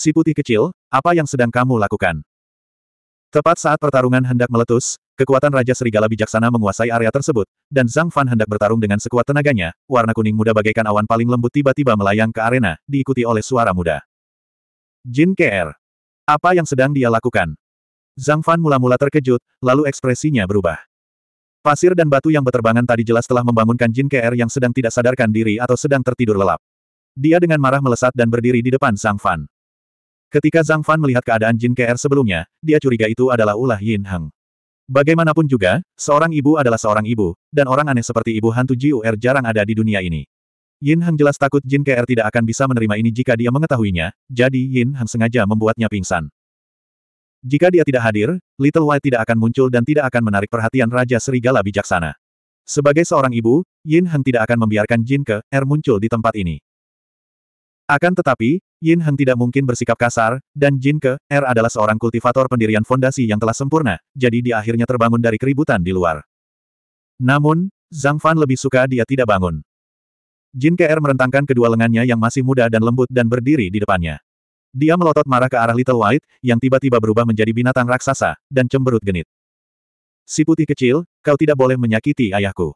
Si putih kecil, apa yang sedang kamu lakukan? Tepat saat pertarungan hendak meletus, kekuatan Raja Serigala Bijaksana menguasai area tersebut, dan Zhang Fan hendak bertarung dengan sekuat tenaganya, warna kuning muda bagaikan awan paling lembut tiba-tiba melayang ke arena, diikuti oleh suara muda. Jin KR. Apa yang sedang dia lakukan? Zhang Fan mula-mula terkejut, lalu ekspresinya berubah. Pasir dan batu yang berterbangan tadi jelas telah membangunkan Jin KR yang sedang tidak sadarkan diri atau sedang tertidur lelap. Dia dengan marah melesat dan berdiri di depan Zhang Fan. Ketika Zhang Fan melihat keadaan Jin Ke'er sebelumnya, dia curiga itu adalah ulah Yin Heng. Bagaimanapun juga, seorang ibu adalah seorang ibu, dan orang aneh seperti ibu hantu Ji Jiuer jarang ada di dunia ini. Yin Heng jelas takut Jin Ke'er tidak akan bisa menerima ini jika dia mengetahuinya, jadi Yin Heng sengaja membuatnya pingsan. Jika dia tidak hadir, Little White tidak akan muncul dan tidak akan menarik perhatian Raja Serigala Bijaksana. Sebagai seorang ibu, Yin Heng tidak akan membiarkan Jin Ke'er muncul di tempat ini. Akan tetapi, Yin Heng tidak mungkin bersikap kasar, dan Jin Ke, Er adalah seorang kultivator pendirian fondasi yang telah sempurna, jadi dia akhirnya terbangun dari keributan di luar. Namun, Zhang Fan lebih suka dia tidak bangun. Jin Ke Er merentangkan kedua lengannya yang masih muda dan lembut dan berdiri di depannya. Dia melotot marah ke arah Little White, yang tiba-tiba berubah menjadi binatang raksasa, dan cemberut genit. Si putih kecil, kau tidak boleh menyakiti ayahku.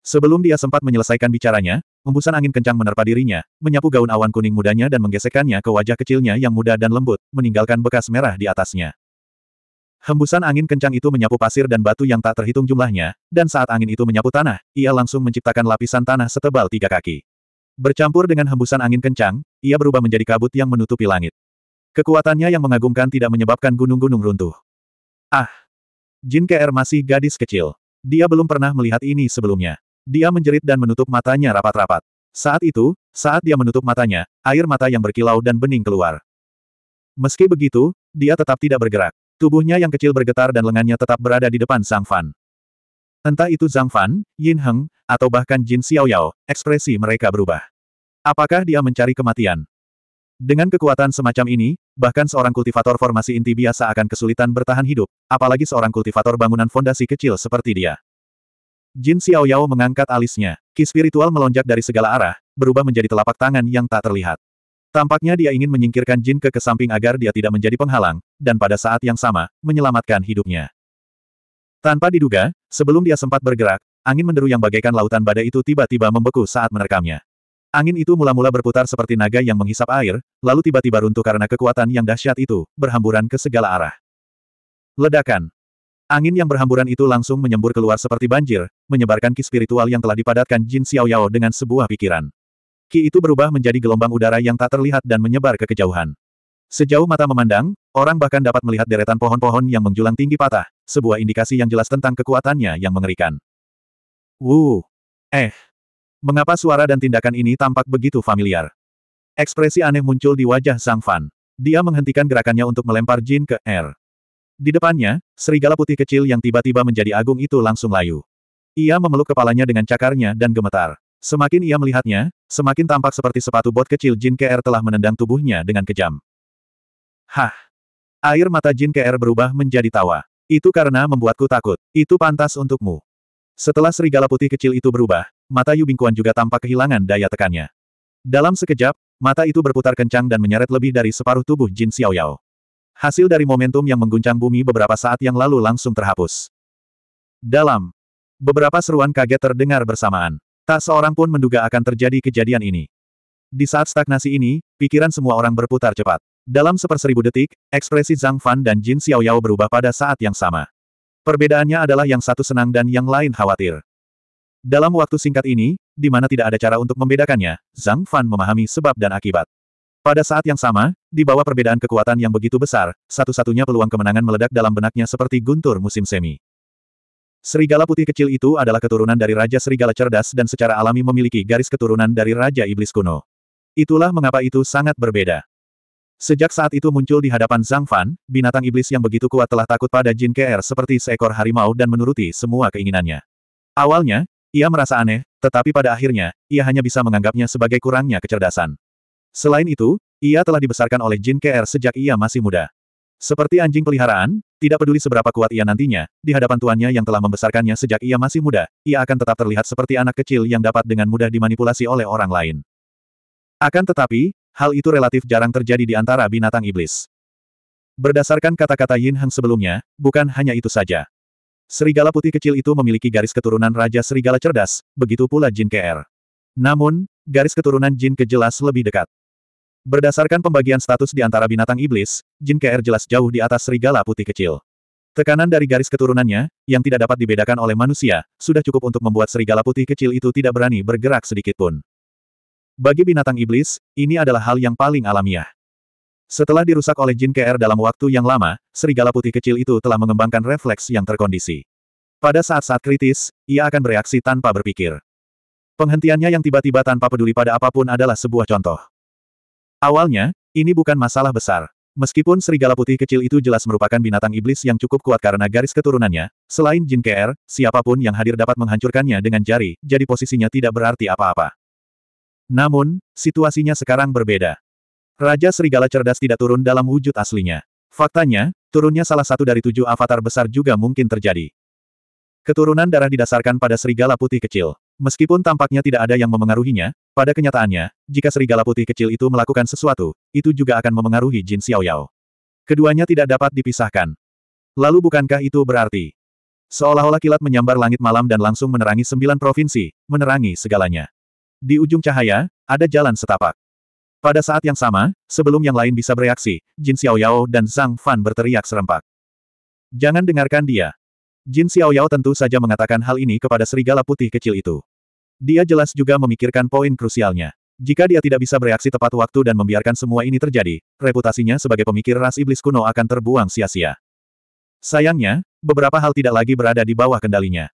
Sebelum dia sempat menyelesaikan bicaranya, embusan angin kencang menerpa dirinya, menyapu gaun awan kuning mudanya dan menggesekkannya ke wajah kecilnya yang muda dan lembut, meninggalkan bekas merah di atasnya. Hembusan angin kencang itu menyapu pasir dan batu yang tak terhitung jumlahnya, dan saat angin itu menyapu tanah, ia langsung menciptakan lapisan tanah setebal tiga kaki. Bercampur dengan hembusan angin kencang, ia berubah menjadi kabut yang menutupi langit. Kekuatannya yang mengagumkan tidak menyebabkan gunung-gunung runtuh. Ah! Jin KR masih gadis kecil. Dia belum pernah melihat ini sebelumnya. Dia menjerit dan menutup matanya rapat-rapat. Saat itu, saat dia menutup matanya, air mata yang berkilau dan bening keluar. Meski begitu, dia tetap tidak bergerak. Tubuhnya yang kecil bergetar dan lengannya tetap berada di depan Zhang Fan. Entah itu Zhang Fan, Yin Heng, atau bahkan Jin Yao, ekspresi mereka berubah. Apakah dia mencari kematian? Dengan kekuatan semacam ini, bahkan seorang kultivator formasi inti biasa akan kesulitan bertahan hidup, apalagi seorang kultivator bangunan fondasi kecil seperti dia. Jin Yao mengangkat alisnya. Ki spiritual melonjak dari segala arah, berubah menjadi telapak tangan yang tak terlihat. Tampaknya dia ingin menyingkirkan Jin ke ke samping agar dia tidak menjadi penghalang, dan pada saat yang sama, menyelamatkan hidupnya. Tanpa diduga, sebelum dia sempat bergerak, angin menderu yang bagaikan lautan badai itu tiba-tiba membeku saat merekamnya. Angin itu mula-mula berputar seperti naga yang menghisap air, lalu tiba-tiba runtuh karena kekuatan yang dahsyat itu, berhamburan ke segala arah. Ledakan. Angin yang berhamburan itu langsung menyembur keluar seperti banjir, menyebarkan ki spiritual yang telah dipadatkan Jin Xiao Yao dengan sebuah pikiran. Ki itu berubah menjadi gelombang udara yang tak terlihat dan menyebar ke kejauhan. Sejauh mata memandang, orang bahkan dapat melihat deretan pohon-pohon yang menjulang tinggi patah, sebuah indikasi yang jelas tentang kekuatannya yang mengerikan. Wuh! Eh! Mengapa suara dan tindakan ini tampak begitu familiar? Ekspresi aneh muncul di wajah Sang Fan. Dia menghentikan gerakannya untuk melempar Jin ke air. Di depannya, serigala putih kecil yang tiba-tiba menjadi agung itu langsung layu. Ia memeluk kepalanya dengan cakarnya dan gemetar. Semakin ia melihatnya, semakin tampak seperti sepatu bot kecil Jin KR telah menendang tubuhnya dengan kejam. Hah! Air mata Jin KR berubah menjadi tawa. Itu karena membuatku takut. Itu pantas untukmu. Setelah serigala putih kecil itu berubah, mata Yu Bingkuan juga tampak kehilangan daya tekannya. Dalam sekejap, mata itu berputar kencang dan menyeret lebih dari separuh tubuh Jin Xiaoyao. Hasil dari momentum yang mengguncang bumi beberapa saat yang lalu langsung terhapus. Dalam beberapa seruan kaget terdengar bersamaan. Tak seorang pun menduga akan terjadi kejadian ini. Di saat stagnasi ini, pikiran semua orang berputar cepat. Dalam seperseribu detik, ekspresi Zhang Fan dan Jin Xiaoyao berubah pada saat yang sama. Perbedaannya adalah yang satu senang dan yang lain khawatir. Dalam waktu singkat ini, di mana tidak ada cara untuk membedakannya, Zhang Fan memahami sebab dan akibat. Pada saat yang sama, di bawah perbedaan kekuatan yang begitu besar, satu-satunya peluang kemenangan meledak dalam benaknya seperti guntur musim semi. Serigala putih kecil itu adalah keturunan dari Raja Serigala Cerdas dan secara alami memiliki garis keturunan dari Raja Iblis Kuno. Itulah mengapa itu sangat berbeda. Sejak saat itu muncul di hadapan Zhang Fan, binatang iblis yang begitu kuat telah takut pada Jin Ke'er seperti seekor harimau dan menuruti semua keinginannya. Awalnya, ia merasa aneh, tetapi pada akhirnya, ia hanya bisa menganggapnya sebagai kurangnya kecerdasan. Selain itu, ia telah dibesarkan oleh Jin KR sejak ia masih muda. Seperti anjing peliharaan, tidak peduli seberapa kuat ia nantinya, di hadapan tuannya yang telah membesarkannya sejak ia masih muda, ia akan tetap terlihat seperti anak kecil yang dapat dengan mudah dimanipulasi oleh orang lain. Akan tetapi, hal itu relatif jarang terjadi di antara binatang iblis. Berdasarkan kata-kata Yin Heng sebelumnya, bukan hanya itu saja. Serigala putih kecil itu memiliki garis keturunan Raja Serigala Cerdas, begitu pula Jin KR. Namun, garis keturunan Jin kejelas lebih dekat. Berdasarkan pembagian status di antara binatang iblis, Jin KR jelas jauh di atas serigala putih kecil. Tekanan dari garis keturunannya, yang tidak dapat dibedakan oleh manusia, sudah cukup untuk membuat serigala putih kecil itu tidak berani bergerak sedikitpun. Bagi binatang iblis, ini adalah hal yang paling alamiah. Setelah dirusak oleh Jin KR dalam waktu yang lama, serigala putih kecil itu telah mengembangkan refleks yang terkondisi. Pada saat-saat kritis, ia akan bereaksi tanpa berpikir. Penghentiannya yang tiba-tiba tanpa peduli pada apapun adalah sebuah contoh. Awalnya, ini bukan masalah besar. Meskipun serigala putih kecil itu jelas merupakan binatang iblis yang cukup kuat karena garis keturunannya, selain Jin KR, siapapun yang hadir dapat menghancurkannya dengan jari, jadi posisinya tidak berarti apa-apa. Namun, situasinya sekarang berbeda. Raja Serigala Cerdas tidak turun dalam wujud aslinya. Faktanya, turunnya salah satu dari tujuh avatar besar juga mungkin terjadi. Keturunan darah didasarkan pada serigala putih kecil. Meskipun tampaknya tidak ada yang memengaruhinya, pada kenyataannya, jika serigala putih kecil itu melakukan sesuatu, itu juga akan memengaruhi Jin Xiaoyao. Keduanya tidak dapat dipisahkan. Lalu bukankah itu berarti? Seolah-olah kilat menyambar langit malam dan langsung menerangi sembilan provinsi, menerangi segalanya. Di ujung cahaya, ada jalan setapak. Pada saat yang sama, sebelum yang lain bisa bereaksi, Jin Xiaoyao dan Zhang Fan berteriak serempak. Jangan dengarkan dia. Jin Xiaoyao tentu saja mengatakan hal ini kepada serigala putih kecil itu. Dia jelas juga memikirkan poin krusialnya. Jika dia tidak bisa bereaksi tepat waktu dan membiarkan semua ini terjadi, reputasinya sebagai pemikir ras iblis kuno akan terbuang sia-sia. Sayangnya, beberapa hal tidak lagi berada di bawah kendalinya.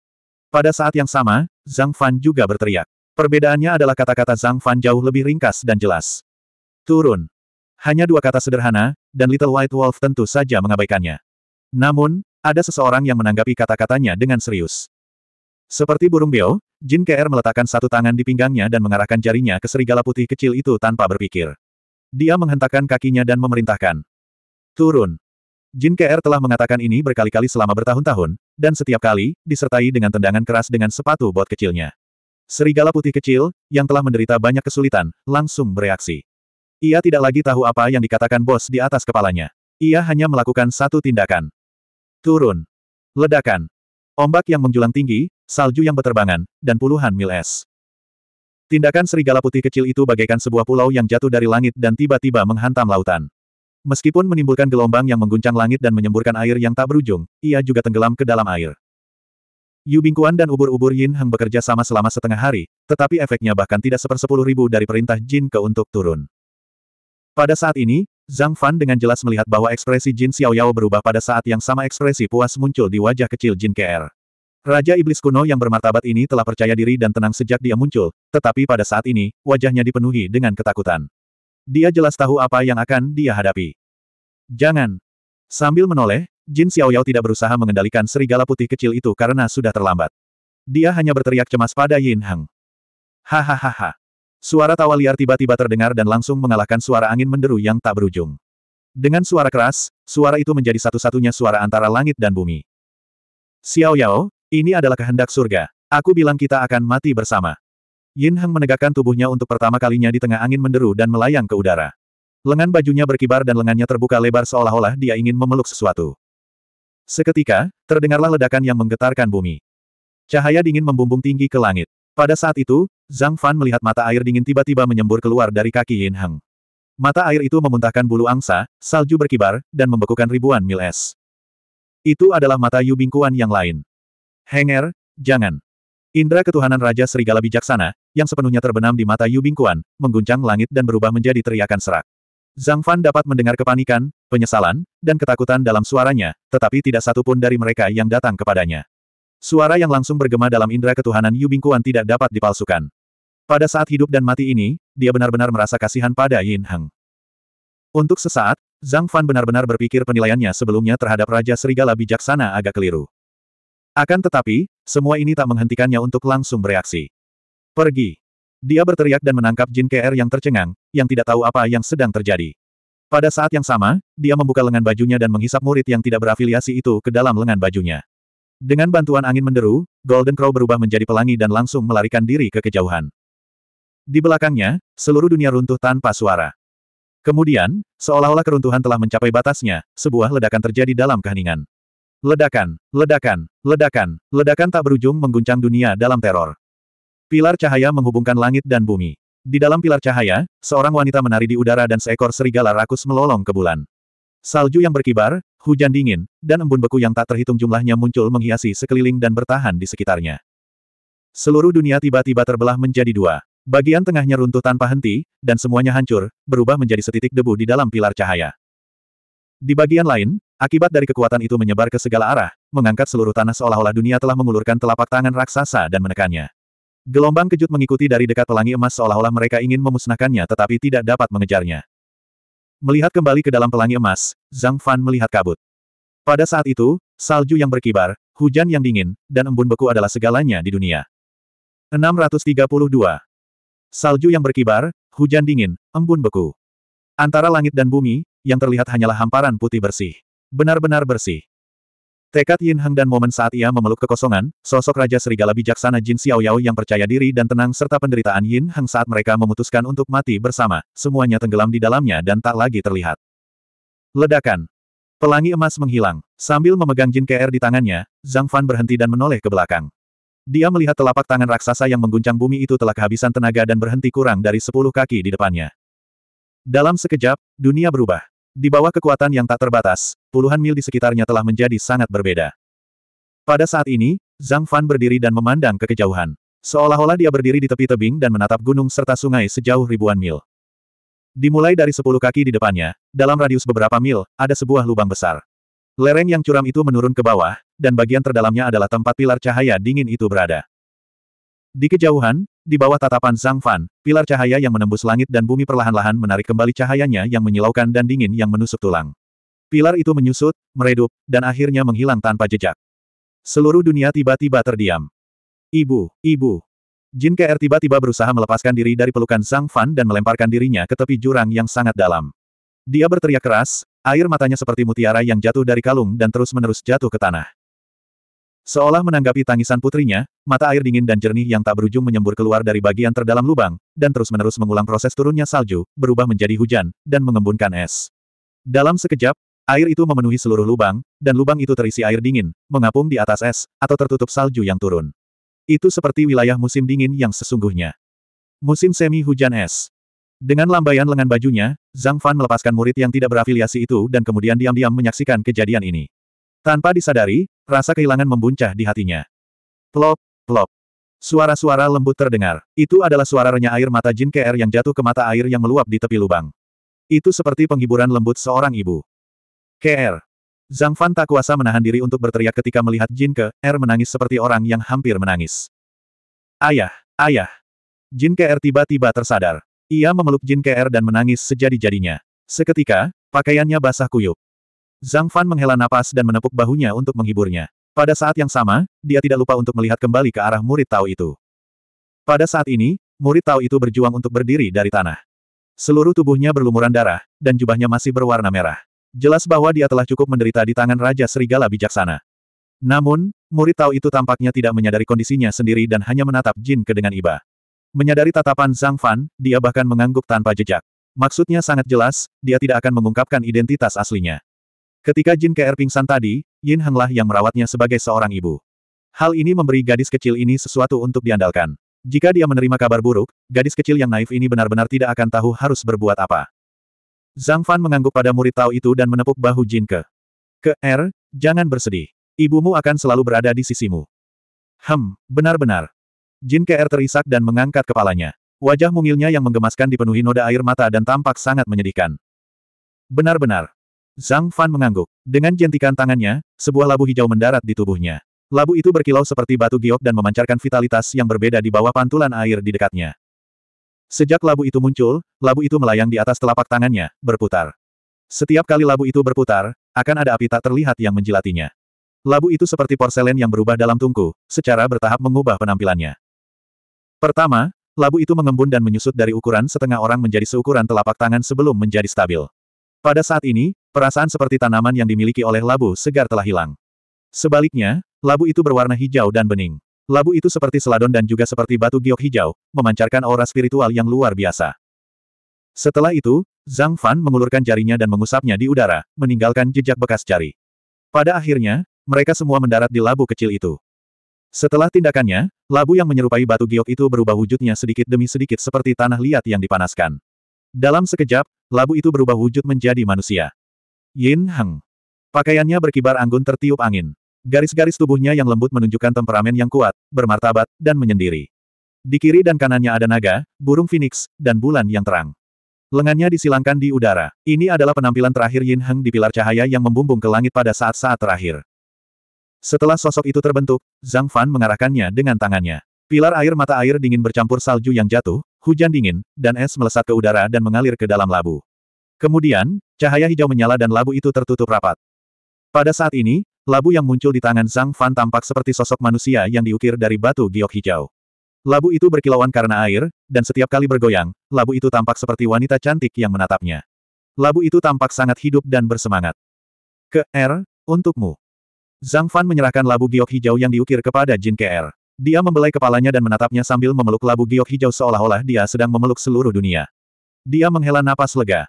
Pada saat yang sama, Zhang Fan juga berteriak. Perbedaannya adalah kata-kata Zhang Fan jauh lebih ringkas dan jelas. Turun. Hanya dua kata sederhana, dan Little White Wolf tentu saja mengabaikannya. Namun, ada seseorang yang menanggapi kata-katanya dengan serius. Seperti burung beo, Jin KR er meletakkan satu tangan di pinggangnya dan mengarahkan jarinya ke serigala putih kecil itu tanpa berpikir. Dia menghentakkan kakinya dan memerintahkan. Turun. Jin KR er telah mengatakan ini berkali-kali selama bertahun-tahun, dan setiap kali, disertai dengan tendangan keras dengan sepatu bot kecilnya. Serigala putih kecil, yang telah menderita banyak kesulitan, langsung bereaksi. Ia tidak lagi tahu apa yang dikatakan bos di atas kepalanya. Ia hanya melakukan satu tindakan. Turun. Ledakan. Ombak yang menjulang tinggi, salju yang berterbangan, dan puluhan mil es. Tindakan serigala putih kecil itu bagaikan sebuah pulau yang jatuh dari langit dan tiba-tiba menghantam lautan. Meskipun menimbulkan gelombang yang mengguncang langit dan menyemburkan air yang tak berujung, ia juga tenggelam ke dalam air. Yu Bingkuan dan ubur-ubur Yin Heng bekerja sama selama setengah hari, tetapi efeknya bahkan tidak sepersepuluh ribu dari perintah Jin ke untuk turun. Pada saat ini, Zhang Fan dengan jelas melihat bahwa ekspresi Jin Xiaoyao berubah pada saat yang sama ekspresi puas muncul di wajah kecil Jin Ke'er. Raja Iblis kuno yang bermartabat ini telah percaya diri dan tenang sejak dia muncul, tetapi pada saat ini, wajahnya dipenuhi dengan ketakutan. Dia jelas tahu apa yang akan dia hadapi. Jangan! Sambil menoleh, Jin Xiaoyao tidak berusaha mengendalikan serigala putih kecil itu karena sudah terlambat. Dia hanya berteriak cemas pada Yin Hang. Hahaha. Suara tawa liar tiba-tiba terdengar dan langsung mengalahkan suara angin menderu yang tak berujung. Dengan suara keras, suara itu menjadi satu-satunya suara antara langit dan bumi. Xiao Yao, ini adalah kehendak surga. Aku bilang kita akan mati bersama. Yin Heng menegakkan tubuhnya untuk pertama kalinya di tengah angin menderu dan melayang ke udara. Lengan bajunya berkibar dan lengannya terbuka lebar seolah-olah dia ingin memeluk sesuatu. Seketika, terdengarlah ledakan yang menggetarkan bumi. Cahaya dingin membumbung tinggi ke langit. Pada saat itu, Zhang Fan melihat mata air dingin tiba-tiba menyembur keluar dari kaki Yin Heng. Mata air itu memuntahkan bulu angsa, salju berkibar, dan membekukan ribuan mil es. Itu adalah mata Yu Bingkuan yang lain. Henger, jangan. Indra ketuhanan Raja Serigala Bijaksana, yang sepenuhnya terbenam di mata Yu Bingkuan, mengguncang langit dan berubah menjadi teriakan serak. Zhang Fan dapat mendengar kepanikan, penyesalan, dan ketakutan dalam suaranya, tetapi tidak satu pun dari mereka yang datang kepadanya. Suara yang langsung bergema dalam indera ketuhanan Yu Bingkuan tidak dapat dipalsukan. Pada saat hidup dan mati ini, dia benar-benar merasa kasihan pada Yin Heng. Untuk sesaat, Zhang Fan benar-benar berpikir penilaiannya sebelumnya terhadap Raja Serigala Bijaksana agak keliru. Akan tetapi, semua ini tak menghentikannya untuk langsung bereaksi. Pergi. Dia berteriak dan menangkap Jin KR yang tercengang, yang tidak tahu apa yang sedang terjadi. Pada saat yang sama, dia membuka lengan bajunya dan menghisap murid yang tidak berafiliasi itu ke dalam lengan bajunya. Dengan bantuan angin menderu, Golden Crow berubah menjadi pelangi dan langsung melarikan diri ke kejauhan. Di belakangnya, seluruh dunia runtuh tanpa suara. Kemudian, seolah-olah keruntuhan telah mencapai batasnya, sebuah ledakan terjadi dalam keheningan. Ledakan, ledakan, ledakan, ledakan tak berujung mengguncang dunia dalam teror. Pilar cahaya menghubungkan langit dan bumi. Di dalam pilar cahaya, seorang wanita menari di udara dan seekor serigala rakus melolong ke bulan. Salju yang berkibar, hujan dingin, dan embun beku yang tak terhitung jumlahnya muncul menghiasi sekeliling dan bertahan di sekitarnya. Seluruh dunia tiba-tiba terbelah menjadi dua. Bagian tengahnya runtuh tanpa henti, dan semuanya hancur, berubah menjadi setitik debu di dalam pilar cahaya. Di bagian lain, Akibat dari kekuatan itu menyebar ke segala arah, mengangkat seluruh tanah seolah-olah dunia telah mengulurkan telapak tangan raksasa dan menekannya. Gelombang kejut mengikuti dari dekat pelangi emas seolah-olah mereka ingin memusnahkannya tetapi tidak dapat mengejarnya. Melihat kembali ke dalam pelangi emas, Zhang Fan melihat kabut. Pada saat itu, salju yang berkibar, hujan yang dingin, dan embun beku adalah segalanya di dunia. 632. Salju yang berkibar, hujan dingin, embun beku. Antara langit dan bumi, yang terlihat hanyalah hamparan putih bersih. Benar-benar bersih. Tekad Yin Heng dan momen saat ia memeluk kekosongan, sosok Raja Serigala bijaksana Jin Xiaoyao yang percaya diri dan tenang serta penderitaan Yin Heng saat mereka memutuskan untuk mati bersama, semuanya tenggelam di dalamnya dan tak lagi terlihat. Ledakan. Pelangi emas menghilang. Sambil memegang Jin KR di tangannya, Zhang Fan berhenti dan menoleh ke belakang. Dia melihat telapak tangan raksasa yang mengguncang bumi itu telah kehabisan tenaga dan berhenti kurang dari sepuluh kaki di depannya. Dalam sekejap, dunia berubah. Di bawah kekuatan yang tak terbatas, puluhan mil di sekitarnya telah menjadi sangat berbeda. Pada saat ini, Zhang Fan berdiri dan memandang ke kejauhan. Seolah-olah dia berdiri di tepi tebing dan menatap gunung serta sungai sejauh ribuan mil. Dimulai dari sepuluh kaki di depannya, dalam radius beberapa mil, ada sebuah lubang besar. Lereng yang curam itu menurun ke bawah, dan bagian terdalamnya adalah tempat pilar cahaya dingin itu berada. Di kejauhan, di bawah tatapan Zhang Fan, pilar cahaya yang menembus langit dan bumi perlahan-lahan menarik kembali cahayanya yang menyilaukan dan dingin yang menusuk tulang. Pilar itu menyusut, meredup, dan akhirnya menghilang tanpa jejak. Seluruh dunia tiba-tiba terdiam. Ibu, ibu. Jin KR tiba-tiba berusaha melepaskan diri dari pelukan Zhang Fan dan melemparkan dirinya ke tepi jurang yang sangat dalam. Dia berteriak keras, air matanya seperti mutiara yang jatuh dari kalung dan terus-menerus jatuh ke tanah. Seolah menanggapi tangisan putrinya, mata air dingin dan jernih yang tak berujung menyembur keluar dari bagian terdalam lubang, dan terus-menerus mengulang proses turunnya salju, berubah menjadi hujan, dan mengembunkan es. Dalam sekejap, air itu memenuhi seluruh lubang, dan lubang itu terisi air dingin, mengapung di atas es, atau tertutup salju yang turun. Itu seperti wilayah musim dingin yang sesungguhnya. Musim semi hujan es. Dengan lambaian lengan bajunya, Zhang Fan melepaskan murid yang tidak berafiliasi itu dan kemudian diam-diam menyaksikan kejadian ini. Tanpa disadari, rasa kehilangan membuncah di hatinya. Plop, plop. Suara-suara lembut terdengar. Itu adalah suara renyah air mata Jin KR yang jatuh ke mata air yang meluap di tepi lubang. Itu seperti penghiburan lembut seorang ibu. KR. Zhang Fan tak kuasa menahan diri untuk berteriak ketika melihat Jin KR menangis seperti orang yang hampir menangis. Ayah, ayah. Jin KR tiba-tiba tersadar. Ia memeluk Jin KR dan menangis sejadi-jadinya. Seketika, pakaiannya basah kuyup. Zhang Fan menghela napas dan menepuk bahunya untuk menghiburnya. Pada saat yang sama, dia tidak lupa untuk melihat kembali ke arah murid Tao itu. Pada saat ini, murid Tao itu berjuang untuk berdiri dari tanah. Seluruh tubuhnya berlumuran darah, dan jubahnya masih berwarna merah. Jelas bahwa dia telah cukup menderita di tangan Raja Serigala Bijaksana. Namun, murid Tao itu tampaknya tidak menyadari kondisinya sendiri dan hanya menatap Jin ke dengan iba. Menyadari tatapan Zhang Fan, dia bahkan mengangguk tanpa jejak. Maksudnya sangat jelas, dia tidak akan mengungkapkan identitas aslinya. Ketika Jin KR pingsan tadi, Yin Henglah yang merawatnya sebagai seorang ibu. Hal ini memberi gadis kecil ini sesuatu untuk diandalkan. Jika dia menerima kabar buruk, gadis kecil yang naif ini benar-benar tidak akan tahu harus berbuat apa. Zhang Fan mengangguk pada murid Tao itu dan menepuk bahu Jin Ke. Ke R, er, jangan bersedih. Ibumu akan selalu berada di sisimu. Hem, benar-benar. Jin Ke terisak dan mengangkat kepalanya. Wajah mungilnya yang menggemaskan dipenuhi noda air mata dan tampak sangat menyedihkan. Benar-benar, Zhang Fan mengangguk. Dengan jentikan tangannya, sebuah labu hijau mendarat di tubuhnya. Labu itu berkilau seperti batu giok dan memancarkan vitalitas yang berbeda di bawah pantulan air di dekatnya. Sejak labu itu muncul, labu itu melayang di atas telapak tangannya, berputar. Setiap kali labu itu berputar, akan ada api tak terlihat yang menjilatinya. Labu itu seperti porselen yang berubah dalam tungku, secara bertahap mengubah penampilannya. Pertama, labu itu mengembun dan menyusut dari ukuran setengah orang menjadi seukuran telapak tangan sebelum menjadi stabil. Pada saat ini, Perasaan seperti tanaman yang dimiliki oleh labu segar telah hilang. Sebaliknya, labu itu berwarna hijau dan bening. Labu itu seperti seladon dan juga seperti batu giok hijau, memancarkan aura spiritual yang luar biasa. Setelah itu, Zhang Fan mengulurkan jarinya dan mengusapnya di udara, meninggalkan jejak bekas jari. Pada akhirnya, mereka semua mendarat di labu kecil itu. Setelah tindakannya, labu yang menyerupai batu giok itu berubah wujudnya sedikit demi sedikit seperti tanah liat yang dipanaskan. Dalam sekejap, labu itu berubah wujud menjadi manusia. Yin Heng. Pakaiannya berkibar anggun tertiup angin. Garis-garis tubuhnya yang lembut menunjukkan temperamen yang kuat, bermartabat, dan menyendiri. Di kiri dan kanannya ada naga, burung phoenix, dan bulan yang terang. Lengannya disilangkan di udara. Ini adalah penampilan terakhir Yin Heng di pilar cahaya yang membumbung ke langit pada saat-saat terakhir. Setelah sosok itu terbentuk, Zhang Fan mengarahkannya dengan tangannya. Pilar air mata air dingin bercampur salju yang jatuh, hujan dingin, dan es melesat ke udara dan mengalir ke dalam labu. Kemudian, cahaya hijau menyala dan labu itu tertutup rapat. Pada saat ini, labu yang muncul di tangan Zhang Fan tampak seperti sosok manusia yang diukir dari batu giok hijau. Labu itu berkilauan karena air, dan setiap kali bergoyang, labu itu tampak seperti wanita cantik yang menatapnya. Labu itu tampak sangat hidup dan bersemangat. Ke R, untukmu. Zhang Fan menyerahkan labu giok hijau yang diukir kepada Jin Ke R. Dia membelai kepalanya dan menatapnya sambil memeluk labu giok hijau seolah-olah dia sedang memeluk seluruh dunia. Dia menghela napas lega.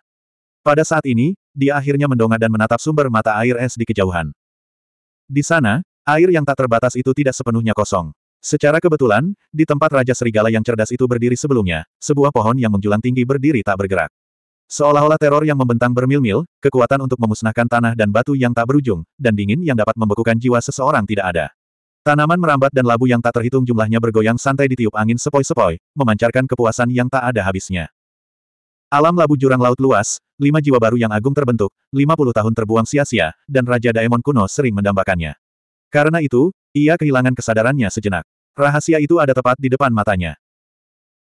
Pada saat ini, dia akhirnya mendongak dan menatap sumber mata air es di kejauhan. Di sana, air yang tak terbatas itu tidak sepenuhnya kosong. Secara kebetulan, di tempat Raja Serigala yang cerdas itu berdiri sebelumnya, sebuah pohon yang menjulang tinggi berdiri tak bergerak. Seolah-olah teror yang membentang bermil-mil, kekuatan untuk memusnahkan tanah dan batu yang tak berujung, dan dingin yang dapat membekukan jiwa seseorang tidak ada. Tanaman merambat dan labu yang tak terhitung jumlahnya bergoyang santai ditiup angin sepoi-sepoi, memancarkan kepuasan yang tak ada habisnya. Alam labu jurang laut luas, lima jiwa baru yang agung terbentuk, lima puluh tahun terbuang sia-sia, dan Raja Daemon kuno sering mendambakannya. Karena itu, ia kehilangan kesadarannya sejenak. Rahasia itu ada tepat di depan matanya.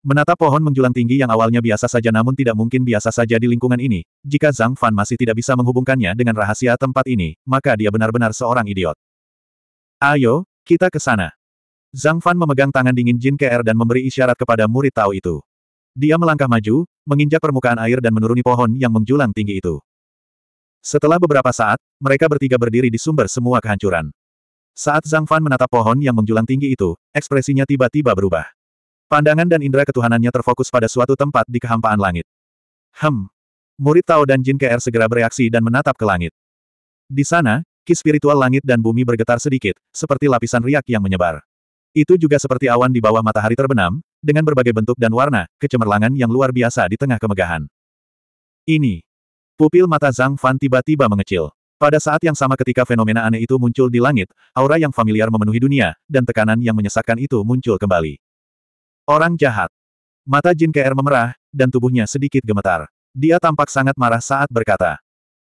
Menatap pohon menjulang tinggi yang awalnya biasa saja namun tidak mungkin biasa saja di lingkungan ini, jika Zhang Fan masih tidak bisa menghubungkannya dengan rahasia tempat ini, maka dia benar-benar seorang idiot. Ayo, kita ke sana. Zhang Fan memegang tangan dingin Jin Ke'er dan memberi isyarat kepada murid Tao itu. Dia melangkah maju, menginjak permukaan air dan menuruni pohon yang menjulang tinggi itu. Setelah beberapa saat, mereka bertiga berdiri di sumber semua kehancuran. Saat Zhang Fan menatap pohon yang menjulang tinggi itu, ekspresinya tiba-tiba berubah. Pandangan dan indera ketuhanannya terfokus pada suatu tempat di kehampaan langit. Hem. Murid Tao dan Jin KR segera bereaksi dan menatap ke langit. Di sana, ki spiritual langit dan bumi bergetar sedikit, seperti lapisan riak yang menyebar. Itu juga seperti awan di bawah matahari terbenam, dengan berbagai bentuk dan warna, kecemerlangan yang luar biasa di tengah kemegahan. Ini. Pupil mata Zhang Fan tiba-tiba mengecil. Pada saat yang sama ketika fenomena aneh itu muncul di langit, aura yang familiar memenuhi dunia, dan tekanan yang menyesakkan itu muncul kembali. Orang jahat. Mata Jin Ke'er memerah, dan tubuhnya sedikit gemetar. Dia tampak sangat marah saat berkata.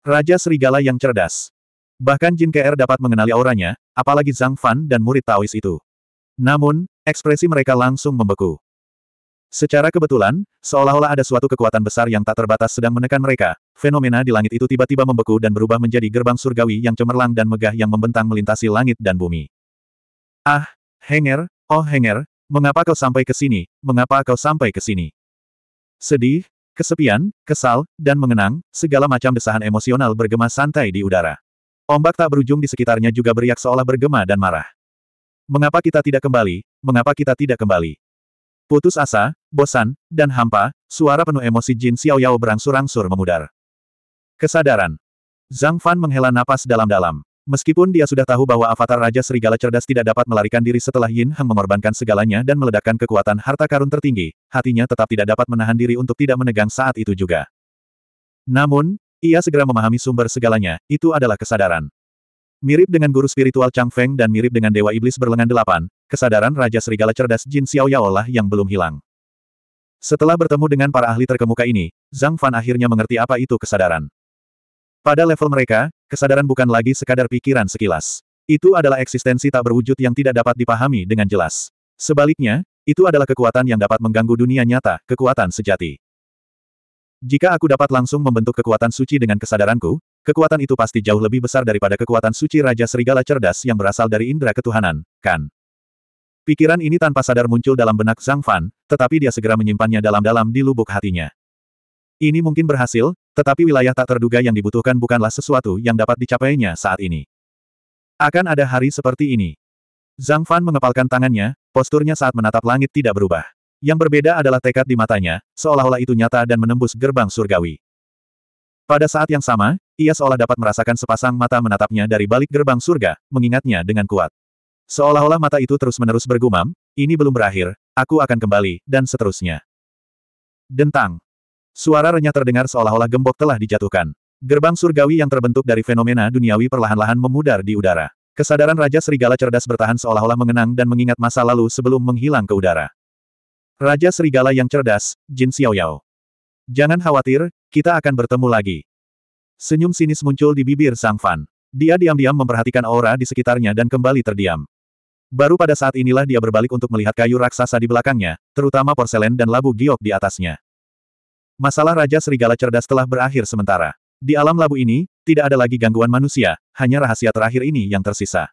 Raja Serigala yang cerdas. Bahkan Jin Ke'er dapat mengenali auranya, apalagi Zhang Fan dan murid Taois itu. Namun, Ekspresi mereka langsung membeku. Secara kebetulan, seolah-olah ada suatu kekuatan besar yang tak terbatas sedang menekan mereka, fenomena di langit itu tiba-tiba membeku dan berubah menjadi gerbang surgawi yang cemerlang dan megah yang membentang melintasi langit dan bumi. Ah, Henger, oh Henger, mengapa kau sampai ke sini, mengapa kau sampai ke sini? Sedih, kesepian, kesal, dan mengenang, segala macam desahan emosional bergema santai di udara. Ombak tak berujung di sekitarnya juga beriak seolah bergema dan marah. Mengapa kita tidak kembali? Mengapa kita tidak kembali? Putus asa, bosan, dan hampa, suara penuh emosi Jin Xiaoyao berangsur-angsur memudar. Kesadaran. Zhang Fan menghela napas dalam-dalam. Meskipun dia sudah tahu bahwa avatar Raja Serigala Cerdas tidak dapat melarikan diri setelah Yin Heng mengorbankan segalanya dan meledakkan kekuatan harta karun tertinggi, hatinya tetap tidak dapat menahan diri untuk tidak menegang saat itu juga. Namun, ia segera memahami sumber segalanya, itu adalah kesadaran. Mirip dengan guru spiritual Chang Feng dan mirip dengan Dewa Iblis berlengan delapan, kesadaran Raja Serigala Cerdas Jin Xiaoyao lah yang belum hilang. Setelah bertemu dengan para ahli terkemuka ini, Zhang Fan akhirnya mengerti apa itu kesadaran. Pada level mereka, kesadaran bukan lagi sekadar pikiran sekilas. Itu adalah eksistensi tak berwujud yang tidak dapat dipahami dengan jelas. Sebaliknya, itu adalah kekuatan yang dapat mengganggu dunia nyata, kekuatan sejati. Jika aku dapat langsung membentuk kekuatan suci dengan kesadaranku, Kekuatan itu pasti jauh lebih besar daripada kekuatan suci Raja Serigala Cerdas yang berasal dari Indra ketuhanan, kan? Pikiran ini tanpa sadar muncul dalam benak Zhang Fan, tetapi dia segera menyimpannya dalam-dalam di lubuk hatinya. Ini mungkin berhasil, tetapi wilayah tak terduga yang dibutuhkan bukanlah sesuatu yang dapat dicapainya saat ini. Akan ada hari seperti ini. Zhang Fan mengepalkan tangannya, posturnya saat menatap langit tidak berubah. Yang berbeda adalah tekad di matanya, seolah-olah itu nyata dan menembus gerbang surgawi. Pada saat yang sama, ia seolah dapat merasakan sepasang mata menatapnya dari balik gerbang surga, mengingatnya dengan kuat. Seolah-olah mata itu terus-menerus bergumam, ini belum berakhir, aku akan kembali, dan seterusnya. Dentang. Suara renyah terdengar seolah-olah gembok telah dijatuhkan. Gerbang surgawi yang terbentuk dari fenomena duniawi perlahan-lahan memudar di udara. Kesadaran Raja Serigala cerdas bertahan seolah-olah mengenang dan mengingat masa lalu sebelum menghilang ke udara. Raja Serigala yang cerdas, Jin Xiaoyao. Jangan khawatir, kita akan bertemu lagi. Senyum sinis muncul di bibir Sang Fan. Dia diam-diam memperhatikan aura di sekitarnya dan kembali terdiam. Baru pada saat inilah dia berbalik untuk melihat kayu raksasa di belakangnya, terutama porselen dan labu giok di atasnya. Masalah Raja Serigala Cerdas telah berakhir sementara. Di alam labu ini, tidak ada lagi gangguan manusia, hanya rahasia terakhir ini yang tersisa.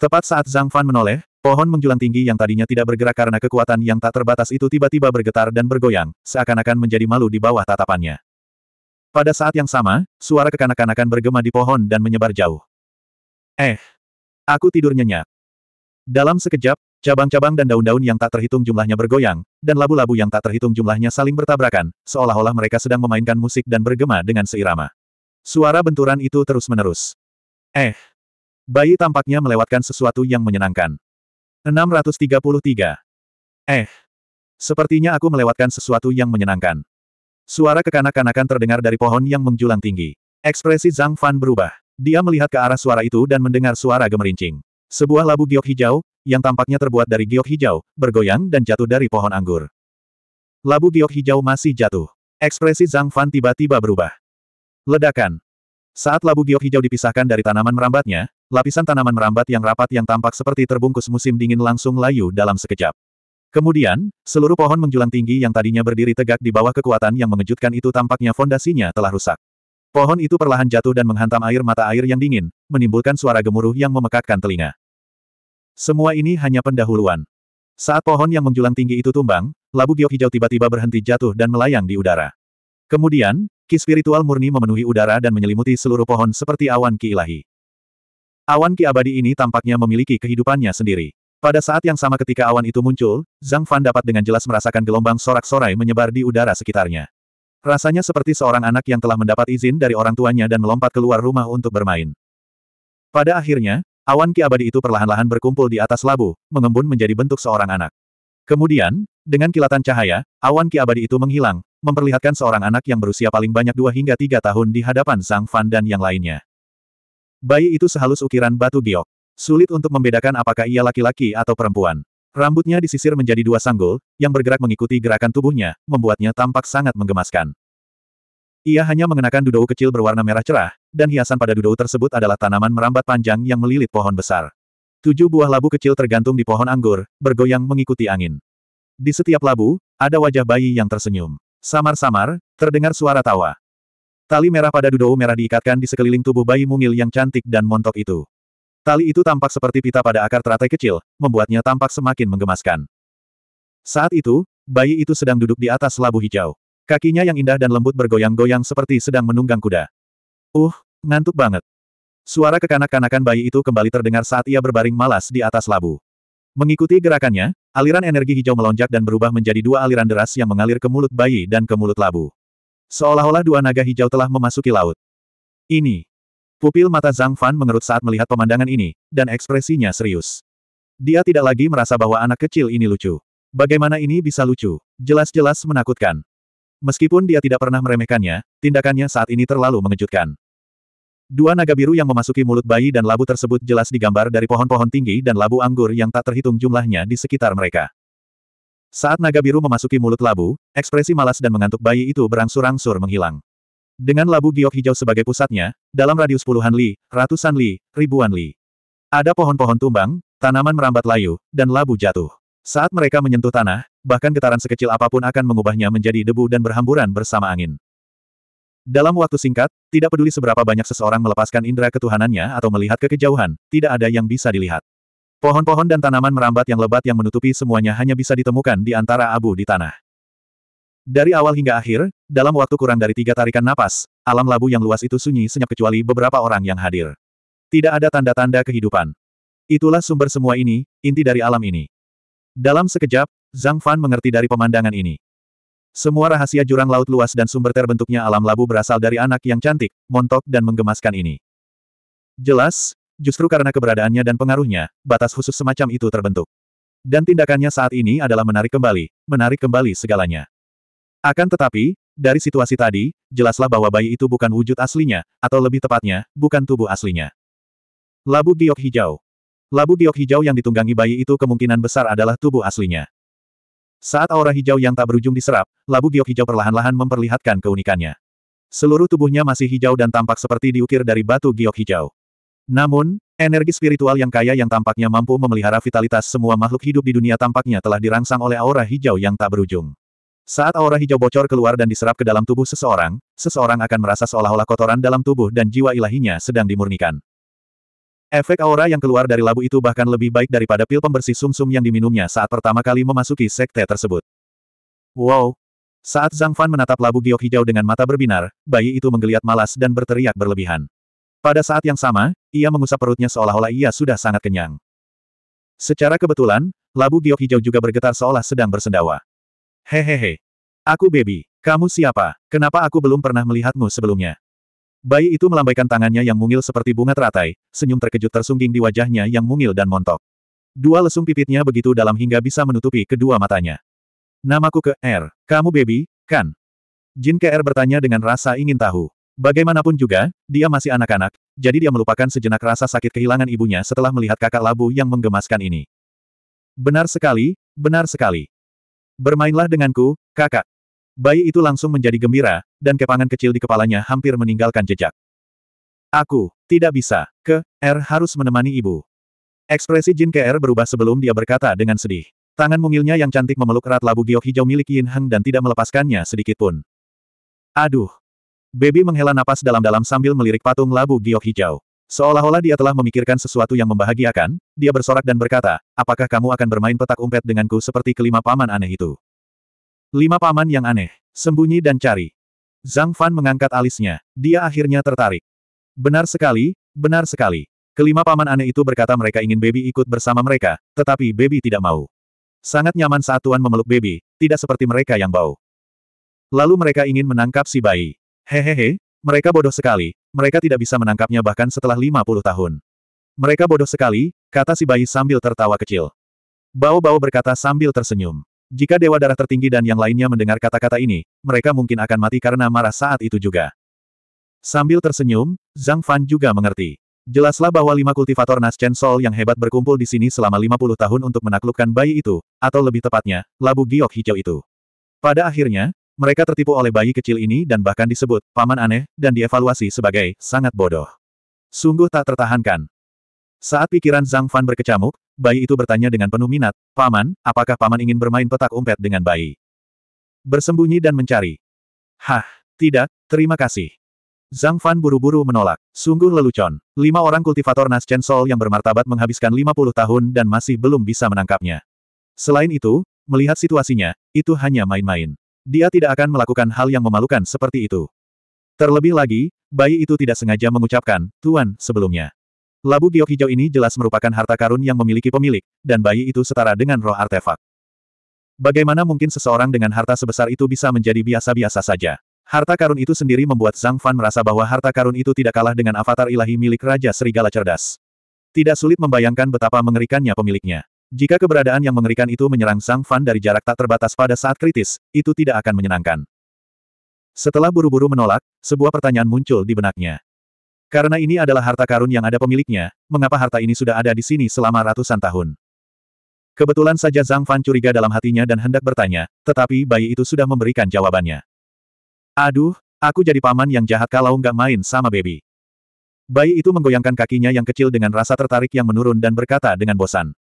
Tepat saat Zhang Fan menoleh, pohon menjulang tinggi yang tadinya tidak bergerak karena kekuatan yang tak terbatas itu tiba-tiba bergetar dan bergoyang, seakan-akan menjadi malu di bawah tatapannya. Pada saat yang sama, suara kekanak-kanakan bergema di pohon dan menyebar jauh. Eh! Aku tidur nyenyak. Dalam sekejap, cabang-cabang dan daun-daun yang tak terhitung jumlahnya bergoyang, dan labu-labu yang tak terhitung jumlahnya saling bertabrakan, seolah-olah mereka sedang memainkan musik dan bergema dengan seirama. Suara benturan itu terus-menerus. Eh! Bayi tampaknya melewatkan sesuatu yang menyenangkan. 633. Eh! Sepertinya aku melewatkan sesuatu yang menyenangkan. Suara kekanak-kanakan terdengar dari pohon yang menjulang tinggi. Ekspresi Zhang Fan berubah. Dia melihat ke arah suara itu dan mendengar suara gemerincing. Sebuah labu giok hijau, yang tampaknya terbuat dari giok hijau, bergoyang dan jatuh dari pohon anggur. Labu giok hijau masih jatuh. Ekspresi Zhang Fan tiba-tiba berubah. Ledakan. Saat labu giok hijau dipisahkan dari tanaman merambatnya, lapisan tanaman merambat yang rapat yang tampak seperti terbungkus musim dingin langsung layu dalam sekejap. Kemudian, seluruh pohon menjulang tinggi yang tadinya berdiri tegak di bawah kekuatan yang mengejutkan itu tampaknya fondasinya telah rusak. Pohon itu perlahan jatuh dan menghantam air mata air yang dingin, menimbulkan suara gemuruh yang memekakkan telinga. Semua ini hanya pendahuluan. Saat pohon yang menjulang tinggi itu tumbang, labu giok hijau tiba-tiba berhenti jatuh dan melayang di udara. Kemudian, ki spiritual murni memenuhi udara dan menyelimuti seluruh pohon seperti awan ki ilahi. Awan ki abadi ini tampaknya memiliki kehidupannya sendiri. Pada saat yang sama ketika awan itu muncul, Zhang Fan dapat dengan jelas merasakan gelombang sorak-sorai menyebar di udara sekitarnya. Rasanya seperti seorang anak yang telah mendapat izin dari orang tuanya dan melompat keluar rumah untuk bermain. Pada akhirnya, awan ki abadi itu perlahan-lahan berkumpul di atas labu, mengembun menjadi bentuk seorang anak. Kemudian, dengan kilatan cahaya, awan ki abadi itu menghilang, memperlihatkan seorang anak yang berusia paling banyak dua hingga tiga tahun di hadapan Zhang Fan dan yang lainnya. Bayi itu sehalus ukiran batu giok. Sulit untuk membedakan apakah ia laki-laki atau perempuan. Rambutnya disisir menjadi dua sanggul, yang bergerak mengikuti gerakan tubuhnya, membuatnya tampak sangat menggemaskan. Ia hanya mengenakan duduk kecil berwarna merah cerah, dan hiasan pada duduk tersebut adalah tanaman merambat panjang yang melilit pohon besar. Tujuh buah labu kecil tergantung di pohon anggur, bergoyang mengikuti angin. Di setiap labu, ada wajah bayi yang tersenyum. Samar-samar, terdengar suara tawa. Tali merah pada duduk merah diikatkan di sekeliling tubuh bayi mungil yang cantik dan montok itu. Tali itu tampak seperti pita pada akar teratai kecil, membuatnya tampak semakin menggemaskan. Saat itu, bayi itu sedang duduk di atas labu hijau. Kakinya yang indah dan lembut bergoyang-goyang seperti sedang menunggang kuda. Uh, ngantuk banget. Suara kekanak-kanakan bayi itu kembali terdengar saat ia berbaring malas di atas labu. Mengikuti gerakannya, aliran energi hijau melonjak dan berubah menjadi dua aliran deras yang mengalir ke mulut bayi dan ke mulut labu. Seolah-olah dua naga hijau telah memasuki laut. Ini, Pupil mata Zhang Fan mengerut saat melihat pemandangan ini, dan ekspresinya serius. Dia tidak lagi merasa bahwa anak kecil ini lucu. Bagaimana ini bisa lucu? Jelas-jelas menakutkan. Meskipun dia tidak pernah meremehkannya, tindakannya saat ini terlalu mengejutkan. Dua naga biru yang memasuki mulut bayi dan labu tersebut jelas digambar dari pohon-pohon tinggi dan labu anggur yang tak terhitung jumlahnya di sekitar mereka. Saat naga biru memasuki mulut labu, ekspresi malas dan mengantuk bayi itu berangsur-angsur menghilang. Dengan labu giok hijau sebagai pusatnya, dalam radius puluhan li, ratusan li, ribuan li. Ada pohon-pohon tumbang, tanaman merambat layu, dan labu jatuh. Saat mereka menyentuh tanah, bahkan getaran sekecil apapun akan mengubahnya menjadi debu dan berhamburan bersama angin. Dalam waktu singkat, tidak peduli seberapa banyak seseorang melepaskan indera ketuhanannya atau melihat ke kejauhan, tidak ada yang bisa dilihat. Pohon-pohon dan tanaman merambat yang lebat yang menutupi semuanya hanya bisa ditemukan di antara abu di tanah. Dari awal hingga akhir, dalam waktu kurang dari tiga tarikan napas, alam labu yang luas itu sunyi senyap kecuali beberapa orang yang hadir. Tidak ada tanda-tanda kehidupan. Itulah sumber semua ini, inti dari alam ini. Dalam sekejap, Zhang Fan mengerti dari pemandangan ini. Semua rahasia jurang laut luas dan sumber terbentuknya alam labu berasal dari anak yang cantik, montok dan menggemaskan ini. Jelas, justru karena keberadaannya dan pengaruhnya, batas khusus semacam itu terbentuk. Dan tindakannya saat ini adalah menarik kembali, menarik kembali segalanya. Akan tetapi, dari situasi tadi, jelaslah bahwa bayi itu bukan wujud aslinya, atau lebih tepatnya, bukan tubuh aslinya. Labu giok hijau. Labu giok hijau yang ditunggangi bayi itu kemungkinan besar adalah tubuh aslinya. Saat aura hijau yang tak berujung diserap, labu giok hijau perlahan-lahan memperlihatkan keunikannya. Seluruh tubuhnya masih hijau dan tampak seperti diukir dari batu giok hijau. Namun, energi spiritual yang kaya yang tampaknya mampu memelihara vitalitas semua makhluk hidup di dunia tampaknya telah dirangsang oleh aura hijau yang tak berujung. Saat aura hijau bocor keluar dan diserap ke dalam tubuh seseorang, seseorang akan merasa seolah-olah kotoran dalam tubuh dan jiwa ilahinya sedang dimurnikan. Efek aura yang keluar dari labu itu bahkan lebih baik daripada pil pembersih sumsum -sum yang diminumnya saat pertama kali memasuki sekte tersebut. Wow! Saat Zhang Fan menatap labu giok hijau dengan mata berbinar, bayi itu menggeliat malas dan berteriak berlebihan. Pada saat yang sama, ia mengusap perutnya seolah-olah ia sudah sangat kenyang. Secara kebetulan, labu giok hijau juga bergetar seolah sedang bersendawa. Hehehe. Aku baby. Kamu siapa? Kenapa aku belum pernah melihatmu sebelumnya? Bayi itu melambaikan tangannya yang mungil seperti bunga teratai, senyum terkejut tersungging di wajahnya yang mungil dan montok. Dua lesung pipitnya begitu dalam hingga bisa menutupi kedua matanya. Namaku ke R. Er. Kamu baby, kan? Jin ke R er bertanya dengan rasa ingin tahu. Bagaimanapun juga, dia masih anak-anak, jadi dia melupakan sejenak rasa sakit kehilangan ibunya setelah melihat kakak labu yang menggemaskan ini. Benar sekali, benar sekali. Bermainlah denganku, kakak. Bayi itu langsung menjadi gembira, dan kepangan kecil di kepalanya hampir meninggalkan jejak. Aku, tidak bisa, ke, R harus menemani ibu. Ekspresi Jin KR berubah sebelum dia berkata dengan sedih. Tangan mungilnya yang cantik memeluk erat labu giok hijau milik Yin Heng dan tidak melepaskannya sedikitpun. Aduh. Baby menghela napas dalam-dalam sambil melirik patung labu giok hijau. Seolah-olah dia telah memikirkan sesuatu yang membahagiakan, dia bersorak dan berkata, apakah kamu akan bermain petak umpet denganku seperti kelima paman aneh itu? Lima paman yang aneh, sembunyi dan cari. Zhang Fan mengangkat alisnya, dia akhirnya tertarik. Benar sekali, benar sekali. Kelima paman aneh itu berkata mereka ingin baby ikut bersama mereka, tetapi baby tidak mau. Sangat nyaman saat Tuan memeluk baby, tidak seperti mereka yang bau. Lalu mereka ingin menangkap si bayi. Hehehe, mereka bodoh sekali, mereka tidak bisa menangkapnya bahkan setelah 50 tahun. Mereka bodoh sekali, kata si bayi sambil tertawa kecil. Bao-bao berkata sambil tersenyum. Jika Dewa Darah Tertinggi dan yang lainnya mendengar kata-kata ini, mereka mungkin akan mati karena marah saat itu juga. Sambil tersenyum, Zhang Fan juga mengerti. Jelaslah bahwa lima kultivator nas Chen Sol yang hebat berkumpul di sini selama 50 tahun untuk menaklukkan bayi itu, atau lebih tepatnya, labu giok hijau itu. Pada akhirnya, mereka tertipu oleh bayi kecil ini dan bahkan disebut paman aneh dan dievaluasi sebagai sangat bodoh. Sungguh tak tertahankan. Saat pikiran Zhang Fan berkecamuk, bayi itu bertanya dengan penuh minat, Paman, apakah Paman ingin bermain petak umpet dengan bayi? Bersembunyi dan mencari. Hah, tidak, terima kasih. Zhang Fan buru-buru menolak. Sungguh lelucon. Lima orang kultivator nas Chen Sol yang bermartabat menghabiskan 50 tahun dan masih belum bisa menangkapnya. Selain itu, melihat situasinya, itu hanya main-main. Dia tidak akan melakukan hal yang memalukan seperti itu. Terlebih lagi, bayi itu tidak sengaja mengucapkan, Tuan, sebelumnya. Labu giok hijau ini jelas merupakan harta karun yang memiliki pemilik, dan bayi itu setara dengan roh artefak. Bagaimana mungkin seseorang dengan harta sebesar itu bisa menjadi biasa-biasa saja? Harta karun itu sendiri membuat Zhang Fan merasa bahwa harta karun itu tidak kalah dengan avatar ilahi milik Raja Serigala Cerdas. Tidak sulit membayangkan betapa mengerikannya pemiliknya. Jika keberadaan yang mengerikan itu menyerang Zhang Fan dari jarak tak terbatas pada saat kritis, itu tidak akan menyenangkan. Setelah buru-buru menolak, sebuah pertanyaan muncul di benaknya. Karena ini adalah harta karun yang ada pemiliknya, mengapa harta ini sudah ada di sini selama ratusan tahun? Kebetulan saja Zhang Fan curiga dalam hatinya dan hendak bertanya, tetapi bayi itu sudah memberikan jawabannya. Aduh, aku jadi paman yang jahat kalau nggak main sama baby. Bayi itu menggoyangkan kakinya yang kecil dengan rasa tertarik yang menurun dan berkata dengan bosan.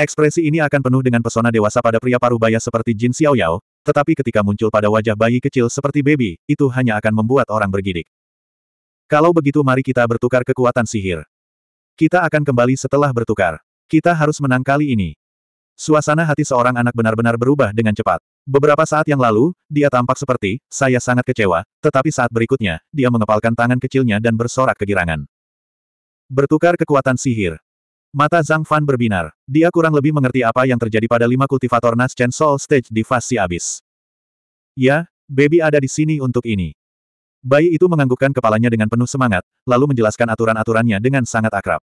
Ekspresi ini akan penuh dengan pesona dewasa pada pria parubaya seperti Jin Xiaoyao, tetapi ketika muncul pada wajah bayi kecil seperti baby, itu hanya akan membuat orang bergidik. Kalau begitu mari kita bertukar kekuatan sihir. Kita akan kembali setelah bertukar. Kita harus menang kali ini. Suasana hati seorang anak benar-benar berubah dengan cepat. Beberapa saat yang lalu, dia tampak seperti, saya sangat kecewa, tetapi saat berikutnya, dia mengepalkan tangan kecilnya dan bersorak kegirangan. Bertukar kekuatan sihir. Mata Zhang Fan berbinar. Dia kurang lebih mengerti apa yang terjadi pada lima kultivator Naschen Soul Stage di fase abis. Ya, baby ada di sini untuk ini. Bayi itu menganggukkan kepalanya dengan penuh semangat, lalu menjelaskan aturan-aturannya dengan sangat akrab.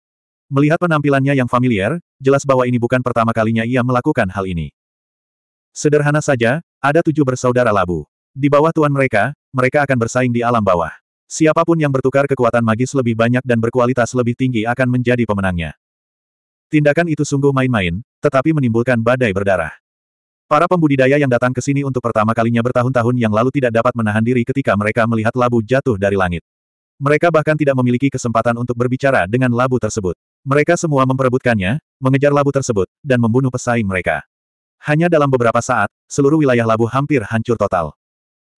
Melihat penampilannya yang familiar, jelas bahwa ini bukan pertama kalinya ia melakukan hal ini. Sederhana saja, ada tujuh bersaudara labu. Di bawah tuan mereka, mereka akan bersaing di alam bawah. Siapapun yang bertukar kekuatan magis lebih banyak dan berkualitas lebih tinggi akan menjadi pemenangnya. Tindakan itu sungguh main-main, tetapi menimbulkan badai berdarah. Para pembudidaya yang datang ke sini untuk pertama kalinya bertahun-tahun yang lalu tidak dapat menahan diri ketika mereka melihat labu jatuh dari langit. Mereka bahkan tidak memiliki kesempatan untuk berbicara dengan labu tersebut. Mereka semua memperebutkannya, mengejar labu tersebut, dan membunuh pesaing mereka. Hanya dalam beberapa saat, seluruh wilayah labu hampir hancur total.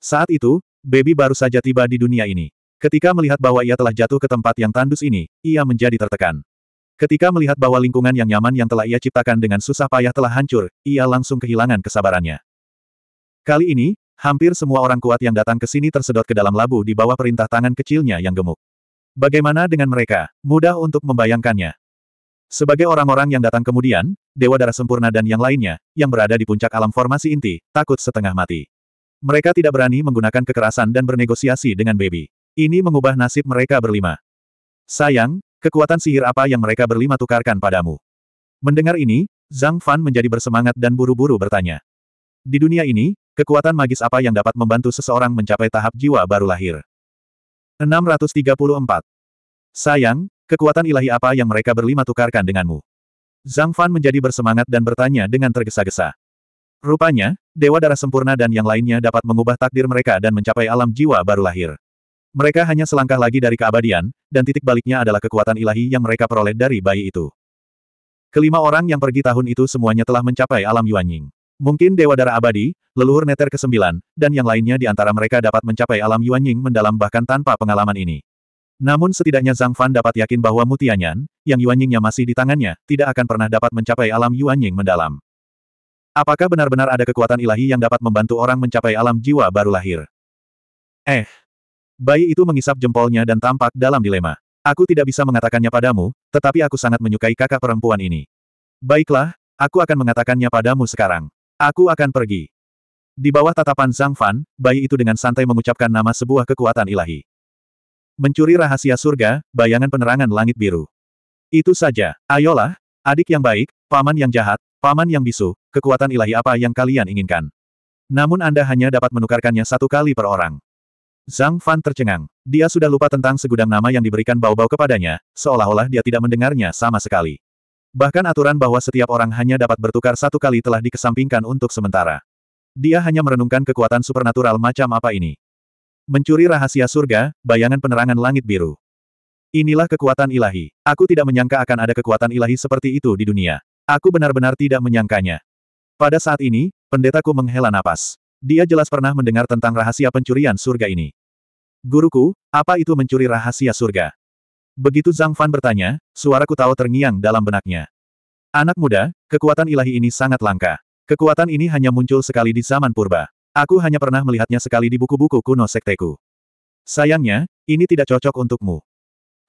Saat itu, Baby baru saja tiba di dunia ini. Ketika melihat bahwa ia telah jatuh ke tempat yang tandus ini, ia menjadi tertekan. Ketika melihat bahwa lingkungan yang nyaman yang telah ia ciptakan dengan susah payah telah hancur, ia langsung kehilangan kesabarannya. Kali ini, hampir semua orang kuat yang datang ke sini tersedot ke dalam labu di bawah perintah tangan kecilnya yang gemuk. Bagaimana dengan mereka? Mudah untuk membayangkannya. Sebagai orang-orang yang datang kemudian, Dewa Darah Sempurna dan yang lainnya, yang berada di puncak alam formasi inti, takut setengah mati. Mereka tidak berani menggunakan kekerasan dan bernegosiasi dengan baby. Ini mengubah nasib mereka berlima. Sayang, Kekuatan sihir apa yang mereka berlima tukarkan padamu? Mendengar ini, Zhang Fan menjadi bersemangat dan buru-buru bertanya. Di dunia ini, kekuatan magis apa yang dapat membantu seseorang mencapai tahap jiwa baru lahir? 634. Sayang, kekuatan ilahi apa yang mereka berlima tukarkan denganmu? Zhang Fan menjadi bersemangat dan bertanya dengan tergesa-gesa. Rupanya, Dewa Darah Sempurna dan yang lainnya dapat mengubah takdir mereka dan mencapai alam jiwa baru lahir. Mereka hanya selangkah lagi dari keabadian, dan titik baliknya adalah kekuatan ilahi yang mereka peroleh dari bayi itu. Kelima orang yang pergi tahun itu semuanya telah mencapai alam Yuanying. Mungkin Dewa Darah Abadi, leluhur Neter ke-9, dan yang lainnya di antara mereka dapat mencapai alam Yuanying mendalam bahkan tanpa pengalaman ini. Namun setidaknya Zhang Fan dapat yakin bahwa mutianyan, yang Yuanyingnya masih di tangannya, tidak akan pernah dapat mencapai alam Yuanying mendalam. Apakah benar-benar ada kekuatan ilahi yang dapat membantu orang mencapai alam jiwa baru lahir? Eh, Bayi itu mengisap jempolnya dan tampak dalam dilema. Aku tidak bisa mengatakannya padamu, tetapi aku sangat menyukai kakak perempuan ini. Baiklah, aku akan mengatakannya padamu sekarang. Aku akan pergi. Di bawah tatapan Zhang Fan, bayi itu dengan santai mengucapkan nama sebuah kekuatan ilahi. Mencuri rahasia surga, bayangan penerangan langit biru. Itu saja, ayolah, adik yang baik, paman yang jahat, paman yang bisu, kekuatan ilahi apa yang kalian inginkan. Namun Anda hanya dapat menukarkannya satu kali per orang. Zhang Fan tercengang. Dia sudah lupa tentang segudang nama yang diberikan bau-bau kepadanya, seolah-olah dia tidak mendengarnya sama sekali. Bahkan aturan bahwa setiap orang hanya dapat bertukar satu kali telah dikesampingkan untuk sementara. Dia hanya merenungkan kekuatan supernatural macam apa ini. Mencuri rahasia surga, bayangan penerangan langit biru. Inilah kekuatan ilahi. Aku tidak menyangka akan ada kekuatan ilahi seperti itu di dunia. Aku benar-benar tidak menyangkanya. Pada saat ini, pendetaku menghela napas. Dia jelas pernah mendengar tentang rahasia pencurian surga ini. Guruku, apa itu mencuri rahasia surga? Begitu Zhang Fan bertanya, suaraku tahu terngiang dalam benaknya. Anak muda, kekuatan ilahi ini sangat langka. Kekuatan ini hanya muncul sekali di zaman purba. Aku hanya pernah melihatnya sekali di buku-buku kuno sekteku. Sayangnya, ini tidak cocok untukmu.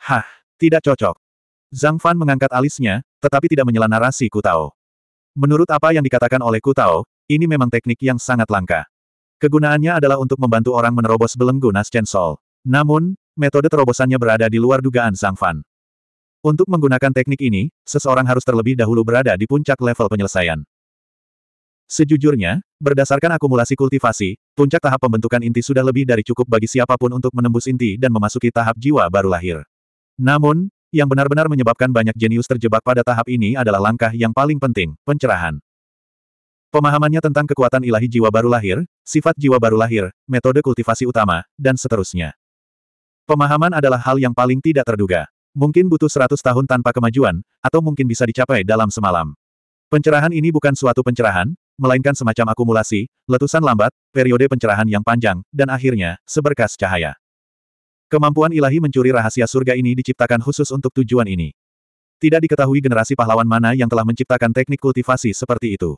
Hah, tidak cocok. Zhang Fan mengangkat alisnya, tetapi tidak menyela narasi Kutao. Menurut apa yang dikatakan oleh Kutao, ini memang teknik yang sangat langka. Kegunaannya adalah untuk membantu orang menerobos belenggu Nascent Soul. Namun, metode terobosannya berada di luar dugaan Sang Fan. Untuk menggunakan teknik ini, seseorang harus terlebih dahulu berada di puncak level penyelesaian. Sejujurnya, berdasarkan akumulasi kultivasi, puncak tahap pembentukan inti sudah lebih dari cukup bagi siapapun untuk menembus inti dan memasuki tahap jiwa baru lahir. Namun, yang benar-benar menyebabkan banyak jenius terjebak pada tahap ini adalah langkah yang paling penting, pencerahan. Pemahamannya tentang kekuatan ilahi jiwa baru lahir, sifat jiwa baru lahir, metode kultivasi utama, dan seterusnya. Pemahaman adalah hal yang paling tidak terduga. Mungkin butuh 100 tahun tanpa kemajuan, atau mungkin bisa dicapai dalam semalam. Pencerahan ini bukan suatu pencerahan, melainkan semacam akumulasi, letusan lambat, periode pencerahan yang panjang, dan akhirnya, seberkas cahaya. Kemampuan ilahi mencuri rahasia surga ini diciptakan khusus untuk tujuan ini. Tidak diketahui generasi pahlawan mana yang telah menciptakan teknik kultivasi seperti itu.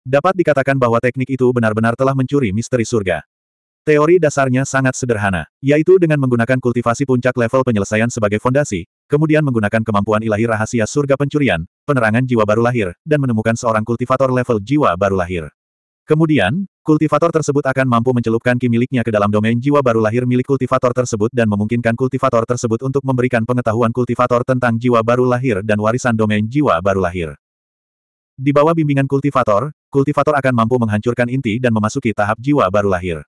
Dapat dikatakan bahwa teknik itu benar-benar telah mencuri misteri surga. Teori dasarnya sangat sederhana, yaitu dengan menggunakan kultivasi puncak level penyelesaian sebagai fondasi, kemudian menggunakan kemampuan ilahi rahasia surga pencurian, penerangan jiwa baru lahir, dan menemukan seorang kultivator level jiwa baru lahir. Kemudian, kultivator tersebut akan mampu mencelupkan ki miliknya ke dalam domain jiwa baru lahir milik kultivator tersebut dan memungkinkan kultivator tersebut untuk memberikan pengetahuan kultivator tentang jiwa baru lahir dan warisan domain jiwa baru lahir. Di bawah bimbingan kultivator, kultivator akan mampu menghancurkan inti dan memasuki tahap jiwa baru lahir.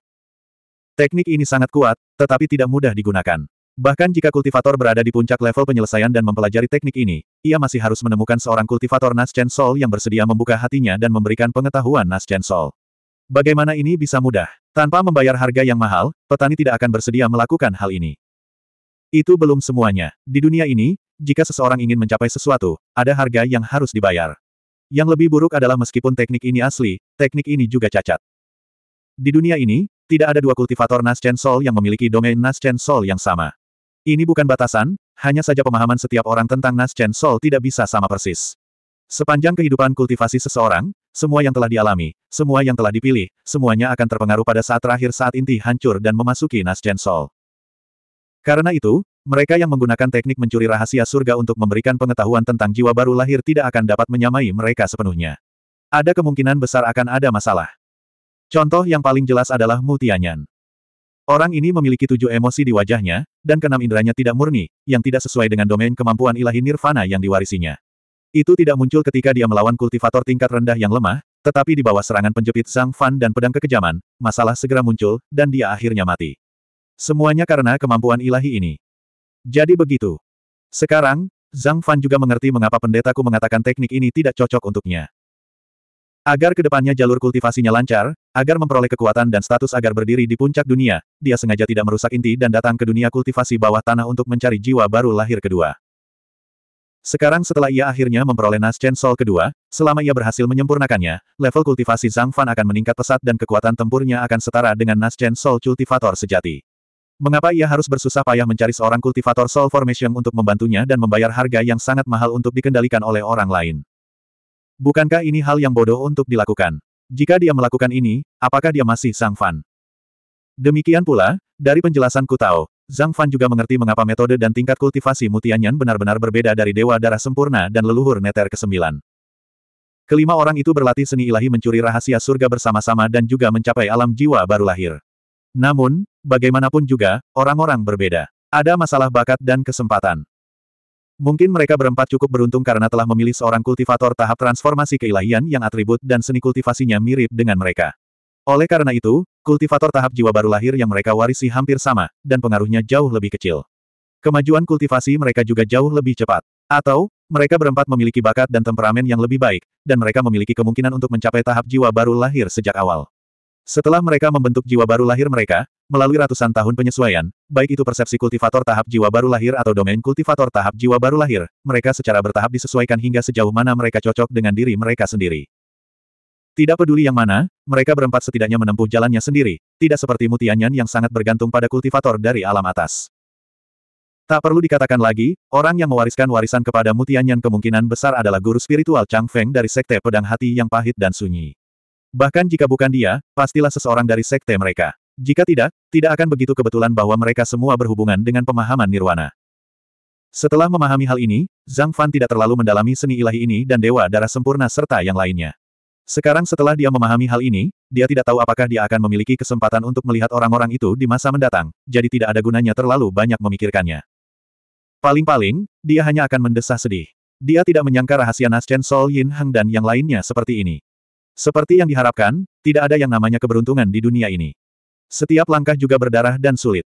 Teknik ini sangat kuat, tetapi tidak mudah digunakan. Bahkan jika kultivator berada di puncak level penyelesaian dan mempelajari teknik ini, ia masih harus menemukan seorang kultivator Naschen Sol yang bersedia membuka hatinya dan memberikan pengetahuan Naschen Sol. Bagaimana ini bisa mudah? Tanpa membayar harga yang mahal, petani tidak akan bersedia melakukan hal ini. Itu belum semuanya. Di dunia ini, jika seseorang ingin mencapai sesuatu, ada harga yang harus dibayar. Yang lebih buruk adalah meskipun teknik ini asli, teknik ini juga cacat. Di dunia ini, tidak ada dua kultivator Naschen Soul yang memiliki domain Naschen Soul yang sama. Ini bukan batasan, hanya saja pemahaman setiap orang tentang Naschen Soul tidak bisa sama persis. Sepanjang kehidupan kultivasi seseorang, semua yang telah dialami, semua yang telah dipilih, semuanya akan terpengaruh pada saat terakhir saat inti hancur dan memasuki Naschen Soul. Karena itu, mereka yang menggunakan teknik mencuri rahasia surga untuk memberikan pengetahuan tentang jiwa baru lahir tidak akan dapat menyamai mereka sepenuhnya. Ada kemungkinan besar akan ada masalah. Contoh yang paling jelas adalah Mutianyan. Orang ini memiliki tujuh emosi di wajahnya, dan keenam inderanya tidak murni, yang tidak sesuai dengan domain kemampuan ilahi nirvana yang diwarisinya. Itu tidak muncul ketika dia melawan kultivator tingkat rendah yang lemah, tetapi di bawah serangan penjepit sang Fan dan pedang kekejaman, masalah segera muncul, dan dia akhirnya mati. Semuanya karena kemampuan ilahi ini. Jadi begitu. Sekarang, Zhang Fan juga mengerti mengapa pendetaku mengatakan teknik ini tidak cocok untuknya. Agar kedepannya jalur kultivasinya lancar, agar memperoleh kekuatan dan status agar berdiri di puncak dunia, dia sengaja tidak merusak inti dan datang ke dunia kultivasi bawah tanah untuk mencari jiwa baru lahir kedua. Sekarang setelah ia akhirnya memperoleh Nas Chen Sol kedua, selama ia berhasil menyempurnakannya, level kultivasi Zhang Fan akan meningkat pesat dan kekuatan tempurnya akan setara dengan Nas Chen Sol Cultivator sejati. Mengapa ia harus bersusah payah mencari seorang kultivator Soul Formation untuk membantunya dan membayar harga yang sangat mahal untuk dikendalikan oleh orang lain? Bukankah ini hal yang bodoh untuk dilakukan? Jika dia melakukan ini, apakah dia masih Zhang Fan? Demikian pula, dari penjelasan Ku Tao, Zhang Fan juga mengerti mengapa metode dan tingkat kultivasi Mutianyan benar-benar berbeda dari Dewa Darah Sempurna dan leluhur Neter ke-9. Kelima orang itu berlatih seni ilahi mencuri rahasia surga bersama-sama dan juga mencapai alam jiwa baru lahir. Namun, bagaimanapun juga, orang-orang berbeda. Ada masalah bakat dan kesempatan. Mungkin mereka berempat cukup beruntung karena telah memilih seorang kultivator tahap transformasi keilahian yang atribut dan seni kultivasinya mirip dengan mereka. Oleh karena itu, kultivator tahap jiwa baru lahir yang mereka warisi hampir sama, dan pengaruhnya jauh lebih kecil. Kemajuan kultivasi mereka juga jauh lebih cepat. Atau, mereka berempat memiliki bakat dan temperamen yang lebih baik, dan mereka memiliki kemungkinan untuk mencapai tahap jiwa baru lahir sejak awal. Setelah mereka membentuk jiwa baru lahir mereka, melalui ratusan tahun penyesuaian, baik itu persepsi kultivator tahap jiwa baru lahir atau domain kultivator tahap jiwa baru lahir, mereka secara bertahap disesuaikan hingga sejauh mana mereka cocok dengan diri mereka sendiri. Tidak peduli yang mana, mereka berempat setidaknya menempuh jalannya sendiri, tidak seperti Mutianyan yang sangat bergantung pada kultivator dari alam atas. Tak perlu dikatakan lagi, orang yang mewariskan warisan kepada Mutianyan kemungkinan besar adalah guru spiritual Chang Feng dari Sekte Pedang Hati yang pahit dan sunyi. Bahkan jika bukan dia, pastilah seseorang dari sekte mereka. Jika tidak, tidak akan begitu kebetulan bahwa mereka semua berhubungan dengan pemahaman nirwana. Setelah memahami hal ini, Zhang Fan tidak terlalu mendalami seni ilahi ini dan dewa darah sempurna serta yang lainnya. Sekarang setelah dia memahami hal ini, dia tidak tahu apakah dia akan memiliki kesempatan untuk melihat orang-orang itu di masa mendatang, jadi tidak ada gunanya terlalu banyak memikirkannya. Paling-paling, dia hanya akan mendesah sedih. Dia tidak menyangka rahasia Naschen Sol Yin Hang dan yang lainnya seperti ini. Seperti yang diharapkan, tidak ada yang namanya keberuntungan di dunia ini. Setiap langkah juga berdarah dan sulit.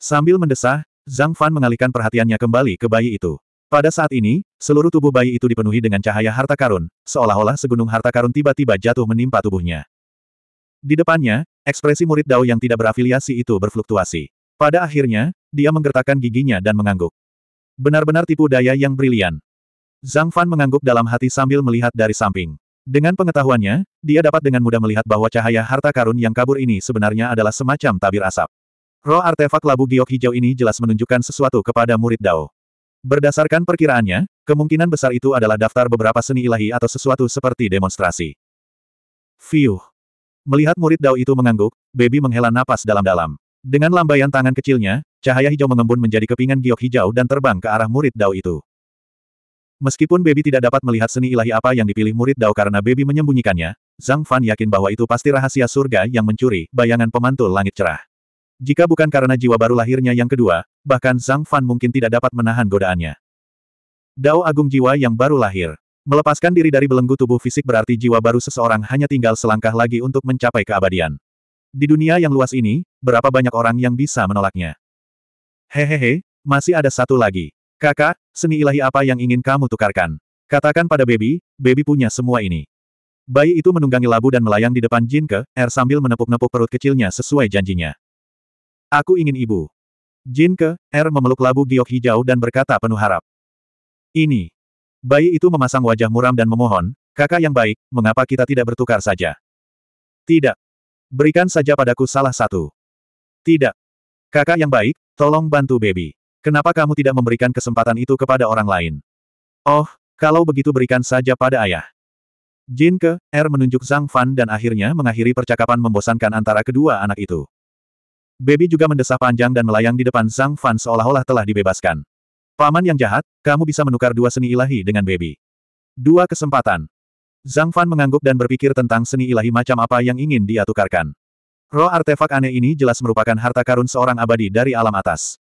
Sambil mendesah, Zhang Fan mengalihkan perhatiannya kembali ke bayi itu. Pada saat ini, seluruh tubuh bayi itu dipenuhi dengan cahaya harta karun, seolah-olah segunung harta karun tiba-tiba jatuh menimpa tubuhnya. Di depannya, ekspresi murid Dao yang tidak berafiliasi itu berfluktuasi. Pada akhirnya, dia menggertakkan giginya dan mengangguk. Benar-benar tipu daya yang brilian. Zhang Fan mengangguk dalam hati sambil melihat dari samping. Dengan pengetahuannya, dia dapat dengan mudah melihat bahwa cahaya harta karun yang kabur ini sebenarnya adalah semacam tabir asap. Roh artefak labu giok hijau ini jelas menunjukkan sesuatu kepada murid Dao. Berdasarkan perkiraannya, kemungkinan besar itu adalah daftar beberapa seni ilahi atau sesuatu seperti demonstrasi. Fiuh. Melihat murid Dao itu mengangguk, Baby menghela napas dalam-dalam. Dengan lambaian tangan kecilnya, cahaya hijau mengembun menjadi kepingan giok hijau dan terbang ke arah murid Dao itu. Meskipun Baby tidak dapat melihat seni ilahi apa yang dipilih murid Dao karena Baby menyembunyikannya, Zhang Fan yakin bahwa itu pasti rahasia surga yang mencuri bayangan pemantul langit cerah. Jika bukan karena jiwa baru lahirnya yang kedua, bahkan Zhang Fan mungkin tidak dapat menahan godaannya. Dao Agung Jiwa yang baru lahir. Melepaskan diri dari belenggu tubuh fisik berarti jiwa baru seseorang hanya tinggal selangkah lagi untuk mencapai keabadian. Di dunia yang luas ini, berapa banyak orang yang bisa menolaknya? Hehehe, masih ada satu lagi. Kakak, seni ilahi apa yang ingin kamu tukarkan? Katakan pada baby, baby punya semua ini. Bayi itu menunggangi labu dan melayang di depan Jin ke R sambil menepuk-nepuk perut kecilnya sesuai janjinya. Aku ingin ibu. Jin ke R memeluk labu giok hijau dan berkata penuh harap. Ini. Bayi itu memasang wajah muram dan memohon, kakak yang baik, mengapa kita tidak bertukar saja? Tidak. Berikan saja padaku salah satu. Tidak. Kakak yang baik, tolong bantu baby. Kenapa kamu tidak memberikan kesempatan itu kepada orang lain? Oh, kalau begitu berikan saja pada ayah. Jin ke, R er menunjuk Zhang Fan dan akhirnya mengakhiri percakapan membosankan antara kedua anak itu. Baby juga mendesah panjang dan melayang di depan Zhang Fan seolah-olah telah dibebaskan. Paman yang jahat, kamu bisa menukar dua seni ilahi dengan baby. Dua kesempatan. Zhang Fan mengangguk dan berpikir tentang seni ilahi macam apa yang ingin dia tukarkan. Roh artefak aneh ini jelas merupakan harta karun seorang abadi dari alam atas.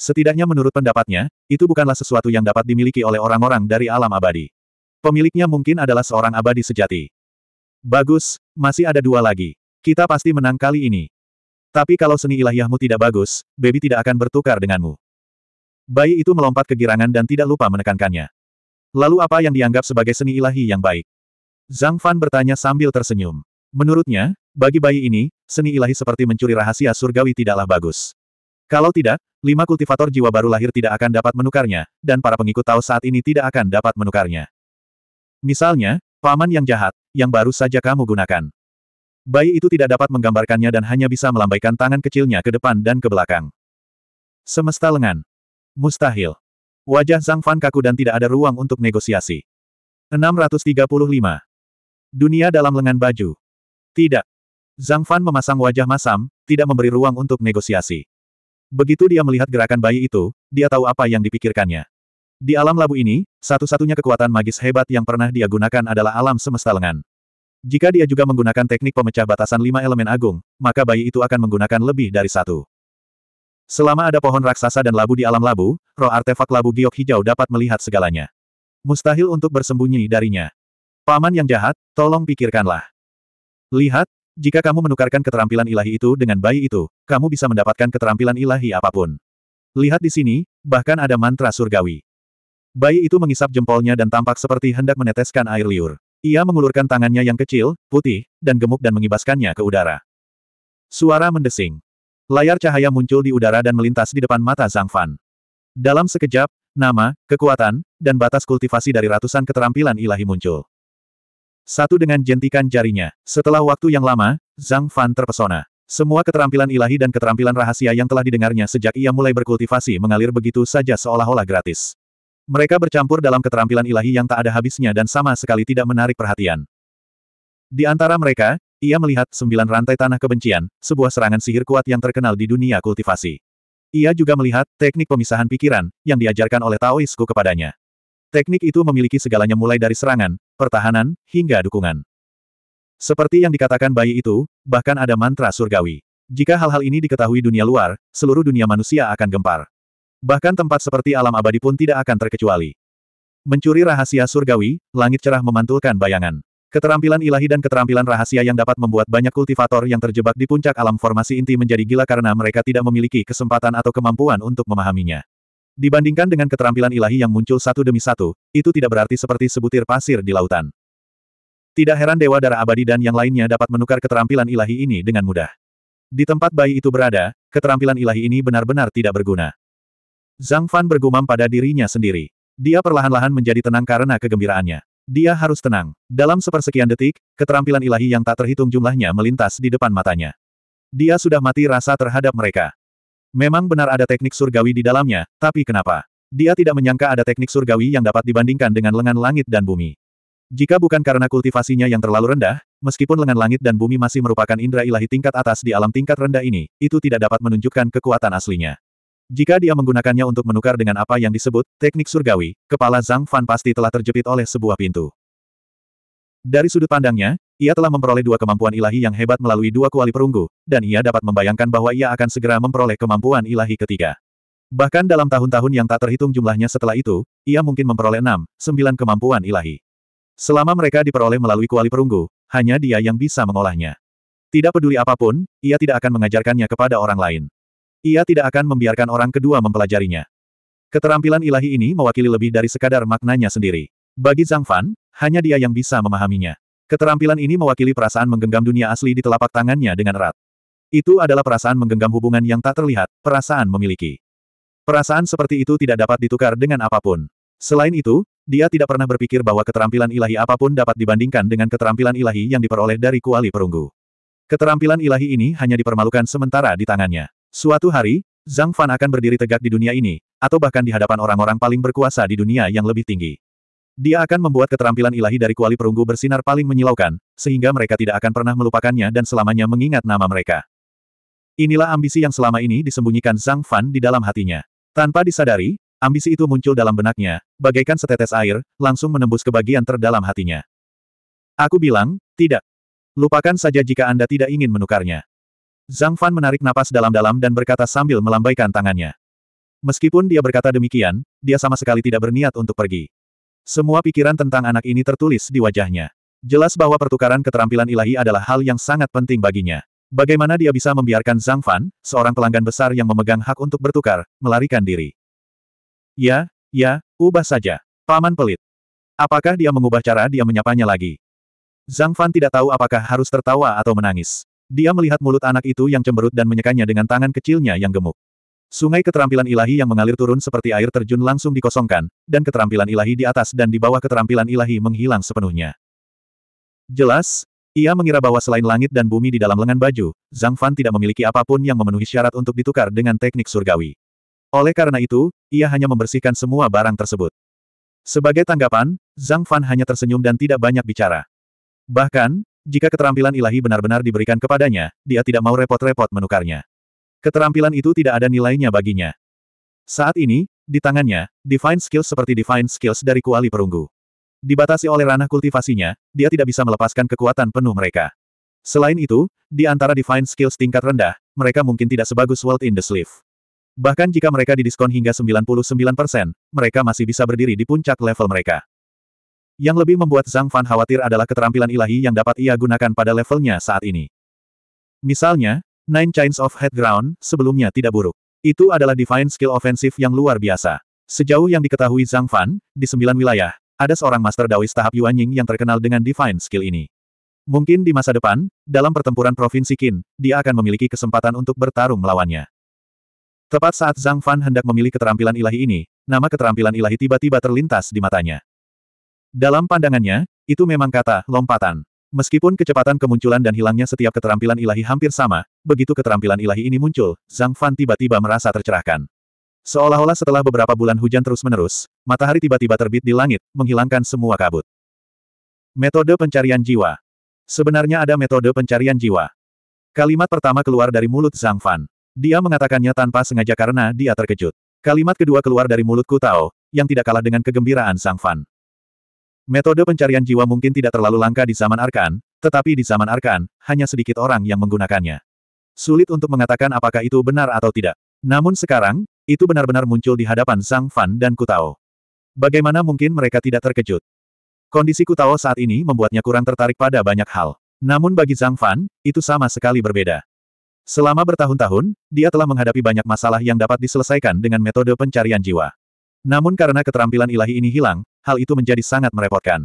Setidaknya menurut pendapatnya, itu bukanlah sesuatu yang dapat dimiliki oleh orang-orang dari alam abadi. Pemiliknya mungkin adalah seorang abadi sejati. Bagus, masih ada dua lagi. Kita pasti menang kali ini. Tapi kalau seni ilahiyahmu tidak bagus, Baby tidak akan bertukar denganmu. Bayi itu melompat ke girangan dan tidak lupa menekankannya. Lalu apa yang dianggap sebagai seni ilahi yang baik? Zhang Fan bertanya sambil tersenyum. Menurutnya, bagi bayi ini, seni ilahi seperti mencuri rahasia surgawi tidaklah bagus. Kalau tidak, lima kultivator jiwa baru lahir tidak akan dapat menukarnya, dan para pengikut tahu saat ini tidak akan dapat menukarnya. Misalnya, paman yang jahat, yang baru saja kamu gunakan. Bayi itu tidak dapat menggambarkannya dan hanya bisa melambaikan tangan kecilnya ke depan dan ke belakang. Semesta lengan. Mustahil. Wajah Zhang Fan kaku dan tidak ada ruang untuk negosiasi. 635. Dunia dalam lengan baju. Tidak. Zhang Fan memasang wajah masam, tidak memberi ruang untuk negosiasi. Begitu dia melihat gerakan bayi itu, dia tahu apa yang dipikirkannya. Di alam labu ini, satu-satunya kekuatan magis hebat yang pernah dia gunakan adalah alam semesta lengan. Jika dia juga menggunakan teknik pemecah batasan lima elemen agung, maka bayi itu akan menggunakan lebih dari satu. Selama ada pohon raksasa dan labu di alam labu, roh artefak labu giok hijau dapat melihat segalanya. Mustahil untuk bersembunyi darinya. Paman yang jahat, tolong pikirkanlah. Lihat, jika kamu menukarkan keterampilan ilahi itu dengan bayi itu, kamu bisa mendapatkan keterampilan ilahi apapun. Lihat di sini, bahkan ada mantra surgawi. Bayi itu mengisap jempolnya dan tampak seperti hendak meneteskan air liur. Ia mengulurkan tangannya yang kecil, putih, dan gemuk dan mengibaskannya ke udara. Suara mendesing. Layar cahaya muncul di udara dan melintas di depan mata Zhang Fan. Dalam sekejap, nama, kekuatan, dan batas kultivasi dari ratusan keterampilan ilahi muncul. Satu dengan jentikan jarinya. Setelah waktu yang lama, Zhang Fan terpesona. Semua keterampilan ilahi dan keterampilan rahasia yang telah didengarnya sejak ia mulai berkultivasi mengalir begitu saja seolah-olah gratis. Mereka bercampur dalam keterampilan ilahi yang tak ada habisnya dan sama sekali tidak menarik perhatian. Di antara mereka, ia melihat sembilan rantai tanah kebencian, sebuah serangan sihir kuat yang terkenal di dunia kultivasi. Ia juga melihat teknik pemisahan pikiran yang diajarkan oleh Taoisku kepadanya. Teknik itu memiliki segalanya mulai dari serangan, pertahanan, hingga dukungan. Seperti yang dikatakan bayi itu, bahkan ada mantra surgawi. Jika hal-hal ini diketahui dunia luar, seluruh dunia manusia akan gempar. Bahkan tempat seperti alam abadi pun tidak akan terkecuali. Mencuri rahasia surgawi, langit cerah memantulkan bayangan. Keterampilan ilahi dan keterampilan rahasia yang dapat membuat banyak kultivator yang terjebak di puncak alam formasi inti menjadi gila karena mereka tidak memiliki kesempatan atau kemampuan untuk memahaminya. Dibandingkan dengan keterampilan ilahi yang muncul satu demi satu, itu tidak berarti seperti sebutir pasir di lautan. Tidak heran Dewa Darah Abadi dan yang lainnya dapat menukar keterampilan ilahi ini dengan mudah. Di tempat bayi itu berada, keterampilan ilahi ini benar-benar tidak berguna. Zhang Fan bergumam pada dirinya sendiri. Dia perlahan-lahan menjadi tenang karena kegembiraannya. Dia harus tenang. Dalam sepersekian detik, keterampilan ilahi yang tak terhitung jumlahnya melintas di depan matanya. Dia sudah mati rasa terhadap mereka. Memang benar ada teknik surgawi di dalamnya, tapi kenapa? Dia tidak menyangka ada teknik surgawi yang dapat dibandingkan dengan lengan langit dan bumi. Jika bukan karena kultivasinya yang terlalu rendah, meskipun lengan langit dan bumi masih merupakan indera ilahi tingkat atas di alam tingkat rendah ini, itu tidak dapat menunjukkan kekuatan aslinya. Jika dia menggunakannya untuk menukar dengan apa yang disebut teknik surgawi, kepala Zhang Fan pasti telah terjepit oleh sebuah pintu. Dari sudut pandangnya, ia telah memperoleh dua kemampuan ilahi yang hebat melalui dua kuali perunggu, dan ia dapat membayangkan bahwa ia akan segera memperoleh kemampuan ilahi ketiga. Bahkan dalam tahun-tahun yang tak terhitung jumlahnya setelah itu, ia mungkin memperoleh enam, sembilan kemampuan ilahi. Selama mereka diperoleh melalui kuali perunggu, hanya dia yang bisa mengolahnya. Tidak peduli apapun, ia tidak akan mengajarkannya kepada orang lain. Ia tidak akan membiarkan orang kedua mempelajarinya. Keterampilan ilahi ini mewakili lebih dari sekadar maknanya sendiri. Bagi Zhang Fan, hanya dia yang bisa memahaminya. Keterampilan ini mewakili perasaan menggenggam dunia asli di telapak tangannya dengan erat. Itu adalah perasaan menggenggam hubungan yang tak terlihat, perasaan memiliki. Perasaan seperti itu tidak dapat ditukar dengan apapun. Selain itu, dia tidak pernah berpikir bahwa keterampilan ilahi apapun dapat dibandingkan dengan keterampilan ilahi yang diperoleh dari kuali perunggu. Keterampilan ilahi ini hanya dipermalukan sementara di tangannya. Suatu hari, Zhang Fan akan berdiri tegak di dunia ini, atau bahkan di hadapan orang-orang paling berkuasa di dunia yang lebih tinggi. Dia akan membuat keterampilan ilahi dari kuali perunggu bersinar paling menyilaukan, sehingga mereka tidak akan pernah melupakannya dan selamanya mengingat nama mereka. Inilah ambisi yang selama ini disembunyikan Zhang Fan di dalam hatinya. Tanpa disadari, ambisi itu muncul dalam benaknya, bagaikan setetes air, langsung menembus ke bagian terdalam hatinya. Aku bilang, tidak. Lupakan saja jika Anda tidak ingin menukarnya. Zhang Fan menarik napas dalam-dalam dan berkata sambil melambaikan tangannya. Meskipun dia berkata demikian, dia sama sekali tidak berniat untuk pergi. Semua pikiran tentang anak ini tertulis di wajahnya. Jelas bahwa pertukaran keterampilan ilahi adalah hal yang sangat penting baginya. Bagaimana dia bisa membiarkan Zhang Fan, seorang pelanggan besar yang memegang hak untuk bertukar, melarikan diri? Ya, ya, ubah saja. Paman pelit. Apakah dia mengubah cara dia menyapanya lagi? Zhang Fan tidak tahu apakah harus tertawa atau menangis. Dia melihat mulut anak itu yang cemberut dan menyekanya dengan tangan kecilnya yang gemuk. Sungai keterampilan ilahi yang mengalir turun seperti air terjun langsung dikosongkan, dan keterampilan ilahi di atas dan di bawah keterampilan ilahi menghilang sepenuhnya. Jelas, ia mengira bahwa selain langit dan bumi di dalam lengan baju, Zhang Fan tidak memiliki apapun yang memenuhi syarat untuk ditukar dengan teknik surgawi. Oleh karena itu, ia hanya membersihkan semua barang tersebut. Sebagai tanggapan, Zhang Fan hanya tersenyum dan tidak banyak bicara. Bahkan, jika keterampilan ilahi benar-benar diberikan kepadanya, dia tidak mau repot-repot menukarnya. Keterampilan itu tidak ada nilainya baginya. Saat ini, di tangannya, Divine Skills seperti Divine Skills dari kuali perunggu. Dibatasi oleh ranah kultivasinya, dia tidak bisa melepaskan kekuatan penuh mereka. Selain itu, di antara Divine Skills tingkat rendah, mereka mungkin tidak sebagus World in the Sleeve. Bahkan jika mereka didiskon hingga 99%, mereka masih bisa berdiri di puncak level mereka. Yang lebih membuat Zhang Fan khawatir adalah keterampilan ilahi yang dapat ia gunakan pada levelnya saat ini. Misalnya, Nine Chains of Headground, sebelumnya tidak buruk. Itu adalah divine skill ofensif yang luar biasa. Sejauh yang diketahui Zhang Fan, di sembilan wilayah, ada seorang Master Daoist tahap Yuanying yang terkenal dengan divine skill ini. Mungkin di masa depan, dalam pertempuran Provinsi Qin, dia akan memiliki kesempatan untuk bertarung melawannya. Tepat saat Zhang Fan hendak memilih keterampilan ilahi ini, nama keterampilan ilahi tiba-tiba terlintas di matanya. Dalam pandangannya, itu memang kata lompatan. Meskipun kecepatan kemunculan dan hilangnya setiap keterampilan ilahi hampir sama, begitu keterampilan ilahi ini muncul, Zhang Fan tiba-tiba merasa tercerahkan. Seolah-olah setelah beberapa bulan hujan terus-menerus, matahari tiba-tiba terbit di langit, menghilangkan semua kabut. Metode pencarian jiwa. Sebenarnya ada metode pencarian jiwa. Kalimat pertama keluar dari mulut Zhang Fan. Dia mengatakannya tanpa sengaja karena dia terkejut. Kalimat kedua keluar dari mulut Ku Tao, yang tidak kalah dengan kegembiraan Zhang Fan. Metode pencarian jiwa mungkin tidak terlalu langka di zaman Arkan, tetapi di zaman Arkan, hanya sedikit orang yang menggunakannya. Sulit untuk mengatakan apakah itu benar atau tidak. Namun sekarang, itu benar-benar muncul di hadapan Sang Fan dan Kutao. Bagaimana mungkin mereka tidak terkejut? Kondisi Kutao saat ini membuatnya kurang tertarik pada banyak hal. Namun bagi Zhang Fan, itu sama sekali berbeda. Selama bertahun-tahun, dia telah menghadapi banyak masalah yang dapat diselesaikan dengan metode pencarian jiwa. Namun karena keterampilan ilahi ini hilang, hal itu menjadi sangat merepotkan.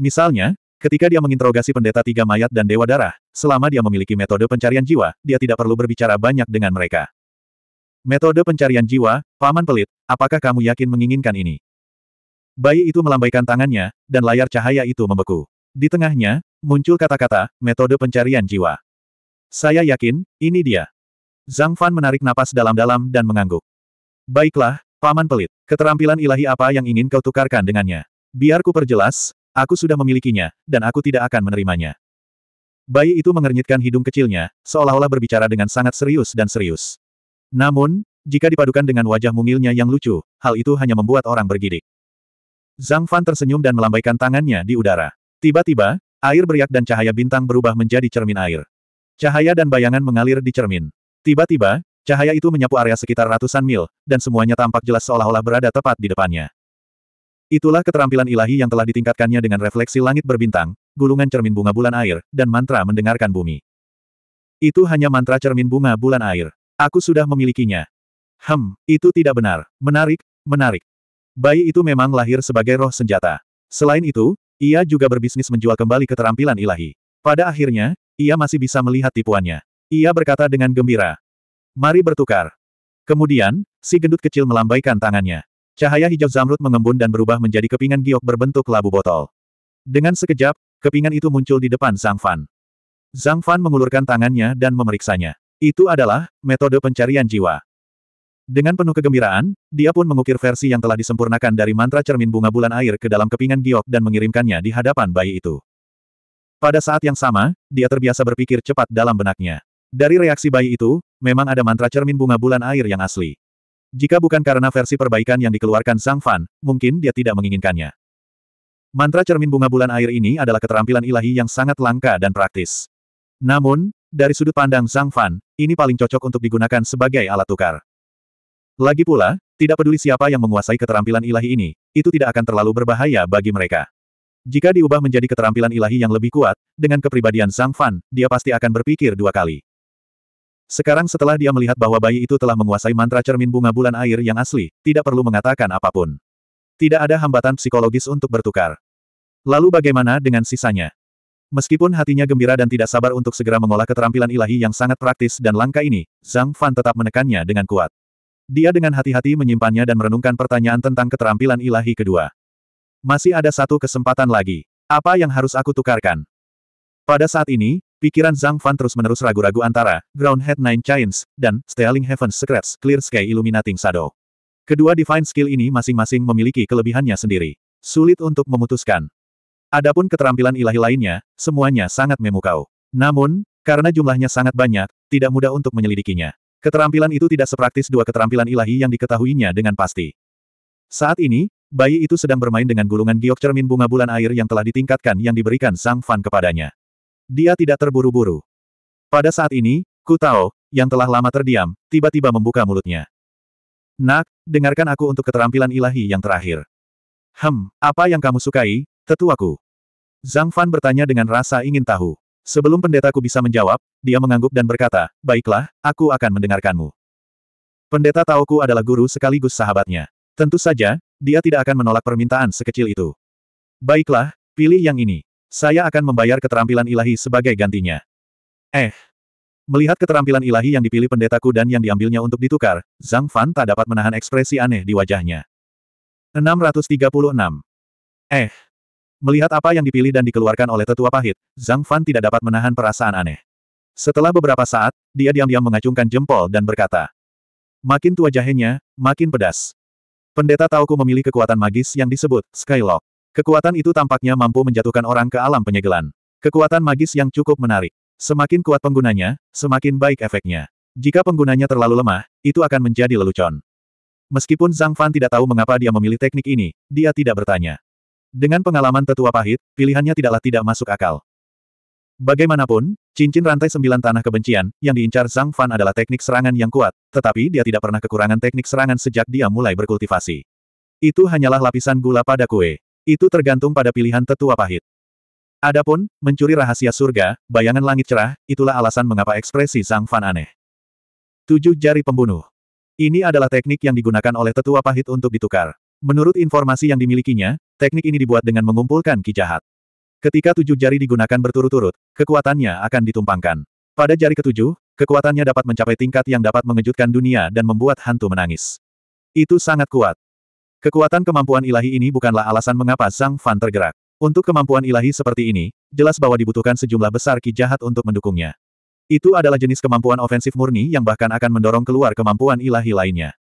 Misalnya, ketika dia menginterogasi pendeta tiga mayat dan dewa darah, selama dia memiliki metode pencarian jiwa, dia tidak perlu berbicara banyak dengan mereka. Metode pencarian jiwa, paman pelit, apakah kamu yakin menginginkan ini? Bayi itu melambaikan tangannya, dan layar cahaya itu membeku. Di tengahnya, muncul kata-kata, metode pencarian jiwa. Saya yakin, ini dia. Zhang Fan menarik napas dalam-dalam dan mengangguk. Baiklah, Paman pelit, keterampilan ilahi apa yang ingin kau tukarkan dengannya? Biarku perjelas, aku sudah memilikinya, dan aku tidak akan menerimanya. Bayi itu mengernyitkan hidung kecilnya, seolah-olah berbicara dengan sangat serius dan serius. Namun, jika dipadukan dengan wajah mungilnya yang lucu, hal itu hanya membuat orang bergidik. Zhang Fan tersenyum dan melambaikan tangannya di udara. Tiba-tiba, air beriak dan cahaya bintang berubah menjadi cermin air. Cahaya dan bayangan mengalir di cermin. Tiba-tiba, Cahaya itu menyapu area sekitar ratusan mil, dan semuanya tampak jelas seolah-olah berada tepat di depannya. Itulah keterampilan ilahi yang telah ditingkatkannya dengan refleksi langit berbintang, gulungan cermin bunga bulan air, dan mantra mendengarkan bumi. Itu hanya mantra cermin bunga bulan air. Aku sudah memilikinya. Hem, itu tidak benar. Menarik, menarik. Bayi itu memang lahir sebagai roh senjata. Selain itu, ia juga berbisnis menjual kembali keterampilan ilahi. Pada akhirnya, ia masih bisa melihat tipuannya. Ia berkata dengan gembira, Mari bertukar. Kemudian, si gendut kecil melambaikan tangannya. Cahaya hijau zamrud mengembun dan berubah menjadi kepingan giok berbentuk labu botol. Dengan sekejap, kepingan itu muncul di depan Zhang Fan. Zhang Fan mengulurkan tangannya dan memeriksanya. Itu adalah metode pencarian jiwa. Dengan penuh kegembiraan, dia pun mengukir versi yang telah disempurnakan dari mantra cermin bunga bulan air ke dalam kepingan giok dan mengirimkannya di hadapan bayi itu. Pada saat yang sama, dia terbiasa berpikir cepat dalam benaknya. Dari reaksi bayi itu, memang ada mantra cermin bunga bulan air yang asli. Jika bukan karena versi perbaikan yang dikeluarkan Sang Fan, mungkin dia tidak menginginkannya. Mantra cermin bunga bulan air ini adalah keterampilan ilahi yang sangat langka dan praktis. Namun, dari sudut pandang Sang Fan, ini paling cocok untuk digunakan sebagai alat tukar. Lagi pula, tidak peduli siapa yang menguasai keterampilan ilahi ini, itu tidak akan terlalu berbahaya bagi mereka. Jika diubah menjadi keterampilan ilahi yang lebih kuat, dengan kepribadian Sang Fan, dia pasti akan berpikir dua kali. Sekarang setelah dia melihat bahwa bayi itu telah menguasai mantra cermin bunga bulan air yang asli, tidak perlu mengatakan apapun. Tidak ada hambatan psikologis untuk bertukar. Lalu bagaimana dengan sisanya? Meskipun hatinya gembira dan tidak sabar untuk segera mengolah keterampilan ilahi yang sangat praktis dan langka ini, Zhang Fan tetap menekannya dengan kuat. Dia dengan hati-hati menyimpannya dan merenungkan pertanyaan tentang keterampilan ilahi kedua. Masih ada satu kesempatan lagi. Apa yang harus aku tukarkan? Pada saat ini, Pikiran Zhang Fan terus-menerus ragu-ragu antara Ground Head Nine Chains dan Stealing Heaven Secrets Clear Sky Illuminating Shadow. Kedua divine skill ini masing-masing memiliki kelebihannya sendiri. Sulit untuk memutuskan. Adapun keterampilan ilahi lainnya, semuanya sangat memukau. Namun, karena jumlahnya sangat banyak, tidak mudah untuk menyelidikinya. Keterampilan itu tidak sepraktis dua keterampilan ilahi yang diketahuinya dengan pasti. Saat ini, bayi itu sedang bermain dengan gulungan giok cermin bunga bulan air yang telah ditingkatkan yang diberikan Zhang Fan kepadanya. Dia tidak terburu-buru. Pada saat ini, Kutao, yang telah lama terdiam, tiba-tiba membuka mulutnya. Nak, dengarkan aku untuk keterampilan ilahi yang terakhir. Hem, apa yang kamu sukai, tetuaku? Zhang Fan bertanya dengan rasa ingin tahu. Sebelum pendetaku bisa menjawab, dia mengangguk dan berkata, baiklah, aku akan mendengarkanmu. Pendeta Taoku adalah guru sekaligus sahabatnya. Tentu saja, dia tidak akan menolak permintaan sekecil itu. Baiklah, pilih yang ini. Saya akan membayar keterampilan ilahi sebagai gantinya. Eh. Melihat keterampilan ilahi yang dipilih pendetaku dan yang diambilnya untuk ditukar, Zhang Fan tak dapat menahan ekspresi aneh di wajahnya. 636. Eh. Melihat apa yang dipilih dan dikeluarkan oleh tetua pahit, Zhang Fan tidak dapat menahan perasaan aneh. Setelah beberapa saat, dia diam-diam mengacungkan jempol dan berkata, Makin tua jahenya, makin pedas. Pendeta Tauku memilih kekuatan magis yang disebut Skylock. Kekuatan itu tampaknya mampu menjatuhkan orang ke alam penyegelan. Kekuatan magis yang cukup menarik. Semakin kuat penggunanya, semakin baik efeknya. Jika penggunanya terlalu lemah, itu akan menjadi lelucon. Meskipun Zhang Fan tidak tahu mengapa dia memilih teknik ini, dia tidak bertanya. Dengan pengalaman tetua pahit, pilihannya tidaklah tidak masuk akal. Bagaimanapun, cincin rantai sembilan tanah kebencian, yang diincar Zhang Fan adalah teknik serangan yang kuat, tetapi dia tidak pernah kekurangan teknik serangan sejak dia mulai berkultivasi. Itu hanyalah lapisan gula pada kue. Itu tergantung pada pilihan tetua pahit. Adapun, mencuri rahasia surga, bayangan langit cerah, itulah alasan mengapa ekspresi sang Fan aneh. Tujuh jari pembunuh. Ini adalah teknik yang digunakan oleh tetua pahit untuk ditukar. Menurut informasi yang dimilikinya, teknik ini dibuat dengan mengumpulkan ki jahat. Ketika tujuh jari digunakan berturut-turut, kekuatannya akan ditumpangkan. Pada jari ketujuh, kekuatannya dapat mencapai tingkat yang dapat mengejutkan dunia dan membuat hantu menangis. Itu sangat kuat. Kekuatan kemampuan ilahi ini bukanlah alasan mengapa Zhang Fan tergerak. Untuk kemampuan ilahi seperti ini, jelas bahwa dibutuhkan sejumlah besar ki jahat untuk mendukungnya. Itu adalah jenis kemampuan ofensif murni yang bahkan akan mendorong keluar kemampuan ilahi lainnya.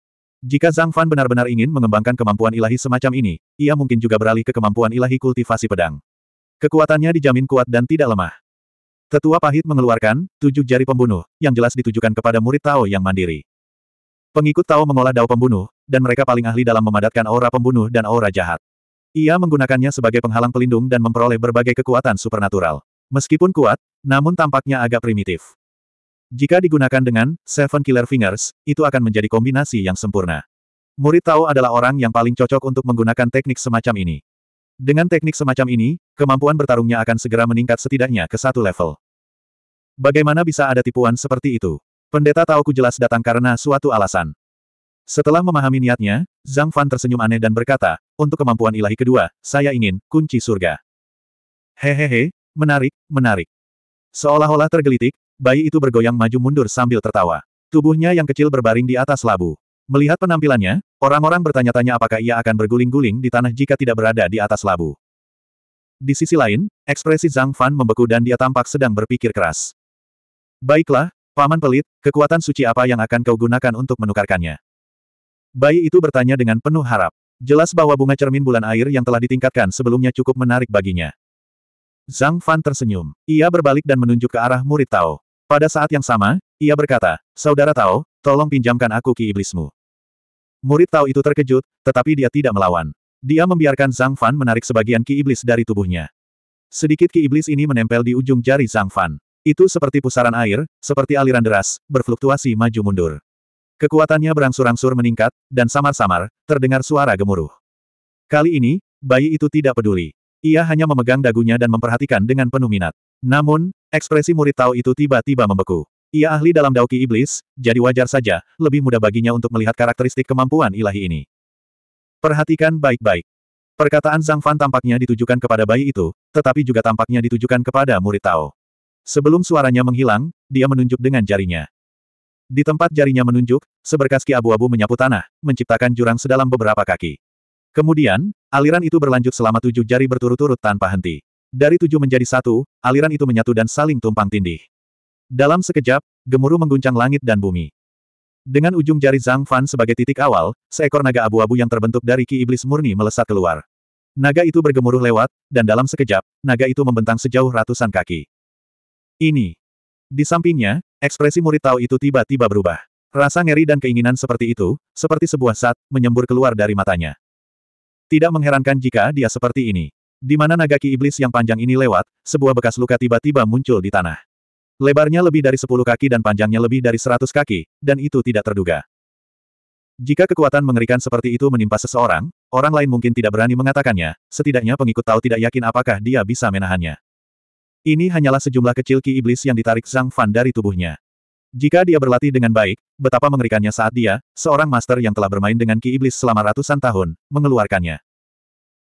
Jika Zhang Fan benar-benar ingin mengembangkan kemampuan ilahi semacam ini, ia mungkin juga beralih ke kemampuan ilahi kultivasi pedang. Kekuatannya dijamin kuat dan tidak lemah. Tetua pahit mengeluarkan tujuh jari pembunuh, yang jelas ditujukan kepada murid Tao yang mandiri. Pengikut Tao mengolah Dao pembunuh, dan mereka paling ahli dalam memadatkan aura pembunuh dan aura jahat. Ia menggunakannya sebagai penghalang pelindung dan memperoleh berbagai kekuatan supernatural. Meskipun kuat, namun tampaknya agak primitif. Jika digunakan dengan Seven Killer Fingers, itu akan menjadi kombinasi yang sempurna. Murid Tao adalah orang yang paling cocok untuk menggunakan teknik semacam ini. Dengan teknik semacam ini, kemampuan bertarungnya akan segera meningkat setidaknya ke satu level. Bagaimana bisa ada tipuan seperti itu? Pendeta Tao ku jelas datang karena suatu alasan. Setelah memahami niatnya, Zhang Fan tersenyum aneh dan berkata, untuk kemampuan ilahi kedua, saya ingin kunci surga. Hehehe, menarik, menarik. Seolah-olah tergelitik, bayi itu bergoyang maju mundur sambil tertawa. Tubuhnya yang kecil berbaring di atas labu. Melihat penampilannya, orang-orang bertanya-tanya apakah ia akan berguling-guling di tanah jika tidak berada di atas labu. Di sisi lain, ekspresi Zhang Fan membeku dan dia tampak sedang berpikir keras. Baiklah, Paman pelit, kekuatan suci apa yang akan kau gunakan untuk menukarkannya? Bayi itu bertanya dengan penuh harap. Jelas bahwa bunga cermin bulan air yang telah ditingkatkan sebelumnya cukup menarik baginya. Zhang Fan tersenyum. Ia berbalik dan menunjuk ke arah murid Tao. Pada saat yang sama, ia berkata, Saudara Tao, tolong pinjamkan aku ki iblismu. Murid Tao itu terkejut, tetapi dia tidak melawan. Dia membiarkan Zhang Fan menarik sebagian ki iblis dari tubuhnya. Sedikit ki iblis ini menempel di ujung jari Zhang Fan. Itu seperti pusaran air, seperti aliran deras, berfluktuasi maju-mundur. Kekuatannya berangsur-angsur meningkat, dan samar-samar, terdengar suara gemuruh. Kali ini, bayi itu tidak peduli. Ia hanya memegang dagunya dan memperhatikan dengan penuh minat. Namun, ekspresi murid Tao itu tiba-tiba membeku. Ia ahli dalam dauki iblis, jadi wajar saja, lebih mudah baginya untuk melihat karakteristik kemampuan ilahi ini. Perhatikan baik-baik. Perkataan Zhang Fan tampaknya ditujukan kepada bayi itu, tetapi juga tampaknya ditujukan kepada murid Tao. Sebelum suaranya menghilang, dia menunjuk dengan jarinya. Di tempat jarinya menunjuk, seberkas ki abu-abu menyapu tanah, menciptakan jurang sedalam beberapa kaki. Kemudian, aliran itu berlanjut selama tujuh jari berturut-turut tanpa henti. Dari tujuh menjadi satu, aliran itu menyatu dan saling tumpang tindih. Dalam sekejap, gemuruh mengguncang langit dan bumi. Dengan ujung jari Zhang Fan sebagai titik awal, seekor naga abu-abu yang terbentuk dari ki iblis murni melesat keluar. Naga itu bergemuruh lewat, dan dalam sekejap, naga itu membentang sejauh ratusan kaki. Ini. Di sampingnya, Ekspresi murid Tao itu tiba-tiba berubah. Rasa ngeri dan keinginan seperti itu, seperti sebuah saat, menyembur keluar dari matanya. Tidak mengherankan jika dia seperti ini. Di mana nagaki iblis yang panjang ini lewat, sebuah bekas luka tiba-tiba muncul di tanah. Lebarnya lebih dari 10 kaki dan panjangnya lebih dari 100 kaki, dan itu tidak terduga. Jika kekuatan mengerikan seperti itu menimpa seseorang, orang lain mungkin tidak berani mengatakannya, setidaknya pengikut tahu tidak yakin apakah dia bisa menahannya. Ini hanyalah sejumlah kecil ki iblis yang ditarik Zhang Fan dari tubuhnya. Jika dia berlatih dengan baik, betapa mengerikannya saat dia, seorang master yang telah bermain dengan ki iblis selama ratusan tahun, mengeluarkannya.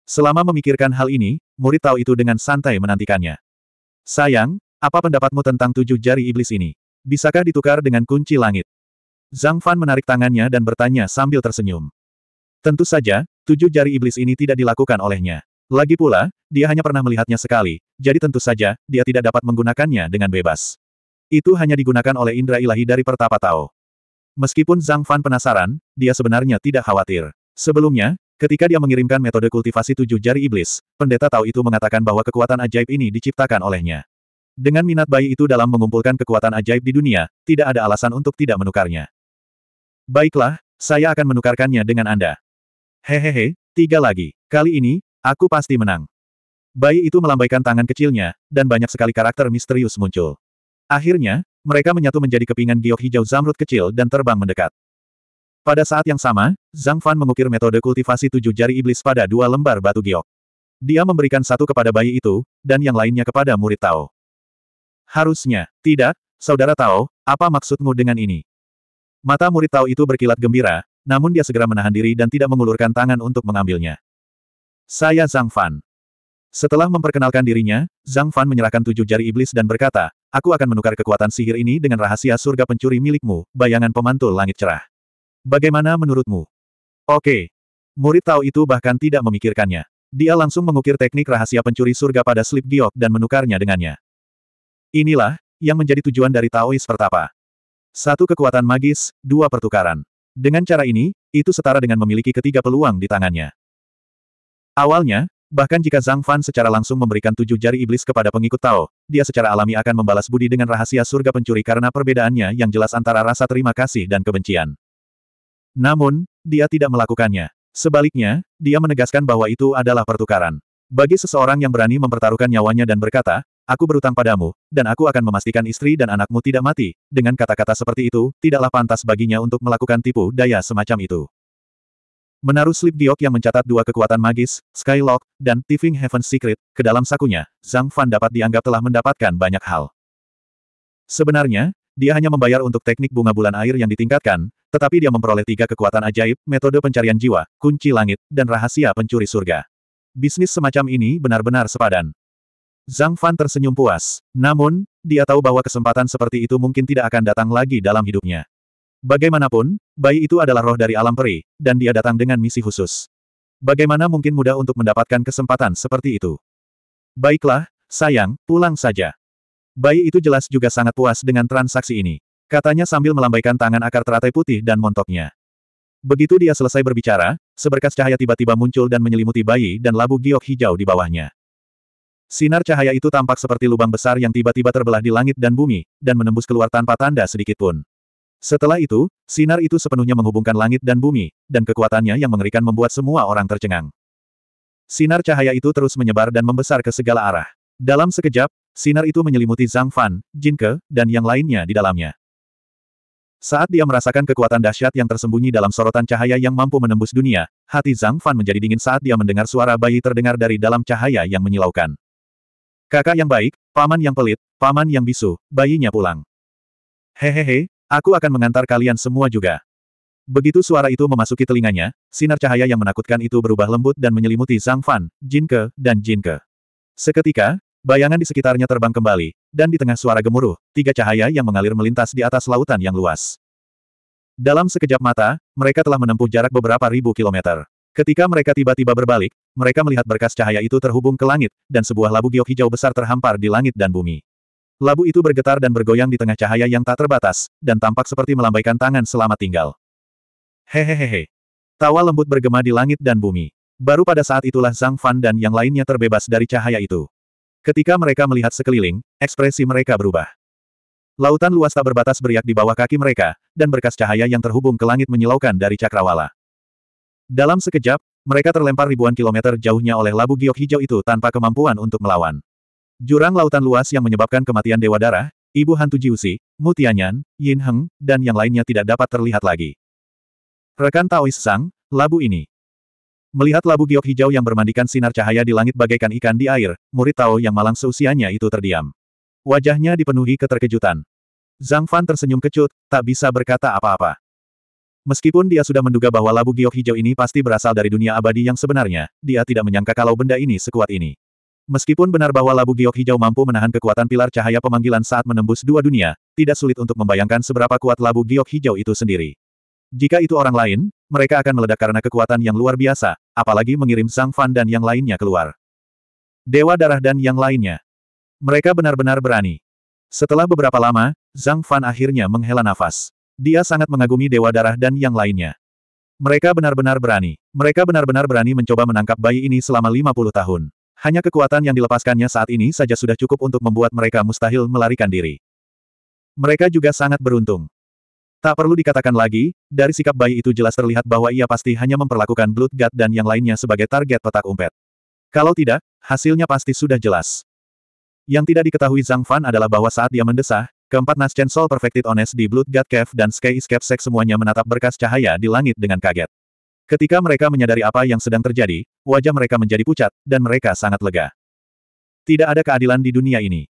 Selama memikirkan hal ini, murid Tao itu dengan santai menantikannya. Sayang, apa pendapatmu tentang tujuh jari iblis ini? Bisakah ditukar dengan kunci langit? Zhang Fan menarik tangannya dan bertanya sambil tersenyum. Tentu saja, tujuh jari iblis ini tidak dilakukan olehnya. Lagi pula, dia hanya pernah melihatnya sekali, jadi tentu saja, dia tidak dapat menggunakannya dengan bebas. Itu hanya digunakan oleh indra ilahi dari pertapa Tao. Meskipun Zhang Fan penasaran, dia sebenarnya tidak khawatir. Sebelumnya, ketika dia mengirimkan metode kultivasi tujuh jari iblis, pendeta Tao itu mengatakan bahwa kekuatan ajaib ini diciptakan olehnya. Dengan minat bayi itu dalam mengumpulkan kekuatan ajaib di dunia, tidak ada alasan untuk tidak menukarnya. Baiklah, saya akan menukarkannya dengan Anda. Hehehe, tiga lagi. Kali ini, Aku pasti menang. Bayi itu melambaikan tangan kecilnya, dan banyak sekali karakter misterius muncul. Akhirnya, mereka menyatu menjadi kepingan giok hijau zamrud kecil dan terbang mendekat. Pada saat yang sama, Zhang Fan mengukir metode kultivasi tujuh jari iblis pada dua lembar batu giok. Dia memberikan satu kepada bayi itu, dan yang lainnya kepada murid Tao. Harusnya, tidak, saudara Tao, apa maksudmu dengan ini? Mata murid Tao itu berkilat gembira, namun dia segera menahan diri dan tidak mengulurkan tangan untuk mengambilnya. Saya Zhang Fan. Setelah memperkenalkan dirinya, Zhang Fan menyerahkan tujuh jari iblis dan berkata, Aku akan menukar kekuatan sihir ini dengan rahasia surga pencuri milikmu, bayangan pemantul langit cerah. Bagaimana menurutmu? Oke. Murid tahu itu bahkan tidak memikirkannya. Dia langsung mengukir teknik rahasia pencuri surga pada slip giok dan menukarnya dengannya. Inilah, yang menjadi tujuan dari Taois Pertapa. Satu kekuatan magis, dua pertukaran. Dengan cara ini, itu setara dengan memiliki ketiga peluang di tangannya. Awalnya, bahkan jika Zhang Fan secara langsung memberikan tujuh jari iblis kepada pengikut Tao, dia secara alami akan membalas budi dengan rahasia surga pencuri karena perbedaannya yang jelas antara rasa terima kasih dan kebencian. Namun, dia tidak melakukannya. Sebaliknya, dia menegaskan bahwa itu adalah pertukaran. Bagi seseorang yang berani mempertaruhkan nyawanya dan berkata, aku berutang padamu, dan aku akan memastikan istri dan anakmu tidak mati, dengan kata-kata seperti itu, tidaklah pantas baginya untuk melakukan tipu daya semacam itu. Menaruh slip diok yang mencatat dua kekuatan magis, Skylock, dan Tiving Heaven Secret, ke dalam sakunya, Zhang Fan dapat dianggap telah mendapatkan banyak hal. Sebenarnya, dia hanya membayar untuk teknik bunga bulan air yang ditingkatkan, tetapi dia memperoleh tiga kekuatan ajaib, metode pencarian jiwa, kunci langit, dan rahasia pencuri surga. Bisnis semacam ini benar-benar sepadan. Zhang Fan tersenyum puas. Namun, dia tahu bahwa kesempatan seperti itu mungkin tidak akan datang lagi dalam hidupnya. Bagaimanapun, bayi itu adalah roh dari alam peri, dan dia datang dengan misi khusus. Bagaimana mungkin mudah untuk mendapatkan kesempatan seperti itu? Baiklah, sayang, pulang saja. Bayi itu jelas juga sangat puas dengan transaksi ini. Katanya sambil melambaikan tangan akar teratai putih dan montoknya. Begitu dia selesai berbicara, seberkas cahaya tiba-tiba muncul dan menyelimuti bayi dan labu giok hijau di bawahnya. Sinar cahaya itu tampak seperti lubang besar yang tiba-tiba terbelah di langit dan bumi, dan menembus keluar tanpa tanda sedikitpun. Setelah itu, sinar itu sepenuhnya menghubungkan langit dan bumi, dan kekuatannya yang mengerikan membuat semua orang tercengang. Sinar cahaya itu terus menyebar dan membesar ke segala arah. Dalam sekejap, sinar itu menyelimuti Zhang Fan, Jin Ke, dan yang lainnya di dalamnya. Saat dia merasakan kekuatan dahsyat yang tersembunyi dalam sorotan cahaya yang mampu menembus dunia, hati Zhang Fan menjadi dingin saat dia mendengar suara bayi terdengar dari dalam cahaya yang menyilaukan. Kakak yang baik, paman yang pelit, paman yang bisu, bayinya pulang. Hehehe, Aku akan mengantar kalian semua juga. Begitu suara itu memasuki telinganya, sinar cahaya yang menakutkan itu berubah lembut dan menyelimuti Zhang Fan, Jin Ke, dan Jin Ke. Seketika, bayangan di sekitarnya terbang kembali, dan di tengah suara gemuruh, tiga cahaya yang mengalir melintas di atas lautan yang luas. Dalam sekejap mata, mereka telah menempuh jarak beberapa ribu kilometer. Ketika mereka tiba-tiba berbalik, mereka melihat berkas cahaya itu terhubung ke langit, dan sebuah labu giok hijau besar terhampar di langit dan bumi. Labu itu bergetar dan bergoyang di tengah cahaya yang tak terbatas, dan tampak seperti melambaikan tangan selamat tinggal. Hehehehe. Tawa lembut bergema di langit dan bumi. Baru pada saat itulah Zhang Fan dan yang lainnya terbebas dari cahaya itu. Ketika mereka melihat sekeliling, ekspresi mereka berubah. Lautan luas tak berbatas beriak di bawah kaki mereka, dan berkas cahaya yang terhubung ke langit menyilaukan dari cakrawala. Dalam sekejap, mereka terlempar ribuan kilometer jauhnya oleh labu giok hijau itu tanpa kemampuan untuk melawan. Jurang lautan luas yang menyebabkan kematian Dewa Darah, Ibu Hantu Jiusi, Mutianyan, Yin Heng, dan yang lainnya tidak dapat terlihat lagi. Rekan Taois Sang, labu ini. Melihat labu giok hijau yang bermandikan sinar cahaya di langit bagaikan ikan di air, murid Tao yang malang seusianya itu terdiam. Wajahnya dipenuhi keterkejutan. Zhang Fan tersenyum kecut, tak bisa berkata apa-apa. Meskipun dia sudah menduga bahwa labu giok hijau ini pasti berasal dari dunia abadi yang sebenarnya, dia tidak menyangka kalau benda ini sekuat ini. Meskipun benar bahwa labu giok hijau mampu menahan kekuatan pilar cahaya pemanggilan saat menembus dua dunia, tidak sulit untuk membayangkan seberapa kuat labu giok hijau itu sendiri. Jika itu orang lain, mereka akan meledak karena kekuatan yang luar biasa, apalagi mengirim Zhang Fan dan yang lainnya keluar. Dewa Darah dan yang lainnya. Mereka benar-benar berani. Setelah beberapa lama, Zhang Fan akhirnya menghela nafas. Dia sangat mengagumi Dewa Darah dan yang lainnya. Mereka benar-benar berani. Mereka benar-benar berani mencoba menangkap bayi ini selama 50 tahun. Hanya kekuatan yang dilepaskannya saat ini saja sudah cukup untuk membuat mereka mustahil melarikan diri. Mereka juga sangat beruntung. Tak perlu dikatakan lagi, dari sikap bayi itu jelas terlihat bahwa ia pasti hanya memperlakukan Blood God dan yang lainnya sebagai target petak umpet. Kalau tidak, hasilnya pasti sudah jelas. Yang tidak diketahui Zhang Fan adalah bahwa saat dia mendesah, keempat Nascent Soul Perfected Ones di Blood God Cave dan Sky Escape Sek semuanya menatap berkas cahaya di langit dengan kaget. Ketika mereka menyadari apa yang sedang terjadi, wajah mereka menjadi pucat, dan mereka sangat lega. Tidak ada keadilan di dunia ini.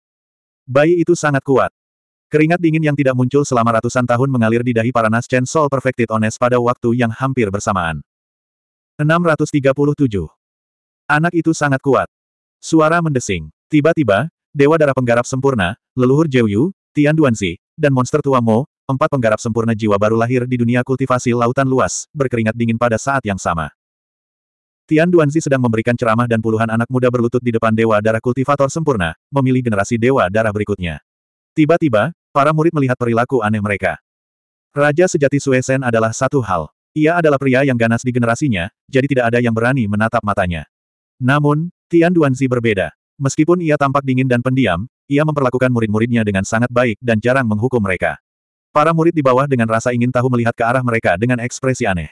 Bayi itu sangat kuat. Keringat dingin yang tidak muncul selama ratusan tahun mengalir di dahi para Naschen Soul Perfected Ones pada waktu yang hampir bersamaan. 637. Anak itu sangat kuat. Suara mendesing. Tiba-tiba, Dewa Darah Penggarap Sempurna, Leluhur Jeyu, Tian Duanzi, dan Monster Tua Mo, Empat penggarap sempurna jiwa baru lahir di dunia kultivasi lautan luas, berkeringat dingin pada saat yang sama. Tian Duanzi sedang memberikan ceramah dan puluhan anak muda berlutut di depan Dewa Darah Kultivator Sempurna, memilih generasi Dewa Darah berikutnya. Tiba-tiba, para murid melihat perilaku aneh mereka. Raja sejati Suesen adalah satu hal. Ia adalah pria yang ganas di generasinya, jadi tidak ada yang berani menatap matanya. Namun, Tian Duanzi berbeda. Meskipun ia tampak dingin dan pendiam, ia memperlakukan murid-muridnya dengan sangat baik dan jarang menghukum mereka. Para murid di bawah dengan rasa ingin tahu melihat ke arah mereka dengan ekspresi aneh.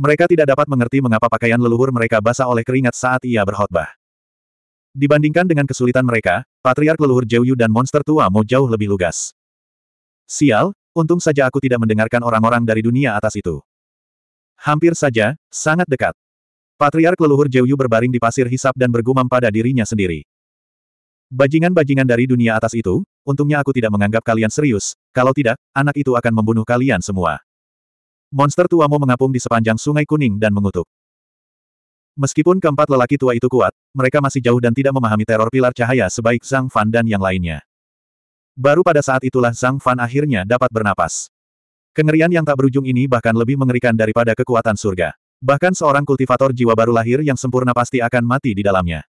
Mereka tidak dapat mengerti mengapa pakaian leluhur mereka basah oleh keringat saat ia berkhotbah. Dibandingkan dengan kesulitan mereka, Patriark leluhur Jeuyu dan monster tua mau jauh lebih lugas. Sial, untung saja aku tidak mendengarkan orang-orang dari dunia atas itu. Hampir saja, sangat dekat. Patriark leluhur Jeuyu berbaring di pasir hisap dan bergumam pada dirinya sendiri. Bajingan-bajingan dari dunia atas itu, untungnya aku tidak menganggap kalian serius, kalau tidak, anak itu akan membunuh kalian semua. Monster tuamu mengapung di sepanjang sungai kuning dan mengutuk. Meskipun keempat lelaki tua itu kuat, mereka masih jauh dan tidak memahami teror pilar cahaya sebaik Zhang Fan dan yang lainnya. Baru pada saat itulah Zhang Fan akhirnya dapat bernapas. Kengerian yang tak berujung ini bahkan lebih mengerikan daripada kekuatan surga. Bahkan seorang kultivator jiwa baru lahir yang sempurna pasti akan mati di dalamnya.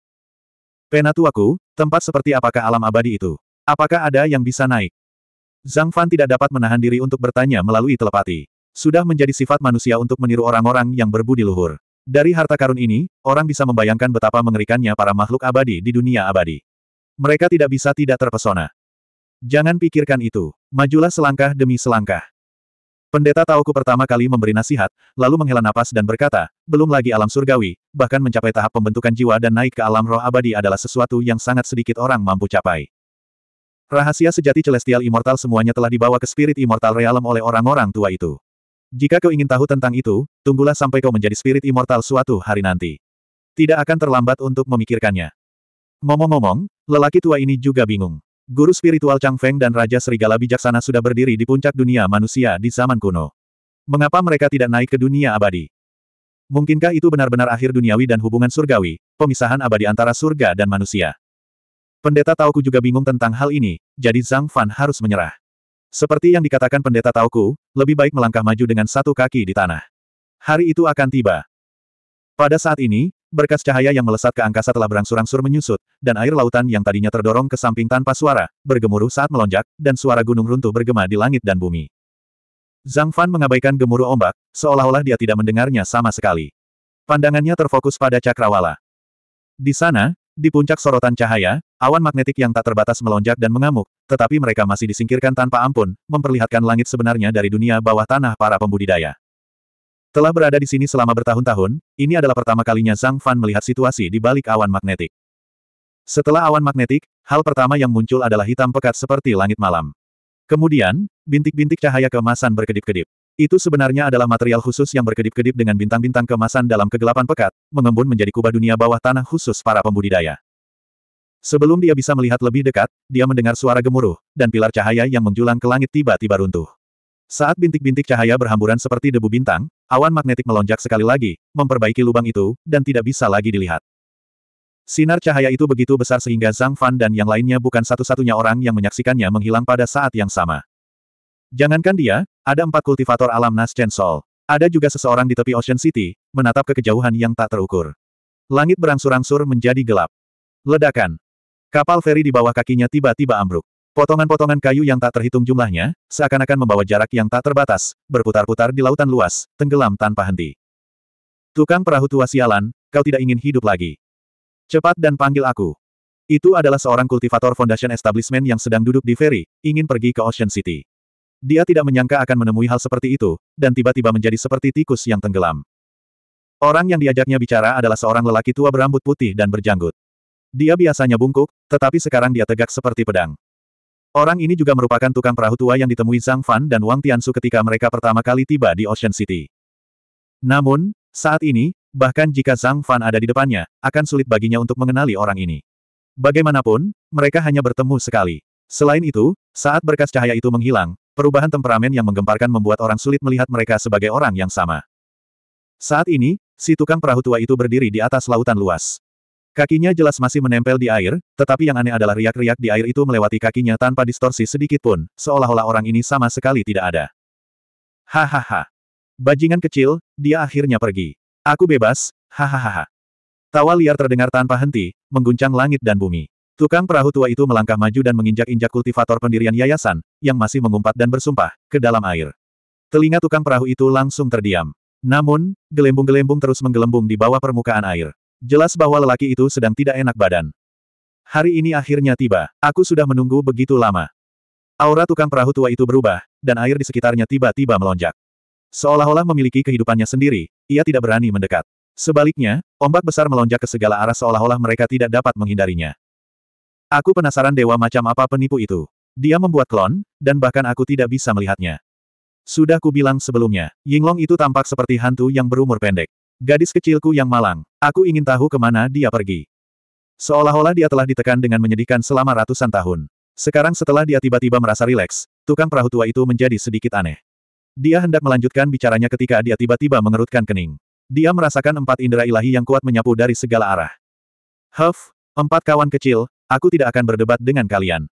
Penatuaku, tempat seperti apakah alam abadi itu? Apakah ada yang bisa naik? Zhang Fan tidak dapat menahan diri untuk bertanya melalui telepati. Sudah menjadi sifat manusia untuk meniru orang-orang yang berbudi luhur. Dari harta karun ini, orang bisa membayangkan betapa mengerikannya para makhluk abadi di dunia abadi. Mereka tidak bisa tidak terpesona. Jangan pikirkan itu. Majulah selangkah demi selangkah. Pendeta Taoku pertama kali memberi nasihat, lalu menghela napas dan berkata, belum lagi alam surgawi, bahkan mencapai tahap pembentukan jiwa dan naik ke alam roh abadi adalah sesuatu yang sangat sedikit orang mampu capai. Rahasia sejati Celestial Immortal semuanya telah dibawa ke Spirit Immortal Realm oleh orang-orang tua itu. Jika kau ingin tahu tentang itu, tunggulah sampai kau menjadi Spirit Immortal suatu hari nanti. Tidak akan terlambat untuk memikirkannya. Ngomong-ngomong, lelaki tua ini juga bingung. Guru spiritual Chang Feng dan Raja Serigala Bijaksana sudah berdiri di puncak dunia manusia di zaman kuno. Mengapa mereka tidak naik ke dunia abadi? Mungkinkah itu benar-benar akhir duniawi dan hubungan surgawi, pemisahan abadi antara surga dan manusia? Pendeta Tauku juga bingung tentang hal ini, jadi Zhang Fan harus menyerah. Seperti yang dikatakan pendeta Tauku, lebih baik melangkah maju dengan satu kaki di tanah. Hari itu akan tiba. Pada saat ini, berkas cahaya yang melesat ke angkasa telah berangsur-angsur menyusut, dan air lautan yang tadinya terdorong ke samping tanpa suara, bergemuruh saat melonjak, dan suara gunung runtuh bergema di langit dan bumi. Zhang Fan mengabaikan gemuruh ombak, seolah-olah dia tidak mendengarnya sama sekali. Pandangannya terfokus pada cakrawala. Di sana, di puncak sorotan cahaya, awan magnetik yang tak terbatas melonjak dan mengamuk, tetapi mereka masih disingkirkan tanpa ampun, memperlihatkan langit sebenarnya dari dunia bawah tanah para pembudidaya. Telah berada di sini selama bertahun-tahun, ini adalah pertama kalinya Zhang Fan melihat situasi di balik awan magnetik. Setelah awan magnetik, hal pertama yang muncul adalah hitam pekat seperti langit malam. Kemudian, bintik-bintik cahaya kemasan berkedip-kedip. Itu sebenarnya adalah material khusus yang berkedip-kedip dengan bintang-bintang kemasan dalam kegelapan pekat, mengembun menjadi kubah dunia bawah tanah khusus para pembudidaya. Sebelum dia bisa melihat lebih dekat, dia mendengar suara gemuruh, dan pilar cahaya yang menjulang ke langit tiba-tiba runtuh. Saat bintik-bintik cahaya berhamburan seperti debu bintang, awan magnetik melonjak sekali lagi, memperbaiki lubang itu, dan tidak bisa lagi dilihat. Sinar cahaya itu begitu besar sehingga Zhang Fan dan yang lainnya bukan satu-satunya orang yang menyaksikannya menghilang pada saat yang sama. Jangankan dia, ada empat kultivator alam Nas Chen Sol. Ada juga seseorang di tepi Ocean City, menatap ke kejauhan yang tak terukur. Langit berangsur-angsur menjadi gelap. Ledakan. Kapal feri di bawah kakinya tiba-tiba ambruk. Potongan-potongan kayu yang tak terhitung jumlahnya, seakan-akan membawa jarak yang tak terbatas, berputar-putar di lautan luas, tenggelam tanpa henti. Tukang perahu tua sialan, kau tidak ingin hidup lagi. Cepat dan panggil aku. Itu adalah seorang kultivator Foundation Establishment yang sedang duduk di ferry, ingin pergi ke Ocean City. Dia tidak menyangka akan menemui hal seperti itu, dan tiba-tiba menjadi seperti tikus yang tenggelam. Orang yang diajaknya bicara adalah seorang lelaki tua berambut putih dan berjanggut. Dia biasanya bungkuk, tetapi sekarang dia tegak seperti pedang. Orang ini juga merupakan tukang perahu tua yang ditemui Zhang Fan dan Wang Tiansu ketika mereka pertama kali tiba di Ocean City. Namun, saat ini, Bahkan jika Zhang Fan ada di depannya, akan sulit baginya untuk mengenali orang ini. Bagaimanapun, mereka hanya bertemu sekali. Selain itu, saat berkas cahaya itu menghilang, perubahan temperamen yang menggemparkan membuat orang sulit melihat mereka sebagai orang yang sama. Saat ini, si tukang perahu tua itu berdiri di atas lautan luas. Kakinya jelas masih menempel di air, tetapi yang aneh adalah riak-riak di air itu melewati kakinya tanpa distorsi sedikit pun, seolah-olah orang ini sama sekali tidak ada. Hahaha. Bajingan kecil, dia akhirnya pergi. Aku bebas, hahaha. Tawa liar terdengar tanpa henti, mengguncang langit dan bumi. Tukang perahu tua itu melangkah maju dan menginjak-injak kultivator pendirian yayasan, yang masih mengumpat dan bersumpah, ke dalam air. Telinga tukang perahu itu langsung terdiam. Namun, gelembung-gelembung terus menggelembung di bawah permukaan air. Jelas bahwa lelaki itu sedang tidak enak badan. Hari ini akhirnya tiba, aku sudah menunggu begitu lama. Aura tukang perahu tua itu berubah, dan air di sekitarnya tiba-tiba melonjak. Seolah-olah memiliki kehidupannya sendiri, ia tidak berani mendekat. Sebaliknya, ombak besar melonjak ke segala arah seolah-olah mereka tidak dapat menghindarinya. Aku penasaran dewa macam apa penipu itu. Dia membuat klon, dan bahkan aku tidak bisa melihatnya. Sudah kubilang sebelumnya, Yinglong itu tampak seperti hantu yang berumur pendek. Gadis kecilku yang malang, aku ingin tahu kemana dia pergi. Seolah-olah dia telah ditekan dengan menyedihkan selama ratusan tahun. Sekarang setelah dia tiba-tiba merasa rileks, tukang perahu tua itu menjadi sedikit aneh. Dia hendak melanjutkan bicaranya ketika dia tiba-tiba mengerutkan kening. Dia merasakan empat indera ilahi yang kuat menyapu dari segala arah. Huff, empat kawan kecil, aku tidak akan berdebat dengan kalian.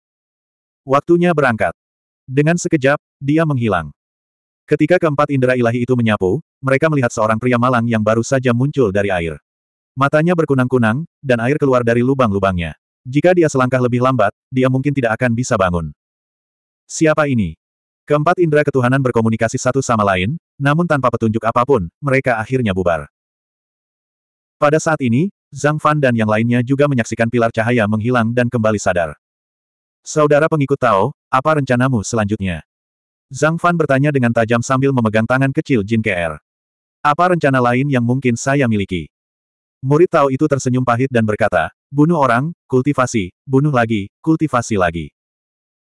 Waktunya berangkat. Dengan sekejap, dia menghilang. Ketika keempat indera ilahi itu menyapu, mereka melihat seorang pria malang yang baru saja muncul dari air. Matanya berkunang-kunang, dan air keluar dari lubang-lubangnya. Jika dia selangkah lebih lambat, dia mungkin tidak akan bisa bangun. Siapa ini? Keempat indera ketuhanan berkomunikasi satu sama lain, namun tanpa petunjuk apapun, mereka akhirnya bubar. Pada saat ini, Zhang Fan dan yang lainnya juga menyaksikan pilar cahaya menghilang dan kembali sadar. Saudara pengikut Tao, apa rencanamu selanjutnya? Zhang Fan bertanya dengan tajam sambil memegang tangan kecil Jin Ke'er. Apa rencana lain yang mungkin saya miliki? Murid Tao itu tersenyum pahit dan berkata, bunuh orang, kultivasi, bunuh lagi, kultivasi lagi.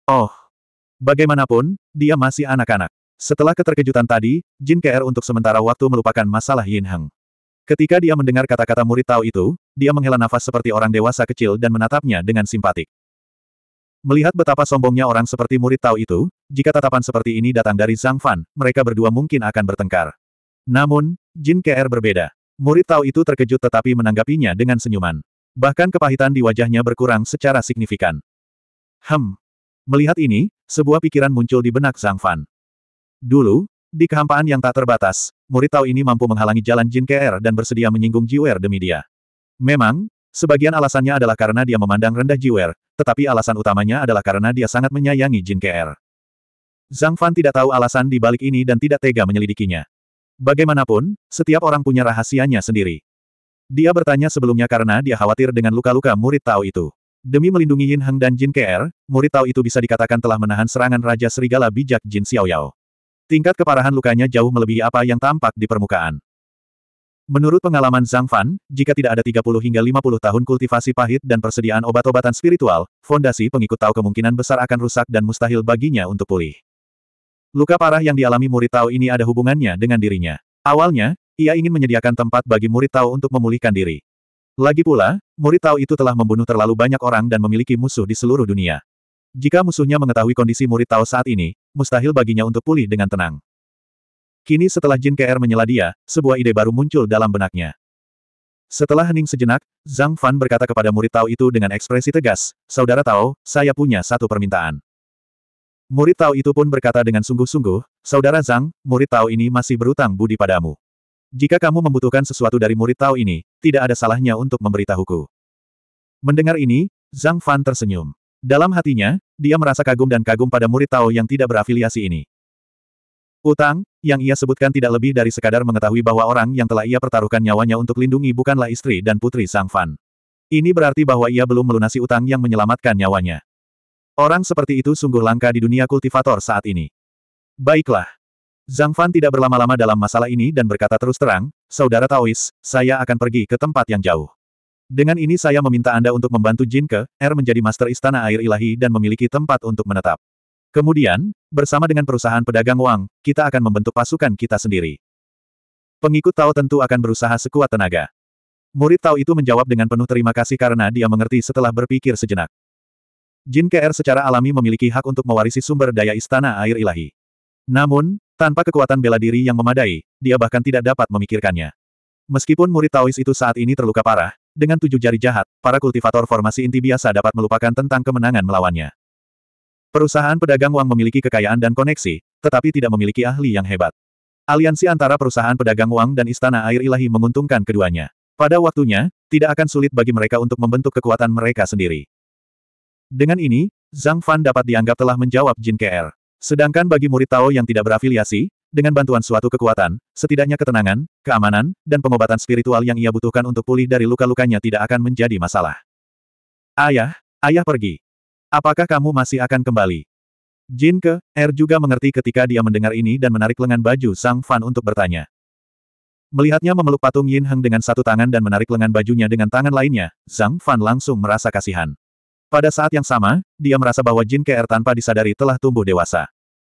Oh, Bagaimanapun, dia masih anak-anak. Setelah keterkejutan tadi, Jin KR er untuk sementara waktu melupakan masalah Yin Heng. Ketika dia mendengar kata-kata murid Tao itu, dia menghela nafas seperti orang dewasa kecil dan menatapnya dengan simpatik. Melihat betapa sombongnya orang seperti murid Tao itu, jika tatapan seperti ini datang dari Zhang Fan, mereka berdua mungkin akan bertengkar. Namun, Jin KR er berbeda. Murid Tao itu terkejut tetapi menanggapinya dengan senyuman. Bahkan kepahitan di wajahnya berkurang secara signifikan. Hem, Melihat ini, sebuah pikiran muncul di benak Zhang Fan. Dulu, di kehampaan yang tak terbatas, murid Tao ini mampu menghalangi jalan Jin Ke'er dan bersedia menyinggung Jiwer demi dia. Memang, sebagian alasannya adalah karena dia memandang rendah Jiwer, tetapi alasan utamanya adalah karena dia sangat menyayangi Jin Ke'er. Zhang Fan tidak tahu alasan di balik ini dan tidak tega menyelidikinya. Bagaimanapun, setiap orang punya rahasianya sendiri. Dia bertanya sebelumnya karena dia khawatir dengan luka-luka murid Tao itu. Demi melindungi Yin Heng dan Jin KR, murid Tao itu bisa dikatakan telah menahan serangan Raja Serigala bijak Jin Xiao Yao. Tingkat keparahan lukanya jauh melebihi apa yang tampak di permukaan. Menurut pengalaman Zhang Fan, jika tidak ada 30 hingga 50 tahun kultivasi pahit dan persediaan obat-obatan spiritual, fondasi pengikut Tao kemungkinan besar akan rusak dan mustahil baginya untuk pulih. Luka parah yang dialami murid Tao ini ada hubungannya dengan dirinya. Awalnya, ia ingin menyediakan tempat bagi murid Tao untuk memulihkan diri. Lagi pula, murid Tao itu telah membunuh terlalu banyak orang dan memiliki musuh di seluruh dunia. Jika musuhnya mengetahui kondisi murid Tao saat ini, mustahil baginya untuk pulih dengan tenang. Kini setelah Jin KR menyela dia, sebuah ide baru muncul dalam benaknya. Setelah hening sejenak, Zhang Fan berkata kepada murid Tao itu dengan ekspresi tegas, Saudara Tao, saya punya satu permintaan. Murid Tao itu pun berkata dengan sungguh-sungguh, Saudara Zhang, murid Tao ini masih berutang budi padamu. Jika kamu membutuhkan sesuatu dari murid Tao ini, tidak ada salahnya untuk memberitahuku. Mendengar ini, Zhang Fan tersenyum. Dalam hatinya, dia merasa kagum dan kagum pada murid Tao yang tidak berafiliasi ini. Utang, yang ia sebutkan tidak lebih dari sekadar mengetahui bahwa orang yang telah ia pertaruhkan nyawanya untuk lindungi bukanlah istri dan putri Zhang Fan. Ini berarti bahwa ia belum melunasi utang yang menyelamatkan nyawanya. Orang seperti itu sungguh langka di dunia kultivator saat ini. Baiklah, Zhang Fan tidak berlama-lama dalam masalah ini dan berkata terus terang, Saudara Taois, saya akan pergi ke tempat yang jauh. Dengan ini saya meminta Anda untuk membantu Jin Ke, R er menjadi master istana air ilahi dan memiliki tempat untuk menetap. Kemudian, bersama dengan perusahaan pedagang uang, kita akan membentuk pasukan kita sendiri. Pengikut Tao tentu akan berusaha sekuat tenaga. Murid Tao itu menjawab dengan penuh terima kasih karena dia mengerti setelah berpikir sejenak. Jin Ke R er secara alami memiliki hak untuk mewarisi sumber daya istana air ilahi. Namun, tanpa kekuatan bela diri yang memadai, dia bahkan tidak dapat memikirkannya. Meskipun murid Taois itu saat ini terluka parah, dengan tujuh jari jahat, para kultivator formasi inti biasa dapat melupakan tentang kemenangan melawannya. Perusahaan pedagang uang memiliki kekayaan dan koneksi, tetapi tidak memiliki ahli yang hebat. Aliansi antara perusahaan pedagang uang dan istana air ilahi menguntungkan keduanya. Pada waktunya, tidak akan sulit bagi mereka untuk membentuk kekuatan mereka sendiri. Dengan ini, Zhang Fan dapat dianggap telah menjawab Jin KR. Sedangkan bagi murid Tao yang tidak berafiliasi, dengan bantuan suatu kekuatan, setidaknya ketenangan, keamanan, dan pengobatan spiritual yang ia butuhkan untuk pulih dari luka-lukanya tidak akan menjadi masalah. Ayah, ayah pergi. Apakah kamu masih akan kembali? Jin ke, Er juga mengerti ketika dia mendengar ini dan menarik lengan baju Sang Fan untuk bertanya. Melihatnya memeluk patung Yin Heng dengan satu tangan dan menarik lengan bajunya dengan tangan lainnya, Sang Fan langsung merasa kasihan. Pada saat yang sama, dia merasa bahwa Jin Ke'er tanpa disadari telah tumbuh dewasa.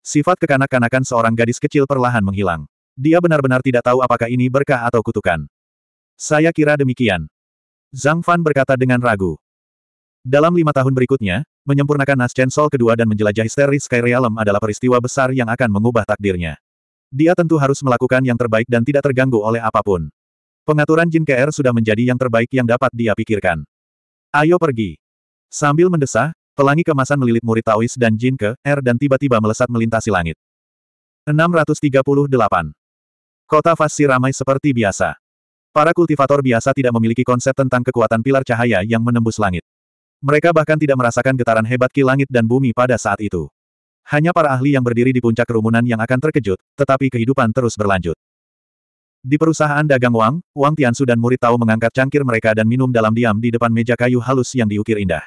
Sifat kekanak-kanakan seorang gadis kecil perlahan menghilang. Dia benar-benar tidak tahu apakah ini berkah atau kutukan. Saya kira demikian. Zhang Fan berkata dengan ragu. Dalam lima tahun berikutnya, menyempurnakan Naschen Soul kedua dan menjelajahi Starry Sky Realm adalah peristiwa besar yang akan mengubah takdirnya. Dia tentu harus melakukan yang terbaik dan tidak terganggu oleh apapun. Pengaturan Jin KR sudah menjadi yang terbaik yang dapat dia pikirkan. Ayo pergi. Sambil mendesah, pelangi kemasan melilit murid Taois dan Jin ke air dan tiba-tiba melesat melintasi langit. 638. Kota Fasi ramai seperti biasa. Para kultivator biasa tidak memiliki konsep tentang kekuatan pilar cahaya yang menembus langit. Mereka bahkan tidak merasakan getaran hebat ki langit dan bumi pada saat itu. Hanya para ahli yang berdiri di puncak kerumunan yang akan terkejut, tetapi kehidupan terus berlanjut. Di perusahaan dagang Wang, Wang Tiansu dan murid Tao mengangkat cangkir mereka dan minum dalam diam di depan meja kayu halus yang diukir indah.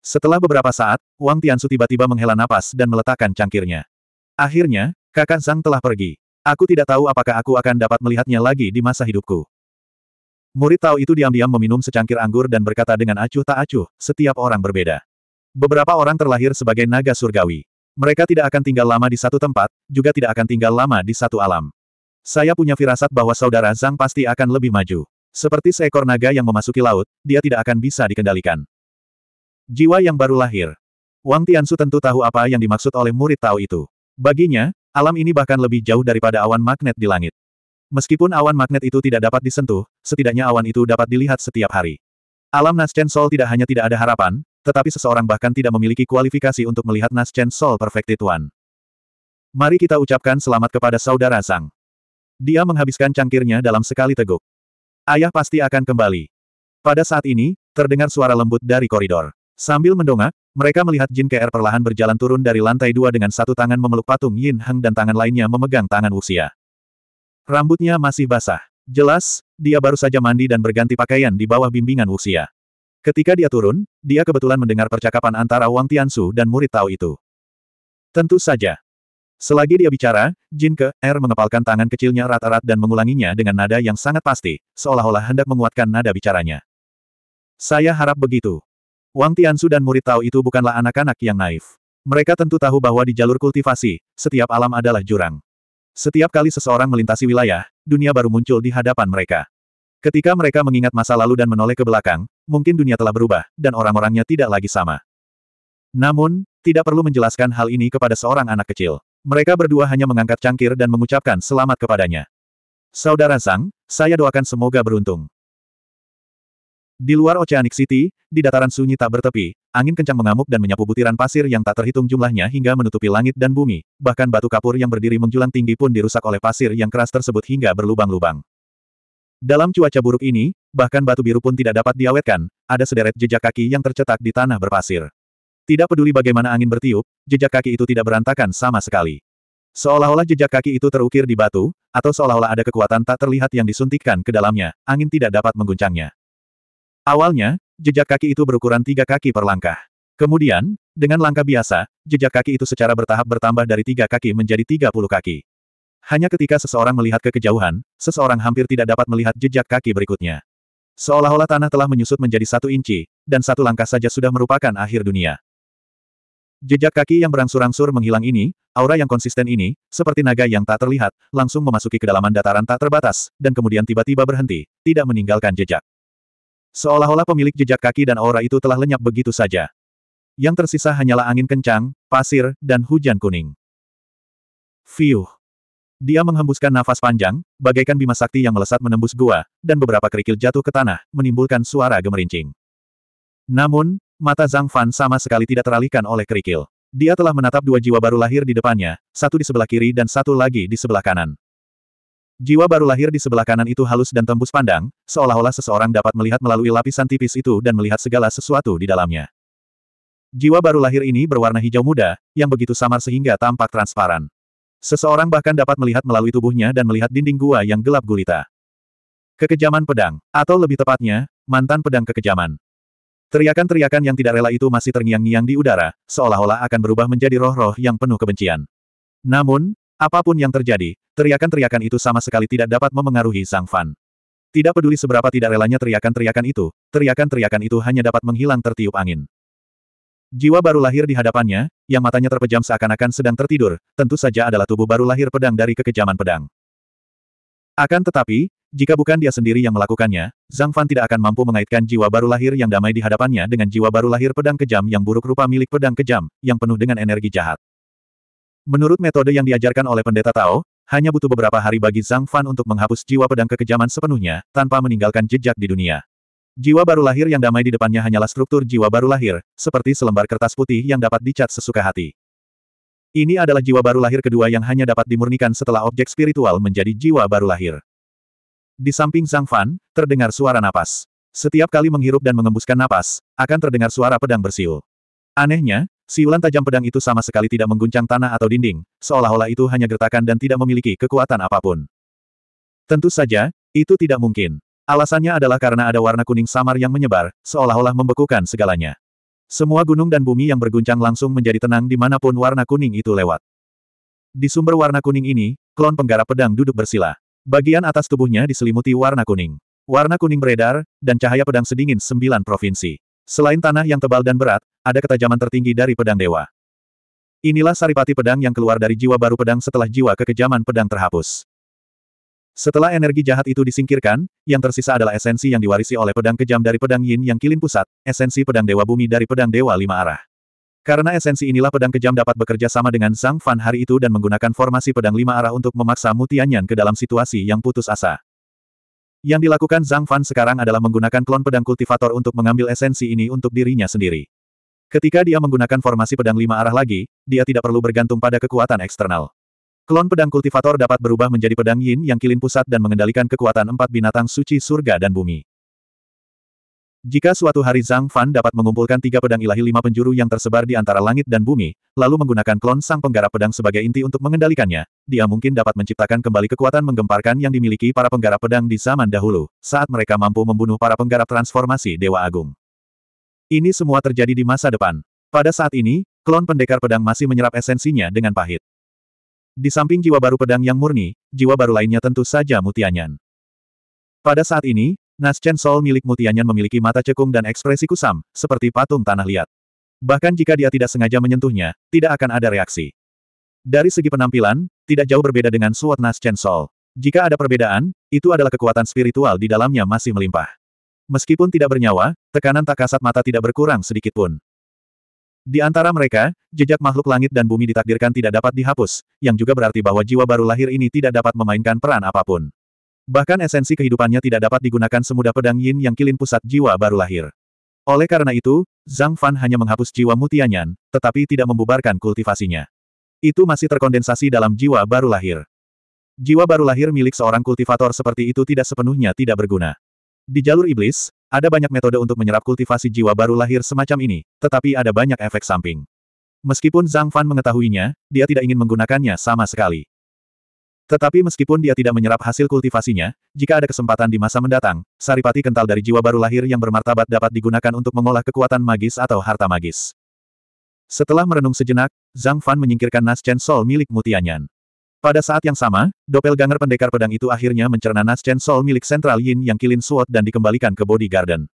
Setelah beberapa saat, Wang Tiansu tiba-tiba menghela napas dan meletakkan cangkirnya. Akhirnya, kakak Sang telah pergi. Aku tidak tahu apakah aku akan dapat melihatnya lagi di masa hidupku. Murid Tao itu diam-diam meminum secangkir anggur dan berkata dengan acuh tak acuh, setiap orang berbeda. Beberapa orang terlahir sebagai naga surgawi. Mereka tidak akan tinggal lama di satu tempat, juga tidak akan tinggal lama di satu alam. Saya punya firasat bahwa saudara Zhang pasti akan lebih maju. Seperti seekor naga yang memasuki laut, dia tidak akan bisa dikendalikan. Jiwa yang baru lahir. Wang Tiansu tentu tahu apa yang dimaksud oleh murid Tao itu. Baginya, alam ini bahkan lebih jauh daripada awan magnet di langit. Meskipun awan magnet itu tidak dapat disentuh, setidaknya awan itu dapat dilihat setiap hari. Alam Naschen Sol tidak hanya tidak ada harapan, tetapi seseorang bahkan tidak memiliki kualifikasi untuk melihat Naschen Sol Perfected One. Mari kita ucapkan selamat kepada saudara sang. Dia menghabiskan cangkirnya dalam sekali teguk. Ayah pasti akan kembali. Pada saat ini, terdengar suara lembut dari koridor. Sambil mendongak, mereka melihat Jin KR perlahan berjalan turun dari lantai dua dengan satu tangan memeluk patung Yin Heng dan tangan lainnya memegang tangan Wuxia. Rambutnya masih basah. Jelas, dia baru saja mandi dan berganti pakaian di bawah bimbingan Wuxia. Ketika dia turun, dia kebetulan mendengar percakapan antara Wang Tiansu dan murid Tao itu. Tentu saja. Selagi dia bicara, Jin Ke R mengepalkan tangan kecilnya erat-erat dan mengulanginya dengan nada yang sangat pasti, seolah-olah hendak menguatkan nada bicaranya. Saya harap begitu. Wang Tiansu dan murid Tao itu bukanlah anak-anak yang naif. Mereka tentu tahu bahwa di jalur kultivasi, setiap alam adalah jurang. Setiap kali seseorang melintasi wilayah, dunia baru muncul di hadapan mereka. Ketika mereka mengingat masa lalu dan menoleh ke belakang, mungkin dunia telah berubah, dan orang-orangnya tidak lagi sama. Namun, tidak perlu menjelaskan hal ini kepada seorang anak kecil. Mereka berdua hanya mengangkat cangkir dan mengucapkan selamat kepadanya. Saudara Sang, saya doakan semoga beruntung. Di luar Oceanic City, di dataran sunyi tak bertepi, angin kencang mengamuk dan menyapu butiran pasir yang tak terhitung jumlahnya hingga menutupi langit dan bumi, bahkan batu kapur yang berdiri menjulang tinggi pun dirusak oleh pasir yang keras tersebut hingga berlubang-lubang. Dalam cuaca buruk ini, bahkan batu biru pun tidak dapat diawetkan, ada sederet jejak kaki yang tercetak di tanah berpasir. Tidak peduli bagaimana angin bertiup, jejak kaki itu tidak berantakan sama sekali. Seolah-olah jejak kaki itu terukir di batu, atau seolah-olah ada kekuatan tak terlihat yang disuntikkan ke dalamnya, angin tidak dapat mengguncangnya. Awalnya, jejak kaki itu berukuran tiga kaki per langkah. Kemudian, dengan langkah biasa, jejak kaki itu secara bertahap bertambah dari tiga kaki menjadi tiga puluh kaki. Hanya ketika seseorang melihat ke kejauhan, seseorang hampir tidak dapat melihat jejak kaki berikutnya. Seolah-olah tanah telah menyusut menjadi satu inci, dan satu langkah saja sudah merupakan akhir dunia. Jejak kaki yang berangsur-angsur menghilang ini, aura yang konsisten ini, seperti naga yang tak terlihat, langsung memasuki kedalaman dataran tak terbatas, dan kemudian tiba-tiba berhenti, tidak meninggalkan jejak. Seolah-olah pemilik jejak kaki dan aura itu telah lenyap begitu saja. Yang tersisa hanyalah angin kencang, pasir, dan hujan kuning. Fiuh. Dia menghembuskan nafas panjang, bagaikan bima sakti yang melesat menembus gua, dan beberapa kerikil jatuh ke tanah, menimbulkan suara gemerincing. Namun, mata Zhang Fan sama sekali tidak teralihkan oleh kerikil. Dia telah menatap dua jiwa baru lahir di depannya, satu di sebelah kiri dan satu lagi di sebelah kanan. Jiwa baru lahir di sebelah kanan itu halus dan tembus pandang, seolah-olah seseorang dapat melihat melalui lapisan tipis itu dan melihat segala sesuatu di dalamnya. Jiwa baru lahir ini berwarna hijau muda, yang begitu samar sehingga tampak transparan. Seseorang bahkan dapat melihat melalui tubuhnya dan melihat dinding gua yang gelap gulita. Kekejaman pedang, atau lebih tepatnya, mantan pedang kekejaman. Teriakan-teriakan yang tidak rela itu masih terngiang-ngiang di udara, seolah-olah akan berubah menjadi roh-roh yang penuh kebencian. Namun, Apapun yang terjadi, teriakan-teriakan itu sama sekali tidak dapat memengaruhi Zhang Fan. Tidak peduli seberapa tidak relanya teriakan-teriakan itu, teriakan-teriakan itu hanya dapat menghilang tertiup angin. Jiwa baru lahir di hadapannya, yang matanya terpejam seakan-akan sedang tertidur, tentu saja adalah tubuh baru lahir pedang dari kekejaman pedang. Akan tetapi, jika bukan dia sendiri yang melakukannya, Zhang Fan tidak akan mampu mengaitkan jiwa baru lahir yang damai di hadapannya dengan jiwa baru lahir pedang kejam yang buruk rupa milik pedang kejam, yang penuh dengan energi jahat. Menurut metode yang diajarkan oleh pendeta Tao, hanya butuh beberapa hari bagi Zhang Fan untuk menghapus jiwa pedang kekejaman sepenuhnya, tanpa meninggalkan jejak di dunia. Jiwa baru lahir yang damai di depannya hanyalah struktur jiwa baru lahir, seperti selembar kertas putih yang dapat dicat sesuka hati. Ini adalah jiwa baru lahir kedua yang hanya dapat dimurnikan setelah objek spiritual menjadi jiwa baru lahir. Di samping Zhang Fan, terdengar suara napas. Setiap kali menghirup dan mengembuskan napas, akan terdengar suara pedang bersiul. Anehnya, Siulan tajam pedang itu sama sekali tidak mengguncang tanah atau dinding, seolah-olah itu hanya gertakan dan tidak memiliki kekuatan apapun. Tentu saja, itu tidak mungkin. Alasannya adalah karena ada warna kuning samar yang menyebar, seolah-olah membekukan segalanya. Semua gunung dan bumi yang berguncang langsung menjadi tenang di dimanapun warna kuning itu lewat. Di sumber warna kuning ini, klon penggarap pedang duduk bersila. Bagian atas tubuhnya diselimuti warna kuning. Warna kuning beredar, dan cahaya pedang sedingin sembilan provinsi. Selain tanah yang tebal dan berat, ada ketajaman tertinggi dari pedang dewa. Inilah saripati pedang yang keluar dari jiwa baru pedang setelah jiwa kekejaman pedang terhapus. Setelah energi jahat itu disingkirkan, yang tersisa adalah esensi yang diwarisi oleh pedang kejam dari pedang yin yang kilin pusat, esensi pedang dewa bumi dari pedang dewa lima arah. Karena esensi inilah pedang kejam dapat bekerja sama dengan Sang Fan hari itu dan menggunakan formasi pedang lima arah untuk memaksa Mutianyan ke dalam situasi yang putus asa. Yang dilakukan Zhang Fan sekarang adalah menggunakan klon pedang kultivator untuk mengambil esensi ini untuk dirinya sendiri. Ketika dia menggunakan formasi pedang lima arah lagi, dia tidak perlu bergantung pada kekuatan eksternal. Klon pedang kultivator dapat berubah menjadi pedang yin yang kilin pusat dan mengendalikan kekuatan empat binatang suci surga dan bumi. Jika suatu hari Zhang Fan dapat mengumpulkan tiga pedang ilahi lima penjuru yang tersebar di antara langit dan bumi, lalu menggunakan klon sang penggarap pedang sebagai inti untuk mengendalikannya, dia mungkin dapat menciptakan kembali kekuatan menggemparkan yang dimiliki para penggarap pedang di zaman dahulu, saat mereka mampu membunuh para penggarap transformasi Dewa Agung. Ini semua terjadi di masa depan. Pada saat ini, klon pendekar pedang masih menyerap esensinya dengan pahit. Di samping jiwa baru pedang yang murni, jiwa baru lainnya tentu saja Mutianyan. Pada saat ini, Nas Chen Sol milik Mutianyan memiliki mata cekung dan ekspresi kusam, seperti patung tanah liat. Bahkan jika dia tidak sengaja menyentuhnya, tidak akan ada reaksi. Dari segi penampilan, tidak jauh berbeda dengan Nas Chen Sol. Jika ada perbedaan, itu adalah kekuatan spiritual di dalamnya masih melimpah. Meskipun tidak bernyawa, tekanan tak kasat mata tidak berkurang sedikit pun. Di antara mereka, jejak makhluk langit dan bumi ditakdirkan tidak dapat dihapus, yang juga berarti bahwa jiwa baru lahir ini tidak dapat memainkan peran apapun. Bahkan esensi kehidupannya tidak dapat digunakan semudah pedang yin yang kilin pusat jiwa baru lahir. Oleh karena itu, Zhang Fan hanya menghapus jiwa mutianyan, tetapi tidak membubarkan kultivasinya. Itu masih terkondensasi dalam jiwa baru lahir. Jiwa baru lahir milik seorang kultivator seperti itu tidak sepenuhnya tidak berguna. Di jalur iblis, ada banyak metode untuk menyerap kultivasi jiwa baru lahir semacam ini, tetapi ada banyak efek samping. Meskipun Zhang Fan mengetahuinya, dia tidak ingin menggunakannya sama sekali. Tetapi meskipun dia tidak menyerap hasil kultivasinya, jika ada kesempatan di masa mendatang, saripati kental dari jiwa baru lahir yang bermartabat dapat digunakan untuk mengolah kekuatan magis atau harta magis. Setelah merenung sejenak, Zhang Fan menyingkirkan Nas Chen Sol milik Mutianyan. Pada saat yang sama, Dopel doppelganger pendekar pedang itu akhirnya mencerna Nas Chen Sol milik Central Yin yang kilin suot dan dikembalikan ke Body Garden.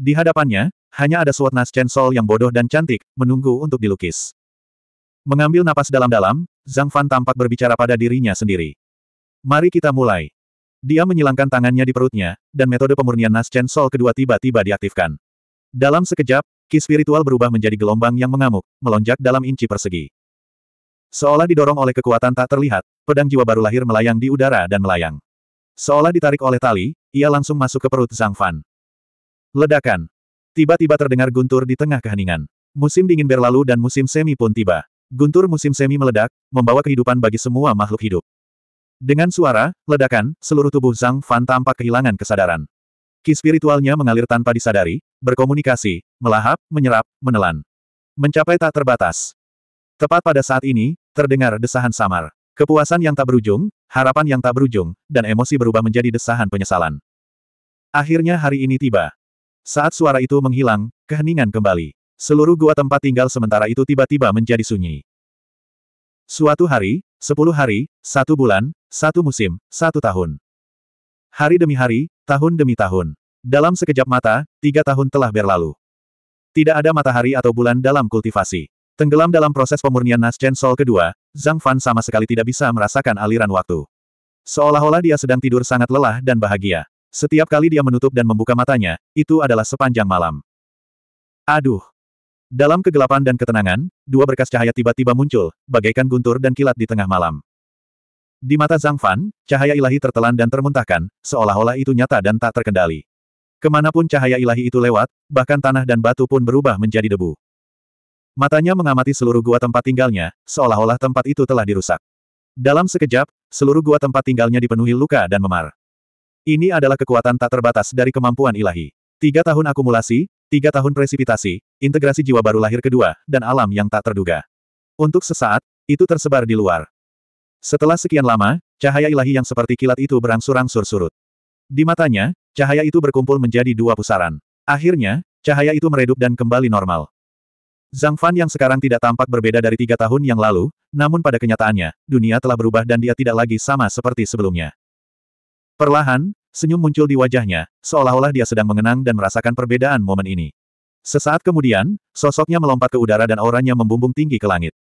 Di hadapannya, hanya ada suot Nas Chen Sol yang bodoh dan cantik, menunggu untuk dilukis. Mengambil napas dalam-dalam, Zhang Fan tampak berbicara pada dirinya sendiri. Mari kita mulai. Dia menyilangkan tangannya di perutnya, dan metode pemurnian Naschen Sol kedua tiba-tiba diaktifkan. Dalam sekejap, ki spiritual berubah menjadi gelombang yang mengamuk, melonjak dalam inci persegi. Seolah didorong oleh kekuatan tak terlihat, pedang jiwa baru lahir melayang di udara dan melayang. Seolah ditarik oleh tali, ia langsung masuk ke perut Zhang Fan. Ledakan. Tiba-tiba terdengar guntur di tengah keheningan. Musim dingin berlalu dan musim semi pun tiba. Guntur musim semi meledak, membawa kehidupan bagi semua makhluk hidup. Dengan suara, ledakan, seluruh tubuh Zhang Fan tampak kehilangan kesadaran. Ki spiritualnya mengalir tanpa disadari, berkomunikasi, melahap, menyerap, menelan. Mencapai tak terbatas. Tepat pada saat ini, terdengar desahan samar. Kepuasan yang tak berujung, harapan yang tak berujung, dan emosi berubah menjadi desahan penyesalan. Akhirnya hari ini tiba. Saat suara itu menghilang, keheningan kembali. Seluruh gua tempat tinggal sementara itu tiba-tiba menjadi sunyi. Suatu hari, sepuluh hari, satu bulan, satu musim, satu tahun. Hari demi hari, tahun demi tahun. Dalam sekejap mata, tiga tahun telah berlalu. Tidak ada matahari atau bulan dalam kultivasi. Tenggelam dalam proses pemurnian Chen Sol kedua, Zhang Fan sama sekali tidak bisa merasakan aliran waktu. Seolah-olah dia sedang tidur sangat lelah dan bahagia. Setiap kali dia menutup dan membuka matanya, itu adalah sepanjang malam. Aduh, dalam kegelapan dan ketenangan, dua berkas cahaya tiba-tiba muncul, bagaikan guntur dan kilat di tengah malam. Di mata Zhang Fan, cahaya ilahi tertelan dan termuntahkan, seolah-olah itu nyata dan tak terkendali. Kemanapun cahaya ilahi itu lewat, bahkan tanah dan batu pun berubah menjadi debu. Matanya mengamati seluruh gua tempat tinggalnya, seolah-olah tempat itu telah dirusak. Dalam sekejap, seluruh gua tempat tinggalnya dipenuhi luka dan memar. Ini adalah kekuatan tak terbatas dari kemampuan ilahi. Tiga tahun akumulasi, tiga tahun presipitasi, integrasi jiwa baru lahir kedua, dan alam yang tak terduga. Untuk sesaat, itu tersebar di luar. Setelah sekian lama, cahaya ilahi yang seperti kilat itu berangsur-angsur surut. Di matanya, cahaya itu berkumpul menjadi dua pusaran. Akhirnya, cahaya itu meredup dan kembali normal. Zhang Fan yang sekarang tidak tampak berbeda dari tiga tahun yang lalu, namun pada kenyataannya, dunia telah berubah dan dia tidak lagi sama seperti sebelumnya. Perlahan, Senyum muncul di wajahnya, seolah-olah dia sedang mengenang dan merasakan perbedaan momen ini. Sesaat kemudian, sosoknya melompat ke udara dan auranya membumbung tinggi ke langit.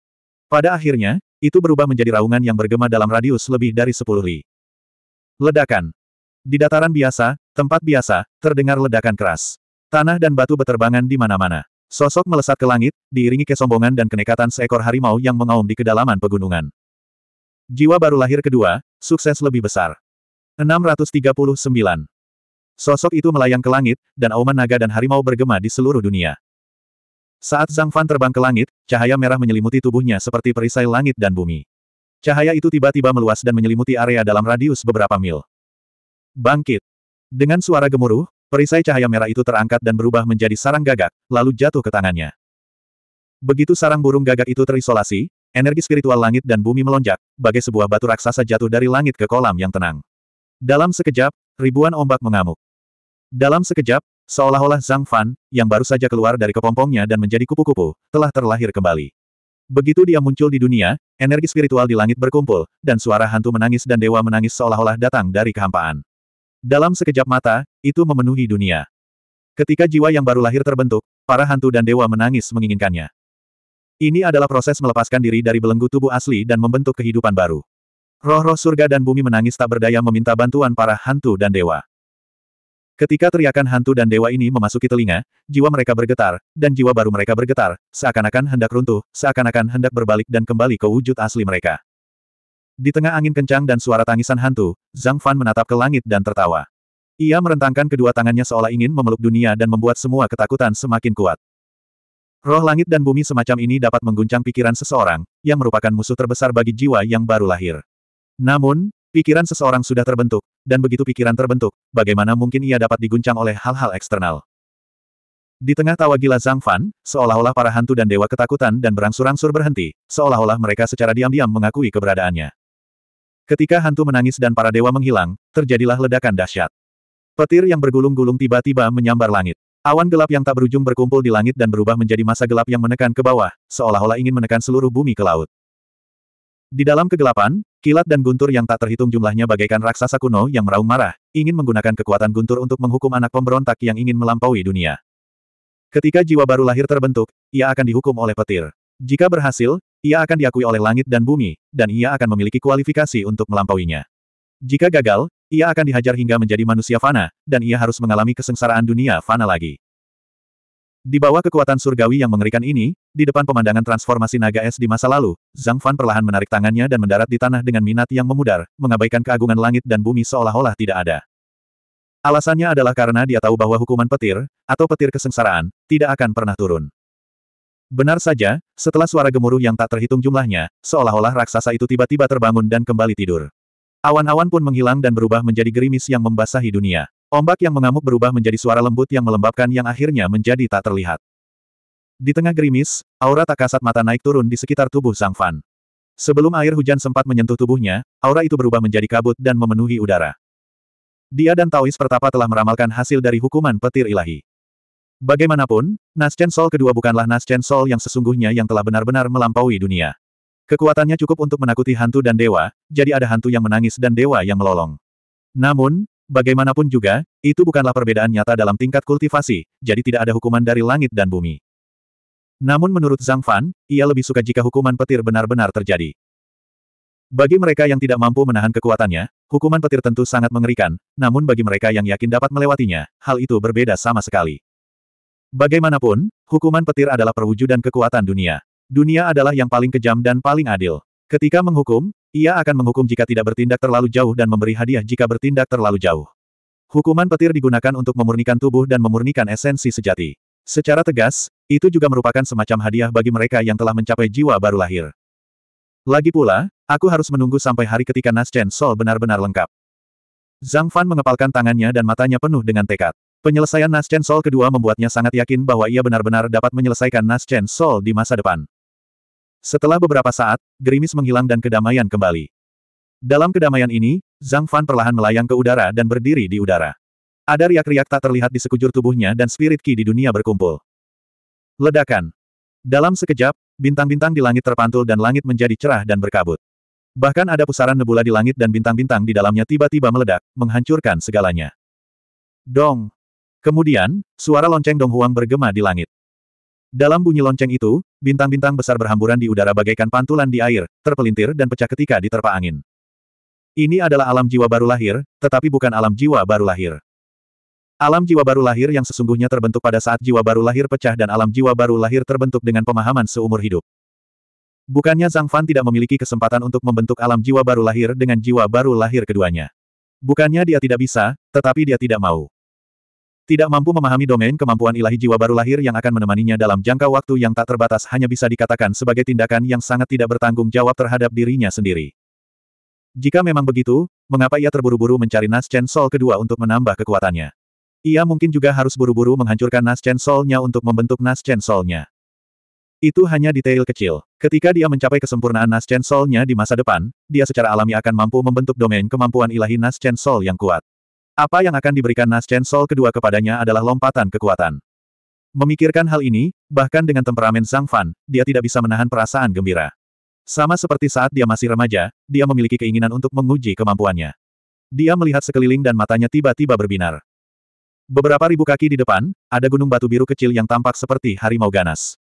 Pada akhirnya, itu berubah menjadi raungan yang bergema dalam radius lebih dari sepuluh li. Ledakan. Di dataran biasa, tempat biasa, terdengar ledakan keras. Tanah dan batu beterbangan di mana-mana. Sosok melesat ke langit, diiringi kesombongan dan kenekatan seekor harimau yang mengaum di kedalaman pegunungan. Jiwa baru lahir kedua, sukses lebih besar. 639. Sosok itu melayang ke langit, dan auman naga dan harimau bergema di seluruh dunia. Saat Zhang Fan terbang ke langit, cahaya merah menyelimuti tubuhnya seperti perisai langit dan bumi. Cahaya itu tiba-tiba meluas dan menyelimuti area dalam radius beberapa mil. Bangkit! Dengan suara gemuruh, perisai cahaya merah itu terangkat dan berubah menjadi sarang gagak, lalu jatuh ke tangannya. Begitu sarang burung gagak itu terisolasi, energi spiritual langit dan bumi melonjak, bagai sebuah batu raksasa jatuh dari langit ke kolam yang tenang. Dalam sekejap, ribuan ombak mengamuk. Dalam sekejap, seolah-olah Zhang Fan, yang baru saja keluar dari kepompongnya dan menjadi kupu-kupu, telah terlahir kembali. Begitu dia muncul di dunia, energi spiritual di langit berkumpul, dan suara hantu menangis dan dewa menangis seolah-olah datang dari kehampaan. Dalam sekejap mata, itu memenuhi dunia. Ketika jiwa yang baru lahir terbentuk, para hantu dan dewa menangis menginginkannya. Ini adalah proses melepaskan diri dari belenggu tubuh asli dan membentuk kehidupan baru. Roh-roh surga dan bumi menangis tak berdaya meminta bantuan para hantu dan dewa. Ketika teriakan hantu dan dewa ini memasuki telinga, jiwa mereka bergetar, dan jiwa baru mereka bergetar, seakan-akan hendak runtuh, seakan-akan hendak berbalik dan kembali ke wujud asli mereka. Di tengah angin kencang dan suara tangisan hantu, Zhang Fan menatap ke langit dan tertawa. Ia merentangkan kedua tangannya seolah ingin memeluk dunia dan membuat semua ketakutan semakin kuat. Roh langit dan bumi semacam ini dapat mengguncang pikiran seseorang, yang merupakan musuh terbesar bagi jiwa yang baru lahir. Namun, pikiran seseorang sudah terbentuk, dan begitu pikiran terbentuk, bagaimana mungkin ia dapat diguncang oleh hal-hal eksternal. Di tengah tawa gila Zhang Fan, seolah-olah para hantu dan dewa ketakutan dan berangsur-angsur berhenti, seolah-olah mereka secara diam-diam mengakui keberadaannya. Ketika hantu menangis dan para dewa menghilang, terjadilah ledakan dahsyat. Petir yang bergulung-gulung tiba-tiba menyambar langit. Awan gelap yang tak berujung berkumpul di langit dan berubah menjadi masa gelap yang menekan ke bawah, seolah-olah ingin menekan seluruh bumi ke laut. Di dalam kegelapan, Kilat dan guntur yang tak terhitung jumlahnya bagaikan raksasa kuno yang meraung marah, ingin menggunakan kekuatan guntur untuk menghukum anak pemberontak yang ingin melampaui dunia. Ketika jiwa baru lahir terbentuk, ia akan dihukum oleh petir. Jika berhasil, ia akan diakui oleh langit dan bumi, dan ia akan memiliki kualifikasi untuk melampauinya. Jika gagal, ia akan dihajar hingga menjadi manusia fana, dan ia harus mengalami kesengsaraan dunia fana lagi. Di bawah kekuatan surgawi yang mengerikan ini, di depan pemandangan transformasi naga es di masa lalu, Zhang Fan perlahan menarik tangannya dan mendarat di tanah dengan minat yang memudar, mengabaikan keagungan langit dan bumi seolah-olah tidak ada. Alasannya adalah karena dia tahu bahwa hukuman petir, atau petir kesengsaraan, tidak akan pernah turun. Benar saja, setelah suara gemuruh yang tak terhitung jumlahnya, seolah-olah raksasa itu tiba-tiba terbangun dan kembali tidur. Awan-awan pun menghilang dan berubah menjadi gerimis yang membasahi dunia. Ombak yang mengamuk berubah menjadi suara lembut yang melembabkan yang akhirnya menjadi tak terlihat. Di tengah gerimis, aura tak kasat mata naik turun di sekitar tubuh sang Fan. Sebelum air hujan sempat menyentuh tubuhnya, aura itu berubah menjadi kabut dan memenuhi udara. Dia dan Taois Pertapa telah meramalkan hasil dari hukuman petir ilahi. Bagaimanapun, Naschen Sol kedua bukanlah Naschen Sol yang sesungguhnya yang telah benar-benar melampaui dunia. Kekuatannya cukup untuk menakuti hantu dan dewa, jadi ada hantu yang menangis dan dewa yang melolong. Namun, Bagaimanapun juga, itu bukanlah perbedaan nyata dalam tingkat kultivasi, jadi tidak ada hukuman dari langit dan bumi. Namun menurut Zhang Fan, ia lebih suka jika hukuman petir benar-benar terjadi. Bagi mereka yang tidak mampu menahan kekuatannya, hukuman petir tentu sangat mengerikan, namun bagi mereka yang yakin dapat melewatinya, hal itu berbeda sama sekali. Bagaimanapun, hukuman petir adalah perwujudan kekuatan dunia. Dunia adalah yang paling kejam dan paling adil. Ketika menghukum, ia akan menghukum jika tidak bertindak terlalu jauh dan memberi hadiah jika bertindak terlalu jauh. Hukuman petir digunakan untuk memurnikan tubuh dan memurnikan esensi sejati. Secara tegas, itu juga merupakan semacam hadiah bagi mereka yang telah mencapai jiwa baru lahir. Lagi pula, aku harus menunggu sampai hari ketika Naschen Sol benar-benar lengkap. Zhang Fan mengepalkan tangannya dan matanya penuh dengan tekad. Penyelesaian Naschen Sol kedua membuatnya sangat yakin bahwa ia benar-benar dapat menyelesaikan Naschen Sol di masa depan. Setelah beberapa saat, gerimis menghilang dan kedamaian kembali. Dalam kedamaian ini, Zhang Fan perlahan melayang ke udara dan berdiri di udara. Ada riak-riak tak terlihat di sekujur tubuhnya dan spirit ki di dunia berkumpul. Ledakan. Dalam sekejap, bintang-bintang di langit terpantul dan langit menjadi cerah dan berkabut. Bahkan ada pusaran nebula di langit dan bintang-bintang di dalamnya tiba-tiba meledak, menghancurkan segalanya. Dong! Kemudian, suara lonceng Dong Huang bergema di langit. Dalam bunyi lonceng itu, bintang-bintang besar berhamburan di udara bagaikan pantulan di air, terpelintir dan pecah ketika diterpa angin. Ini adalah alam jiwa baru lahir, tetapi bukan alam jiwa baru lahir. Alam jiwa baru lahir yang sesungguhnya terbentuk pada saat jiwa baru lahir pecah dan alam jiwa baru lahir terbentuk dengan pemahaman seumur hidup. Bukannya Zhang Fan tidak memiliki kesempatan untuk membentuk alam jiwa baru lahir dengan jiwa baru lahir keduanya. Bukannya dia tidak bisa, tetapi dia tidak mau. Tidak mampu memahami domain kemampuan ilahi jiwa baru lahir yang akan menemaninya dalam jangka waktu yang tak terbatas hanya bisa dikatakan sebagai tindakan yang sangat tidak bertanggung jawab terhadap dirinya sendiri. Jika memang begitu, mengapa ia terburu-buru mencari Naschen Sol kedua untuk menambah kekuatannya? Ia mungkin juga harus buru-buru menghancurkan Naschen Solnya untuk membentuk Naschen Solnya. Itu hanya detail kecil. Ketika dia mencapai kesempurnaan Naschen Solnya di masa depan, dia secara alami akan mampu membentuk domain kemampuan ilahi Naschen Sol yang kuat. Apa yang akan diberikan Nas Chen Sol kedua kepadanya adalah lompatan kekuatan. Memikirkan hal ini, bahkan dengan temperamen Sang Fan, dia tidak bisa menahan perasaan gembira. Sama seperti saat dia masih remaja, dia memiliki keinginan untuk menguji kemampuannya. Dia melihat sekeliling dan matanya tiba-tiba berbinar. Beberapa ribu kaki di depan, ada gunung batu biru kecil yang tampak seperti harimau ganas.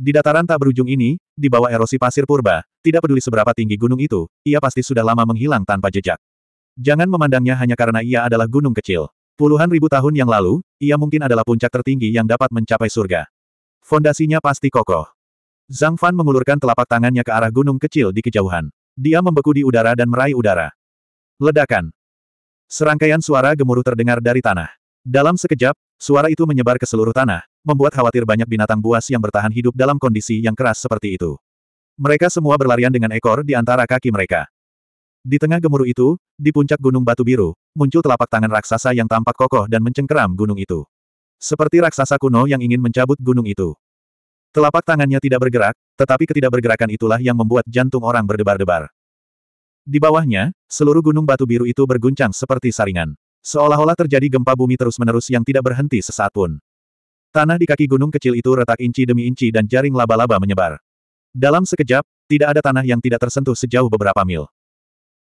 Di dataran tak berujung ini, di bawah erosi pasir purba, tidak peduli seberapa tinggi gunung itu, ia pasti sudah lama menghilang tanpa jejak. Jangan memandangnya hanya karena ia adalah gunung kecil. Puluhan ribu tahun yang lalu, ia mungkin adalah puncak tertinggi yang dapat mencapai surga. Fondasinya pasti kokoh. Zhang Fan mengulurkan telapak tangannya ke arah gunung kecil di kejauhan. Dia membeku di udara dan meraih udara. Ledakan. Serangkaian suara gemuruh terdengar dari tanah. Dalam sekejap, suara itu menyebar ke seluruh tanah, membuat khawatir banyak binatang buas yang bertahan hidup dalam kondisi yang keras seperti itu. Mereka semua berlarian dengan ekor di antara kaki mereka. Di tengah gemuruh itu, di puncak gunung batu biru, muncul telapak tangan raksasa yang tampak kokoh dan mencengkeram gunung itu. Seperti raksasa kuno yang ingin mencabut gunung itu. Telapak tangannya tidak bergerak, tetapi ketidakbergerakan itulah yang membuat jantung orang berdebar-debar. Di bawahnya, seluruh gunung batu biru itu berguncang seperti saringan. Seolah-olah terjadi gempa bumi terus-menerus yang tidak berhenti sesaat pun. Tanah di kaki gunung kecil itu retak inci demi inci dan jaring laba-laba menyebar. Dalam sekejap, tidak ada tanah yang tidak tersentuh sejauh beberapa mil.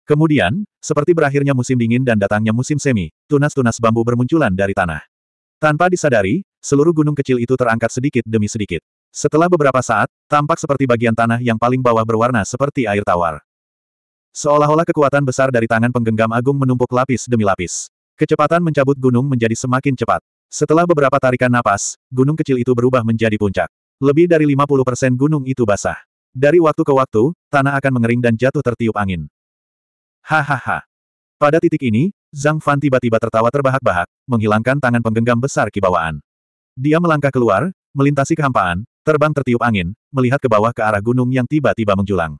Kemudian, seperti berakhirnya musim dingin dan datangnya musim semi, tunas-tunas bambu bermunculan dari tanah. Tanpa disadari, seluruh gunung kecil itu terangkat sedikit demi sedikit. Setelah beberapa saat, tampak seperti bagian tanah yang paling bawah berwarna seperti air tawar. Seolah-olah kekuatan besar dari tangan penggenggam agung menumpuk lapis demi lapis. Kecepatan mencabut gunung menjadi semakin cepat. Setelah beberapa tarikan napas, gunung kecil itu berubah menjadi puncak. Lebih dari 50% gunung itu basah. Dari waktu ke waktu, tanah akan mengering dan jatuh tertiup angin. Hahaha. Pada titik ini, Zhang Fan tiba-tiba tertawa terbahak-bahak, menghilangkan tangan penggenggam besar kibawaan. Dia melangkah keluar, melintasi kehampaan, terbang tertiup angin, melihat ke bawah ke arah gunung yang tiba-tiba menjulang.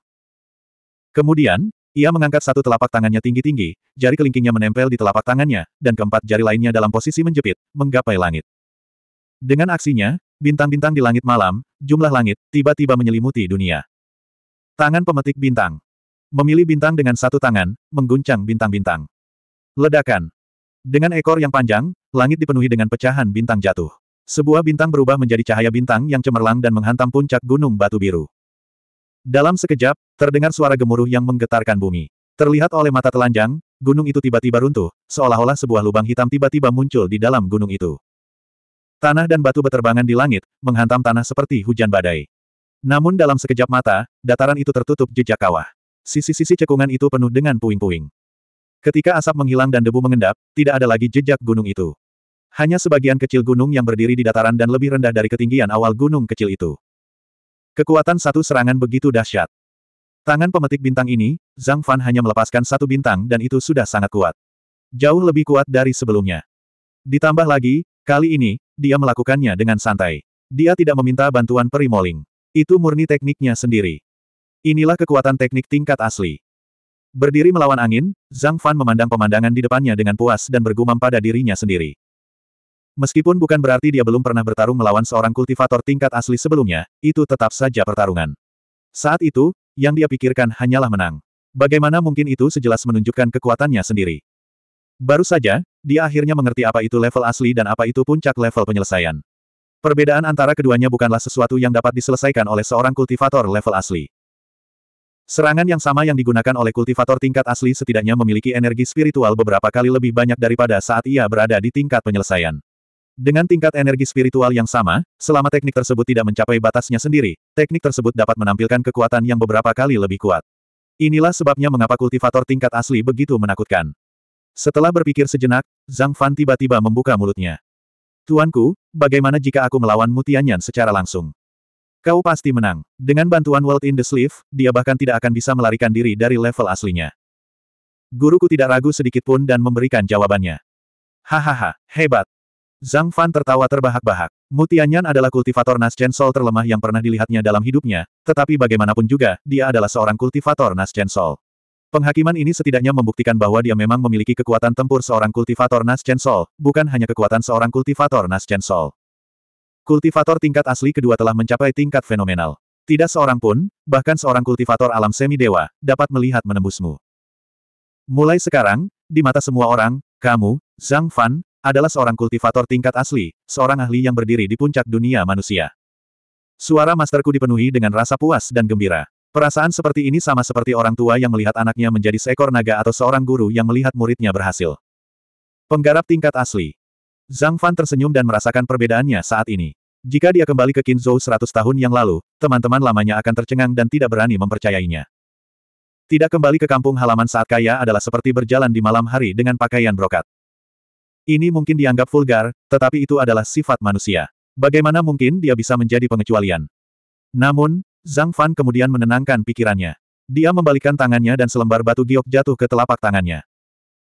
Kemudian, ia mengangkat satu telapak tangannya tinggi-tinggi, jari kelingkingnya menempel di telapak tangannya, dan keempat jari lainnya dalam posisi menjepit, menggapai langit. Dengan aksinya, bintang-bintang di langit malam, jumlah langit, tiba-tiba menyelimuti dunia. Tangan pemetik bintang. Memilih bintang dengan satu tangan, mengguncang bintang-bintang. Ledakan. Dengan ekor yang panjang, langit dipenuhi dengan pecahan bintang jatuh. Sebuah bintang berubah menjadi cahaya bintang yang cemerlang dan menghantam puncak gunung batu biru. Dalam sekejap, terdengar suara gemuruh yang menggetarkan bumi. Terlihat oleh mata telanjang, gunung itu tiba-tiba runtuh, seolah-olah sebuah lubang hitam tiba-tiba muncul di dalam gunung itu. Tanah dan batu beterbangan di langit, menghantam tanah seperti hujan badai. Namun dalam sekejap mata, dataran itu tertutup jejak kawah. Sisi-sisi cekungan itu penuh dengan puing-puing. Ketika asap menghilang dan debu mengendap, tidak ada lagi jejak gunung itu. Hanya sebagian kecil gunung yang berdiri di dataran dan lebih rendah dari ketinggian awal gunung kecil itu. Kekuatan satu serangan begitu dahsyat. Tangan pemetik bintang ini, Zhang Fan hanya melepaskan satu bintang dan itu sudah sangat kuat. Jauh lebih kuat dari sebelumnya. Ditambah lagi, kali ini, dia melakukannya dengan santai. Dia tidak meminta bantuan perimoling. Itu murni tekniknya sendiri. Inilah kekuatan teknik tingkat asli. Berdiri melawan angin, Zhang Fan memandang pemandangan di depannya dengan puas dan bergumam pada dirinya sendiri. Meskipun bukan berarti dia belum pernah bertarung melawan seorang kultivator tingkat asli sebelumnya, itu tetap saja pertarungan. Saat itu, yang dia pikirkan hanyalah menang. Bagaimana mungkin itu sejelas menunjukkan kekuatannya sendiri. Baru saja, dia akhirnya mengerti apa itu level asli dan apa itu puncak level penyelesaian. Perbedaan antara keduanya bukanlah sesuatu yang dapat diselesaikan oleh seorang kultivator level asli. Serangan yang sama yang digunakan oleh kultivator tingkat asli setidaknya memiliki energi spiritual beberapa kali lebih banyak daripada saat ia berada di tingkat penyelesaian. Dengan tingkat energi spiritual yang sama, selama teknik tersebut tidak mencapai batasnya sendiri, teknik tersebut dapat menampilkan kekuatan yang beberapa kali lebih kuat. Inilah sebabnya mengapa kultivator tingkat asli begitu menakutkan. Setelah berpikir sejenak, Zhang Fan tiba-tiba membuka mulutnya. Tuanku, bagaimana jika aku melawan Mutianyan secara langsung? Kau pasti menang. Dengan bantuan World in the Sleeve, dia bahkan tidak akan bisa melarikan diri dari level aslinya. Guruku tidak ragu sedikit pun dan memberikan jawabannya. Hahaha, hebat. Zhang Fan tertawa terbahak-bahak. Mutianyan adalah kultivator Nasjen Sol terlemah yang pernah dilihatnya dalam hidupnya, tetapi bagaimanapun juga, dia adalah seorang kultivator Nasjen Sol. Penghakiman ini setidaknya membuktikan bahwa dia memang memiliki kekuatan tempur seorang kultivator Nasjen Sol, bukan hanya kekuatan seorang kultivator Nasjen Sol. Kultivator tingkat asli kedua telah mencapai tingkat fenomenal. Tidak seorang pun, bahkan seorang kultivator alam semi-dewa, dapat melihat menembusmu. Mulai sekarang, di mata semua orang, kamu, Zhang Fan, adalah seorang kultivator tingkat asli, seorang ahli yang berdiri di puncak dunia manusia. Suara masterku dipenuhi dengan rasa puas dan gembira. Perasaan seperti ini sama seperti orang tua yang melihat anaknya menjadi seekor naga atau seorang guru yang melihat muridnya berhasil. Penggarap tingkat asli. Zhang Fan tersenyum dan merasakan perbedaannya saat ini. Jika dia kembali ke Zhou 100 tahun yang lalu, teman-teman lamanya akan tercengang dan tidak berani mempercayainya. Tidak kembali ke kampung halaman saat kaya adalah seperti berjalan di malam hari dengan pakaian brokat. Ini mungkin dianggap vulgar, tetapi itu adalah sifat manusia. Bagaimana mungkin dia bisa menjadi pengecualian? Namun, Zhang Fan kemudian menenangkan pikirannya. Dia membalikkan tangannya dan selembar batu giok jatuh ke telapak tangannya.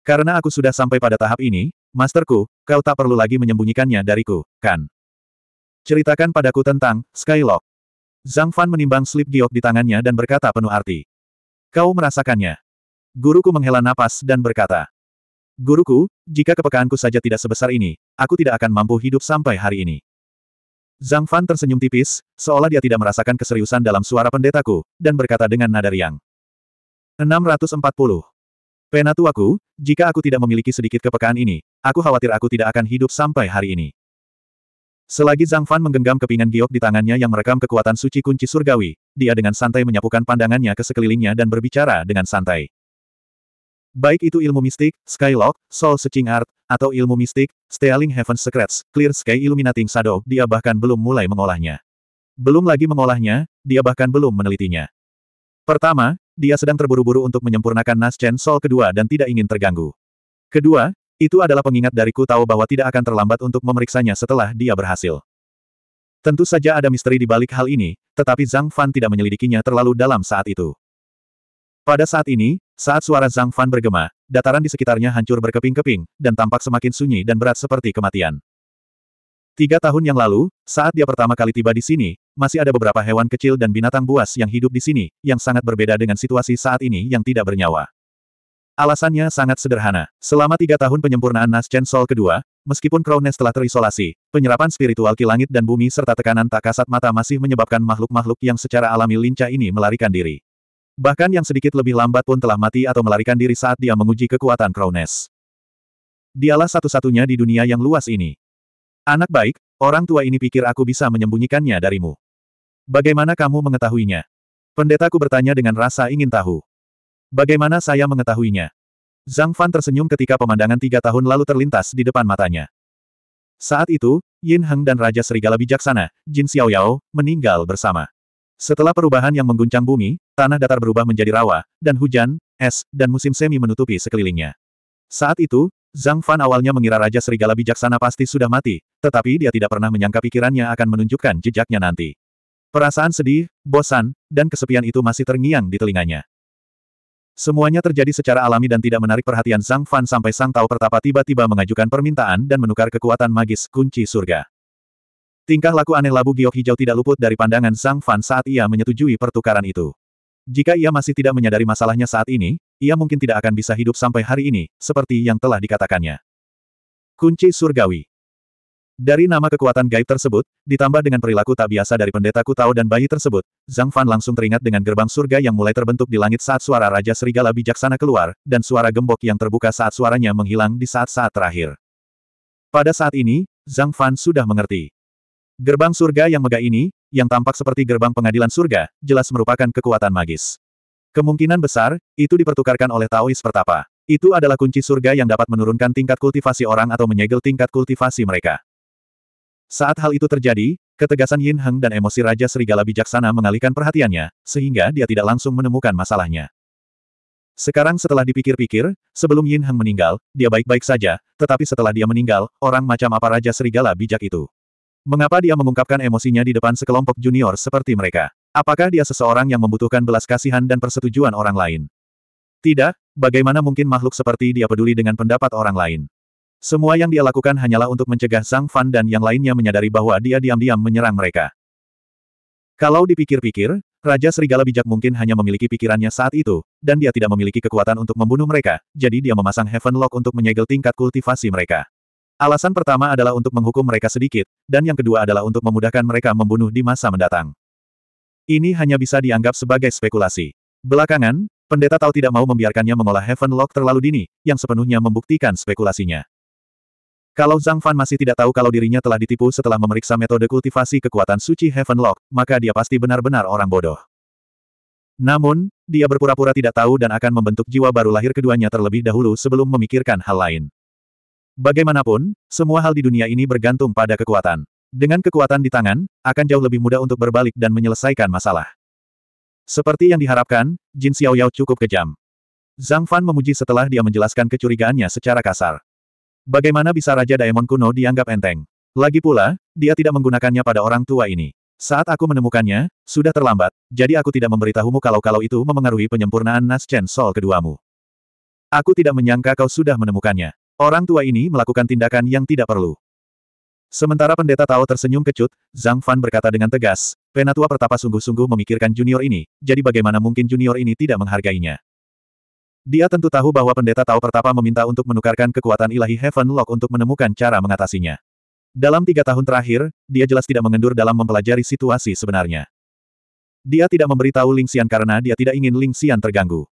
Karena aku sudah sampai pada tahap ini, Masterku, kau tak perlu lagi menyembunyikannya dariku, kan? Ceritakan padaku tentang Skylock. Zhang Fan menimbang slip giok di tangannya dan berkata penuh arti. Kau merasakannya. Guruku menghela napas dan berkata. Guruku, jika kepekaanku saja tidak sebesar ini, aku tidak akan mampu hidup sampai hari ini. Zhang Fan tersenyum tipis, seolah dia tidak merasakan keseriusan dalam suara pendetaku, dan berkata dengan nada riang. 640. Penatuaku, jika aku tidak memiliki sedikit kepekaan ini, aku khawatir aku tidak akan hidup sampai hari ini. Selagi Zhang Fan menggenggam kepingan giok di tangannya yang merekam kekuatan suci kunci surgawi, dia dengan santai menyapukan pandangannya ke sekelilingnya dan berbicara dengan santai. Baik itu ilmu mistik, Skylock, Soul Searching Art, atau ilmu mistik, Stealing Heaven Secrets, Clear Sky Illuminating Shadow, dia bahkan belum mulai mengolahnya. Belum lagi mengolahnya, dia bahkan belum menelitinya. Pertama, dia sedang terburu-buru untuk menyempurnakan Nas Chen Sol kedua dan tidak ingin terganggu. Kedua, itu adalah pengingat dariku tahu bahwa tidak akan terlambat untuk memeriksanya setelah dia berhasil. Tentu saja ada misteri di balik hal ini, tetapi Zhang Fan tidak menyelidikinya terlalu dalam saat itu. Pada saat ini, saat suara Zhang Fan bergema, dataran di sekitarnya hancur berkeping-keping, dan tampak semakin sunyi dan berat seperti kematian. Tiga tahun yang lalu, saat dia pertama kali tiba di sini, masih ada beberapa hewan kecil dan binatang buas yang hidup di sini, yang sangat berbeda dengan situasi saat ini yang tidak bernyawa. Alasannya sangat sederhana. Selama tiga tahun penyempurnaan Naschen Sol kedua, meskipun Crown telah terisolasi, penyerapan spiritual ki langit dan bumi serta tekanan tak kasat mata masih menyebabkan makhluk-makhluk yang secara alami lincah ini melarikan diri. Bahkan yang sedikit lebih lambat pun telah mati atau melarikan diri saat dia menguji kekuatan Crown Dialah satu-satunya di dunia yang luas ini. Anak baik, orang tua ini pikir aku bisa menyembunyikannya darimu. Bagaimana kamu mengetahuinya? Pendetaku bertanya dengan rasa ingin tahu. Bagaimana saya mengetahuinya? Zhang Fan tersenyum ketika pemandangan tiga tahun lalu terlintas di depan matanya. Saat itu, Yin Heng dan Raja Serigala Bijaksana, Jin Yao, meninggal bersama. Setelah perubahan yang mengguncang bumi, tanah datar berubah menjadi rawa, dan hujan, es, dan musim semi menutupi sekelilingnya. Saat itu, Zhang Fan awalnya mengira Raja Serigala Bijaksana pasti sudah mati, tetapi dia tidak pernah menyangka pikirannya akan menunjukkan jejaknya nanti. Perasaan sedih, bosan, dan kesepian itu masih terngiang di telinganya. Semuanya terjadi secara alami dan tidak menarik perhatian Zhang Fan sampai Sang Tao Pertapa tiba-tiba mengajukan permintaan dan menukar kekuatan magis kunci surga. Tingkah laku aneh Labu Giok Hijau tidak luput dari pandangan Zhang Fan saat ia menyetujui pertukaran itu. Jika ia masih tidak menyadari masalahnya saat ini, ia mungkin tidak akan bisa hidup sampai hari ini, seperti yang telah dikatakannya. Kunci Surgawi Dari nama kekuatan gaib tersebut, ditambah dengan perilaku tak biasa dari pendeta Kutao dan bayi tersebut, Zhang Fan langsung teringat dengan gerbang surga yang mulai terbentuk di langit saat suara Raja Serigala bijaksana keluar, dan suara gembok yang terbuka saat suaranya menghilang di saat-saat terakhir. Pada saat ini, Zhang Fan sudah mengerti. Gerbang surga yang megah ini, yang tampak seperti gerbang pengadilan surga, jelas merupakan kekuatan magis. Kemungkinan besar, itu dipertukarkan oleh Taois Pertapa. Itu adalah kunci surga yang dapat menurunkan tingkat kultivasi orang atau menyegel tingkat kultivasi mereka. Saat hal itu terjadi, ketegasan Yin Heng dan emosi Raja Serigala Bijaksana mengalihkan perhatiannya, sehingga dia tidak langsung menemukan masalahnya. Sekarang setelah dipikir-pikir, sebelum Yin Heng meninggal, dia baik-baik saja, tetapi setelah dia meninggal, orang macam apa Raja Serigala bijak itu? Mengapa dia mengungkapkan emosinya di depan sekelompok junior seperti mereka? Apakah dia seseorang yang membutuhkan belas kasihan dan persetujuan orang lain? Tidak, bagaimana mungkin makhluk seperti dia peduli dengan pendapat orang lain? Semua yang dia lakukan hanyalah untuk mencegah Zhang Fan dan yang lainnya menyadari bahwa dia diam-diam menyerang mereka. Kalau dipikir-pikir, Raja Serigala Bijak mungkin hanya memiliki pikirannya saat itu, dan dia tidak memiliki kekuatan untuk membunuh mereka, jadi dia memasang Heaven Lock untuk menyegel tingkat kultivasi mereka. Alasan pertama adalah untuk menghukum mereka sedikit, dan yang kedua adalah untuk memudahkan mereka membunuh di masa mendatang. Ini hanya bisa dianggap sebagai spekulasi. Belakangan, pendeta Tahu tidak mau membiarkannya mengolah Heaven Lock terlalu dini, yang sepenuhnya membuktikan spekulasinya. Kalau Zhang Fan masih tidak tahu kalau dirinya telah ditipu setelah memeriksa metode kultivasi kekuatan suci Heaven Lock, maka dia pasti benar-benar orang bodoh. Namun, dia berpura-pura tidak tahu dan akan membentuk jiwa baru lahir keduanya terlebih dahulu sebelum memikirkan hal lain. Bagaimanapun, semua hal di dunia ini bergantung pada kekuatan. Dengan kekuatan di tangan, akan jauh lebih mudah untuk berbalik dan menyelesaikan masalah. Seperti yang diharapkan, Jin Xiao Yao cukup kejam. Zhang Fan memuji setelah dia menjelaskan kecurigaannya secara kasar. Bagaimana bisa Raja Daemon kuno dianggap enteng? Lagi pula, dia tidak menggunakannya pada orang tua ini. Saat aku menemukannya, sudah terlambat, jadi aku tidak memberitahumu kalau-kalau itu memengaruhi penyempurnaan Nas Chen Sol keduamu. Aku tidak menyangka kau sudah menemukannya. Orang tua ini melakukan tindakan yang tidak perlu. Sementara pendeta Tao tersenyum kecut, Zhang Fan berkata dengan tegas, Penatua Pertapa sungguh-sungguh memikirkan junior ini, jadi bagaimana mungkin junior ini tidak menghargainya. Dia tentu tahu bahwa pendeta Tao Pertapa meminta untuk menukarkan kekuatan ilahi Heaven Lock untuk menemukan cara mengatasinya. Dalam tiga tahun terakhir, dia jelas tidak mengendur dalam mempelajari situasi sebenarnya. Dia tidak memberitahu Ling Xian karena dia tidak ingin Ling Xian terganggu.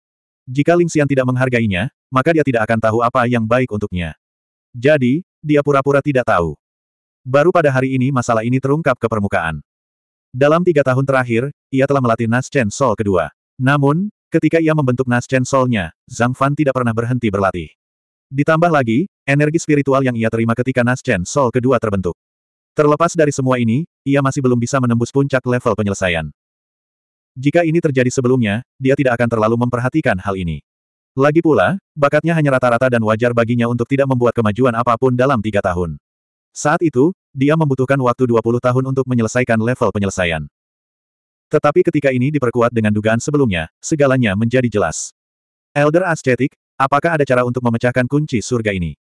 Jika Ling Xian tidak menghargainya, maka dia tidak akan tahu apa yang baik untuknya. Jadi, dia pura-pura tidak tahu. Baru pada hari ini masalah ini terungkap ke permukaan. Dalam tiga tahun terakhir, ia telah melatih Nas Chen Sol kedua. Namun, ketika ia membentuk Nas Naschen Solnya, Zhang Fan tidak pernah berhenti berlatih. Ditambah lagi, energi spiritual yang ia terima ketika Nas Chen Sol kedua terbentuk. Terlepas dari semua ini, ia masih belum bisa menembus puncak level penyelesaian. Jika ini terjadi sebelumnya, dia tidak akan terlalu memperhatikan hal ini. Lagi pula, bakatnya hanya rata-rata dan wajar baginya untuk tidak membuat kemajuan apapun dalam tiga tahun. Saat itu, dia membutuhkan waktu 20 tahun untuk menyelesaikan level penyelesaian. Tetapi ketika ini diperkuat dengan dugaan sebelumnya, segalanya menjadi jelas. Elder Ascetic, apakah ada cara untuk memecahkan kunci surga ini?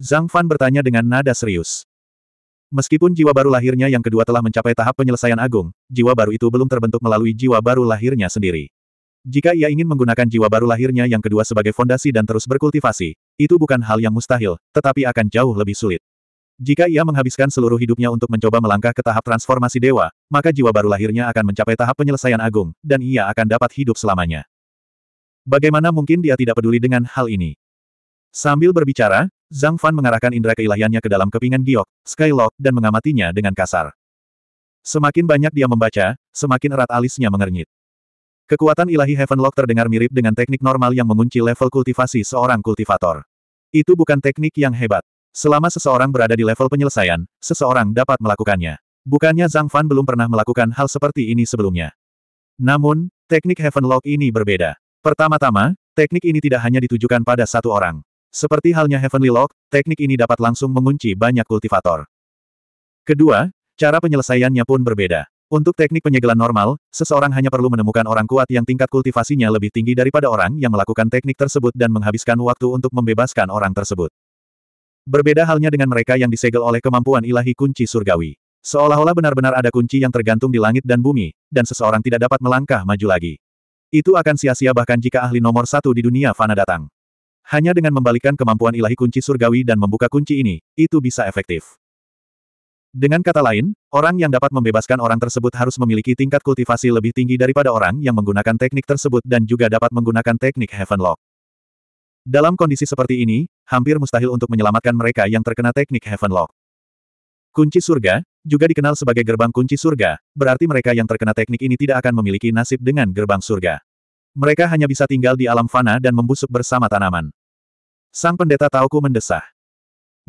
Zhang Fan bertanya dengan nada serius. Meskipun jiwa baru lahirnya yang kedua telah mencapai tahap penyelesaian agung, jiwa baru itu belum terbentuk melalui jiwa baru lahirnya sendiri. Jika ia ingin menggunakan jiwa baru lahirnya yang kedua sebagai fondasi dan terus berkultivasi, itu bukan hal yang mustahil, tetapi akan jauh lebih sulit. Jika ia menghabiskan seluruh hidupnya untuk mencoba melangkah ke tahap transformasi dewa, maka jiwa baru lahirnya akan mencapai tahap penyelesaian agung, dan ia akan dapat hidup selamanya. Bagaimana mungkin dia tidak peduli dengan hal ini? Sambil berbicara, Zhang Fan mengarahkan indera keilahiannya ke dalam kepingan giok, Skylock, dan mengamatinya dengan kasar. Semakin banyak dia membaca, semakin erat alisnya mengernyit. Kekuatan ilahi Heaven Lock terdengar mirip dengan teknik normal yang mengunci level kultivasi seorang kultivator. Itu bukan teknik yang hebat. Selama seseorang berada di level penyelesaian, seseorang dapat melakukannya. Bukannya Zhang Fan belum pernah melakukan hal seperti ini sebelumnya. Namun, teknik Heaven Lock ini berbeda. Pertama-tama, teknik ini tidak hanya ditujukan pada satu orang. Seperti halnya Heavenly Lock, teknik ini dapat langsung mengunci banyak kultivator. Kedua, cara penyelesaiannya pun berbeda. Untuk teknik penyegelan normal, seseorang hanya perlu menemukan orang kuat yang tingkat kultivasinya lebih tinggi daripada orang yang melakukan teknik tersebut dan menghabiskan waktu untuk membebaskan orang tersebut. Berbeda halnya dengan mereka yang disegel oleh kemampuan ilahi kunci surgawi. Seolah-olah benar-benar ada kunci yang tergantung di langit dan bumi, dan seseorang tidak dapat melangkah maju lagi. Itu akan sia-sia bahkan jika ahli nomor satu di dunia fana datang. Hanya dengan membalikan kemampuan ilahi kunci surgawi dan membuka kunci ini, itu bisa efektif. Dengan kata lain, orang yang dapat membebaskan orang tersebut harus memiliki tingkat kultivasi lebih tinggi daripada orang yang menggunakan teknik tersebut dan juga dapat menggunakan teknik Heaven Lock. Dalam kondisi seperti ini, hampir mustahil untuk menyelamatkan mereka yang terkena teknik Heaven Lock. Kunci surga, juga dikenal sebagai gerbang kunci surga, berarti mereka yang terkena teknik ini tidak akan memiliki nasib dengan gerbang surga. Mereka hanya bisa tinggal di alam fana dan membusuk bersama tanaman. Sang pendeta Tauku mendesah.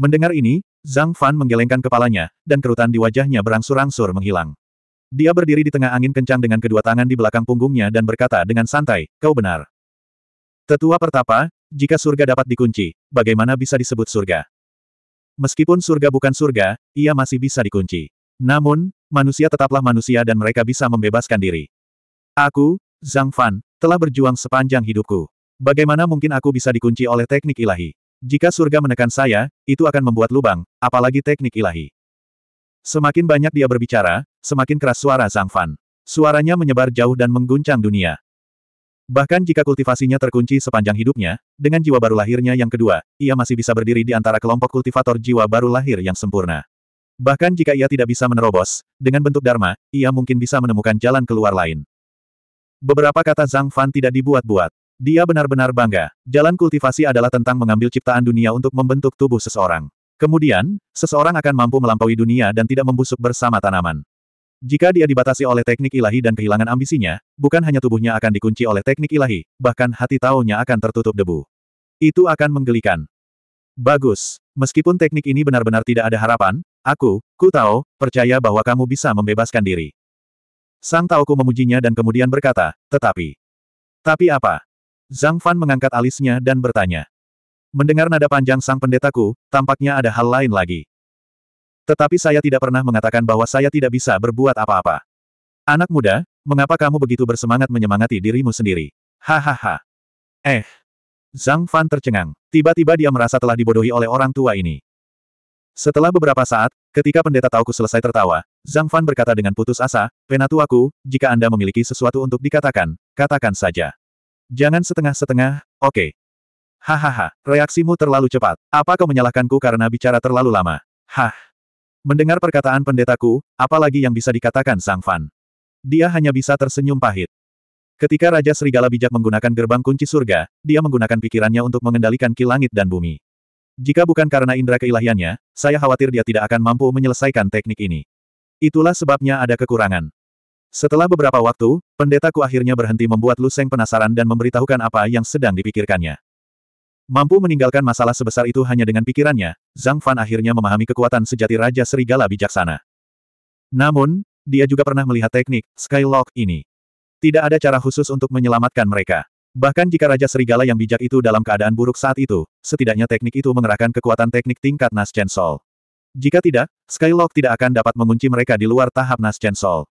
Mendengar ini, Zhang Fan menggelengkan kepalanya, dan kerutan di wajahnya berangsur-angsur menghilang. Dia berdiri di tengah angin kencang dengan kedua tangan di belakang punggungnya dan berkata dengan santai, kau benar. Tetua pertapa, jika surga dapat dikunci, bagaimana bisa disebut surga? Meskipun surga bukan surga, ia masih bisa dikunci. Namun, manusia tetaplah manusia dan mereka bisa membebaskan diri. Aku, Zhang Fan, telah berjuang sepanjang hidupku. Bagaimana mungkin aku bisa dikunci oleh teknik ilahi? Jika surga menekan saya, itu akan membuat lubang, apalagi teknik ilahi. Semakin banyak dia berbicara, semakin keras suara Zhang Fan. Suaranya menyebar jauh dan mengguncang dunia. Bahkan jika kultivasinya terkunci sepanjang hidupnya, dengan jiwa baru lahirnya yang kedua, ia masih bisa berdiri di antara kelompok kultivator jiwa baru lahir yang sempurna. Bahkan jika ia tidak bisa menerobos, dengan bentuk Dharma, ia mungkin bisa menemukan jalan keluar lain. Beberapa kata Zhang Fan tidak dibuat-buat. Dia benar-benar bangga. Jalan kultivasi adalah tentang mengambil ciptaan dunia untuk membentuk tubuh seseorang. Kemudian, seseorang akan mampu melampaui dunia dan tidak membusuk bersama tanaman. Jika dia dibatasi oleh teknik ilahi dan kehilangan ambisinya, bukan hanya tubuhnya akan dikunci oleh teknik ilahi, bahkan hati taunya akan tertutup debu. Itu akan menggelikan. Bagus. Meskipun teknik ini benar-benar tidak ada harapan, aku, ku tahu, percaya bahwa kamu bisa membebaskan diri. Sang Taoku memujinya dan kemudian berkata, tetapi... Tapi apa? Zhang Fan mengangkat alisnya dan bertanya. Mendengar nada panjang sang pendetaku, tampaknya ada hal lain lagi. Tetapi saya tidak pernah mengatakan bahwa saya tidak bisa berbuat apa-apa. Anak muda, mengapa kamu begitu bersemangat menyemangati dirimu sendiri? Hahaha. Eh. Zhang Fan tercengang. Tiba-tiba dia merasa telah dibodohi oleh orang tua ini. Setelah beberapa saat, ketika pendeta Tauku selesai tertawa, Zhang Fan berkata dengan putus asa, Penatuaku, jika Anda memiliki sesuatu untuk dikatakan, katakan saja. Jangan setengah-setengah, oke. Okay. Hahaha, reaksimu terlalu cepat. Apa kau menyalahkanku karena bicara terlalu lama? Hah. Mendengar perkataan pendetaku, apalagi yang bisa dikatakan Sang Fan. Dia hanya bisa tersenyum pahit. Ketika Raja Serigala bijak menggunakan gerbang kunci surga, dia menggunakan pikirannya untuk mengendalikan ki langit dan bumi. Jika bukan karena indera keilahiannya, saya khawatir dia tidak akan mampu menyelesaikan teknik ini. Itulah sebabnya ada kekurangan. Setelah beberapa waktu, pendetaku akhirnya berhenti membuat luseng penasaran dan memberitahukan apa yang sedang dipikirkannya. Mampu meninggalkan masalah sebesar itu hanya dengan pikirannya, Zhang Fan akhirnya memahami kekuatan sejati Raja Serigala Bijaksana. Namun, dia juga pernah melihat teknik Skylock ini. Tidak ada cara khusus untuk menyelamatkan mereka. Bahkan jika Raja Serigala yang bijak itu dalam keadaan buruk saat itu, setidaknya teknik itu mengerahkan kekuatan teknik tingkat Nas Sol. Jika tidak, Skylock tidak akan dapat mengunci mereka di luar tahap Nas Sol.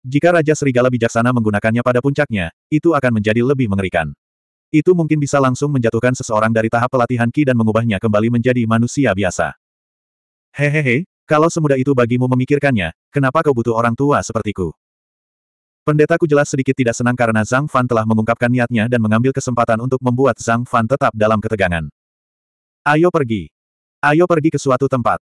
Jika Raja Serigala bijaksana menggunakannya pada puncaknya, itu akan menjadi lebih mengerikan. Itu mungkin bisa langsung menjatuhkan seseorang dari tahap pelatihan Ki dan mengubahnya kembali menjadi manusia biasa. Hehehe, kalau semudah itu bagimu memikirkannya, kenapa kau butuh orang tua sepertiku? Pendetaku jelas sedikit tidak senang karena Zhang Fan telah mengungkapkan niatnya dan mengambil kesempatan untuk membuat Zhang Fan tetap dalam ketegangan. Ayo pergi. Ayo pergi ke suatu tempat.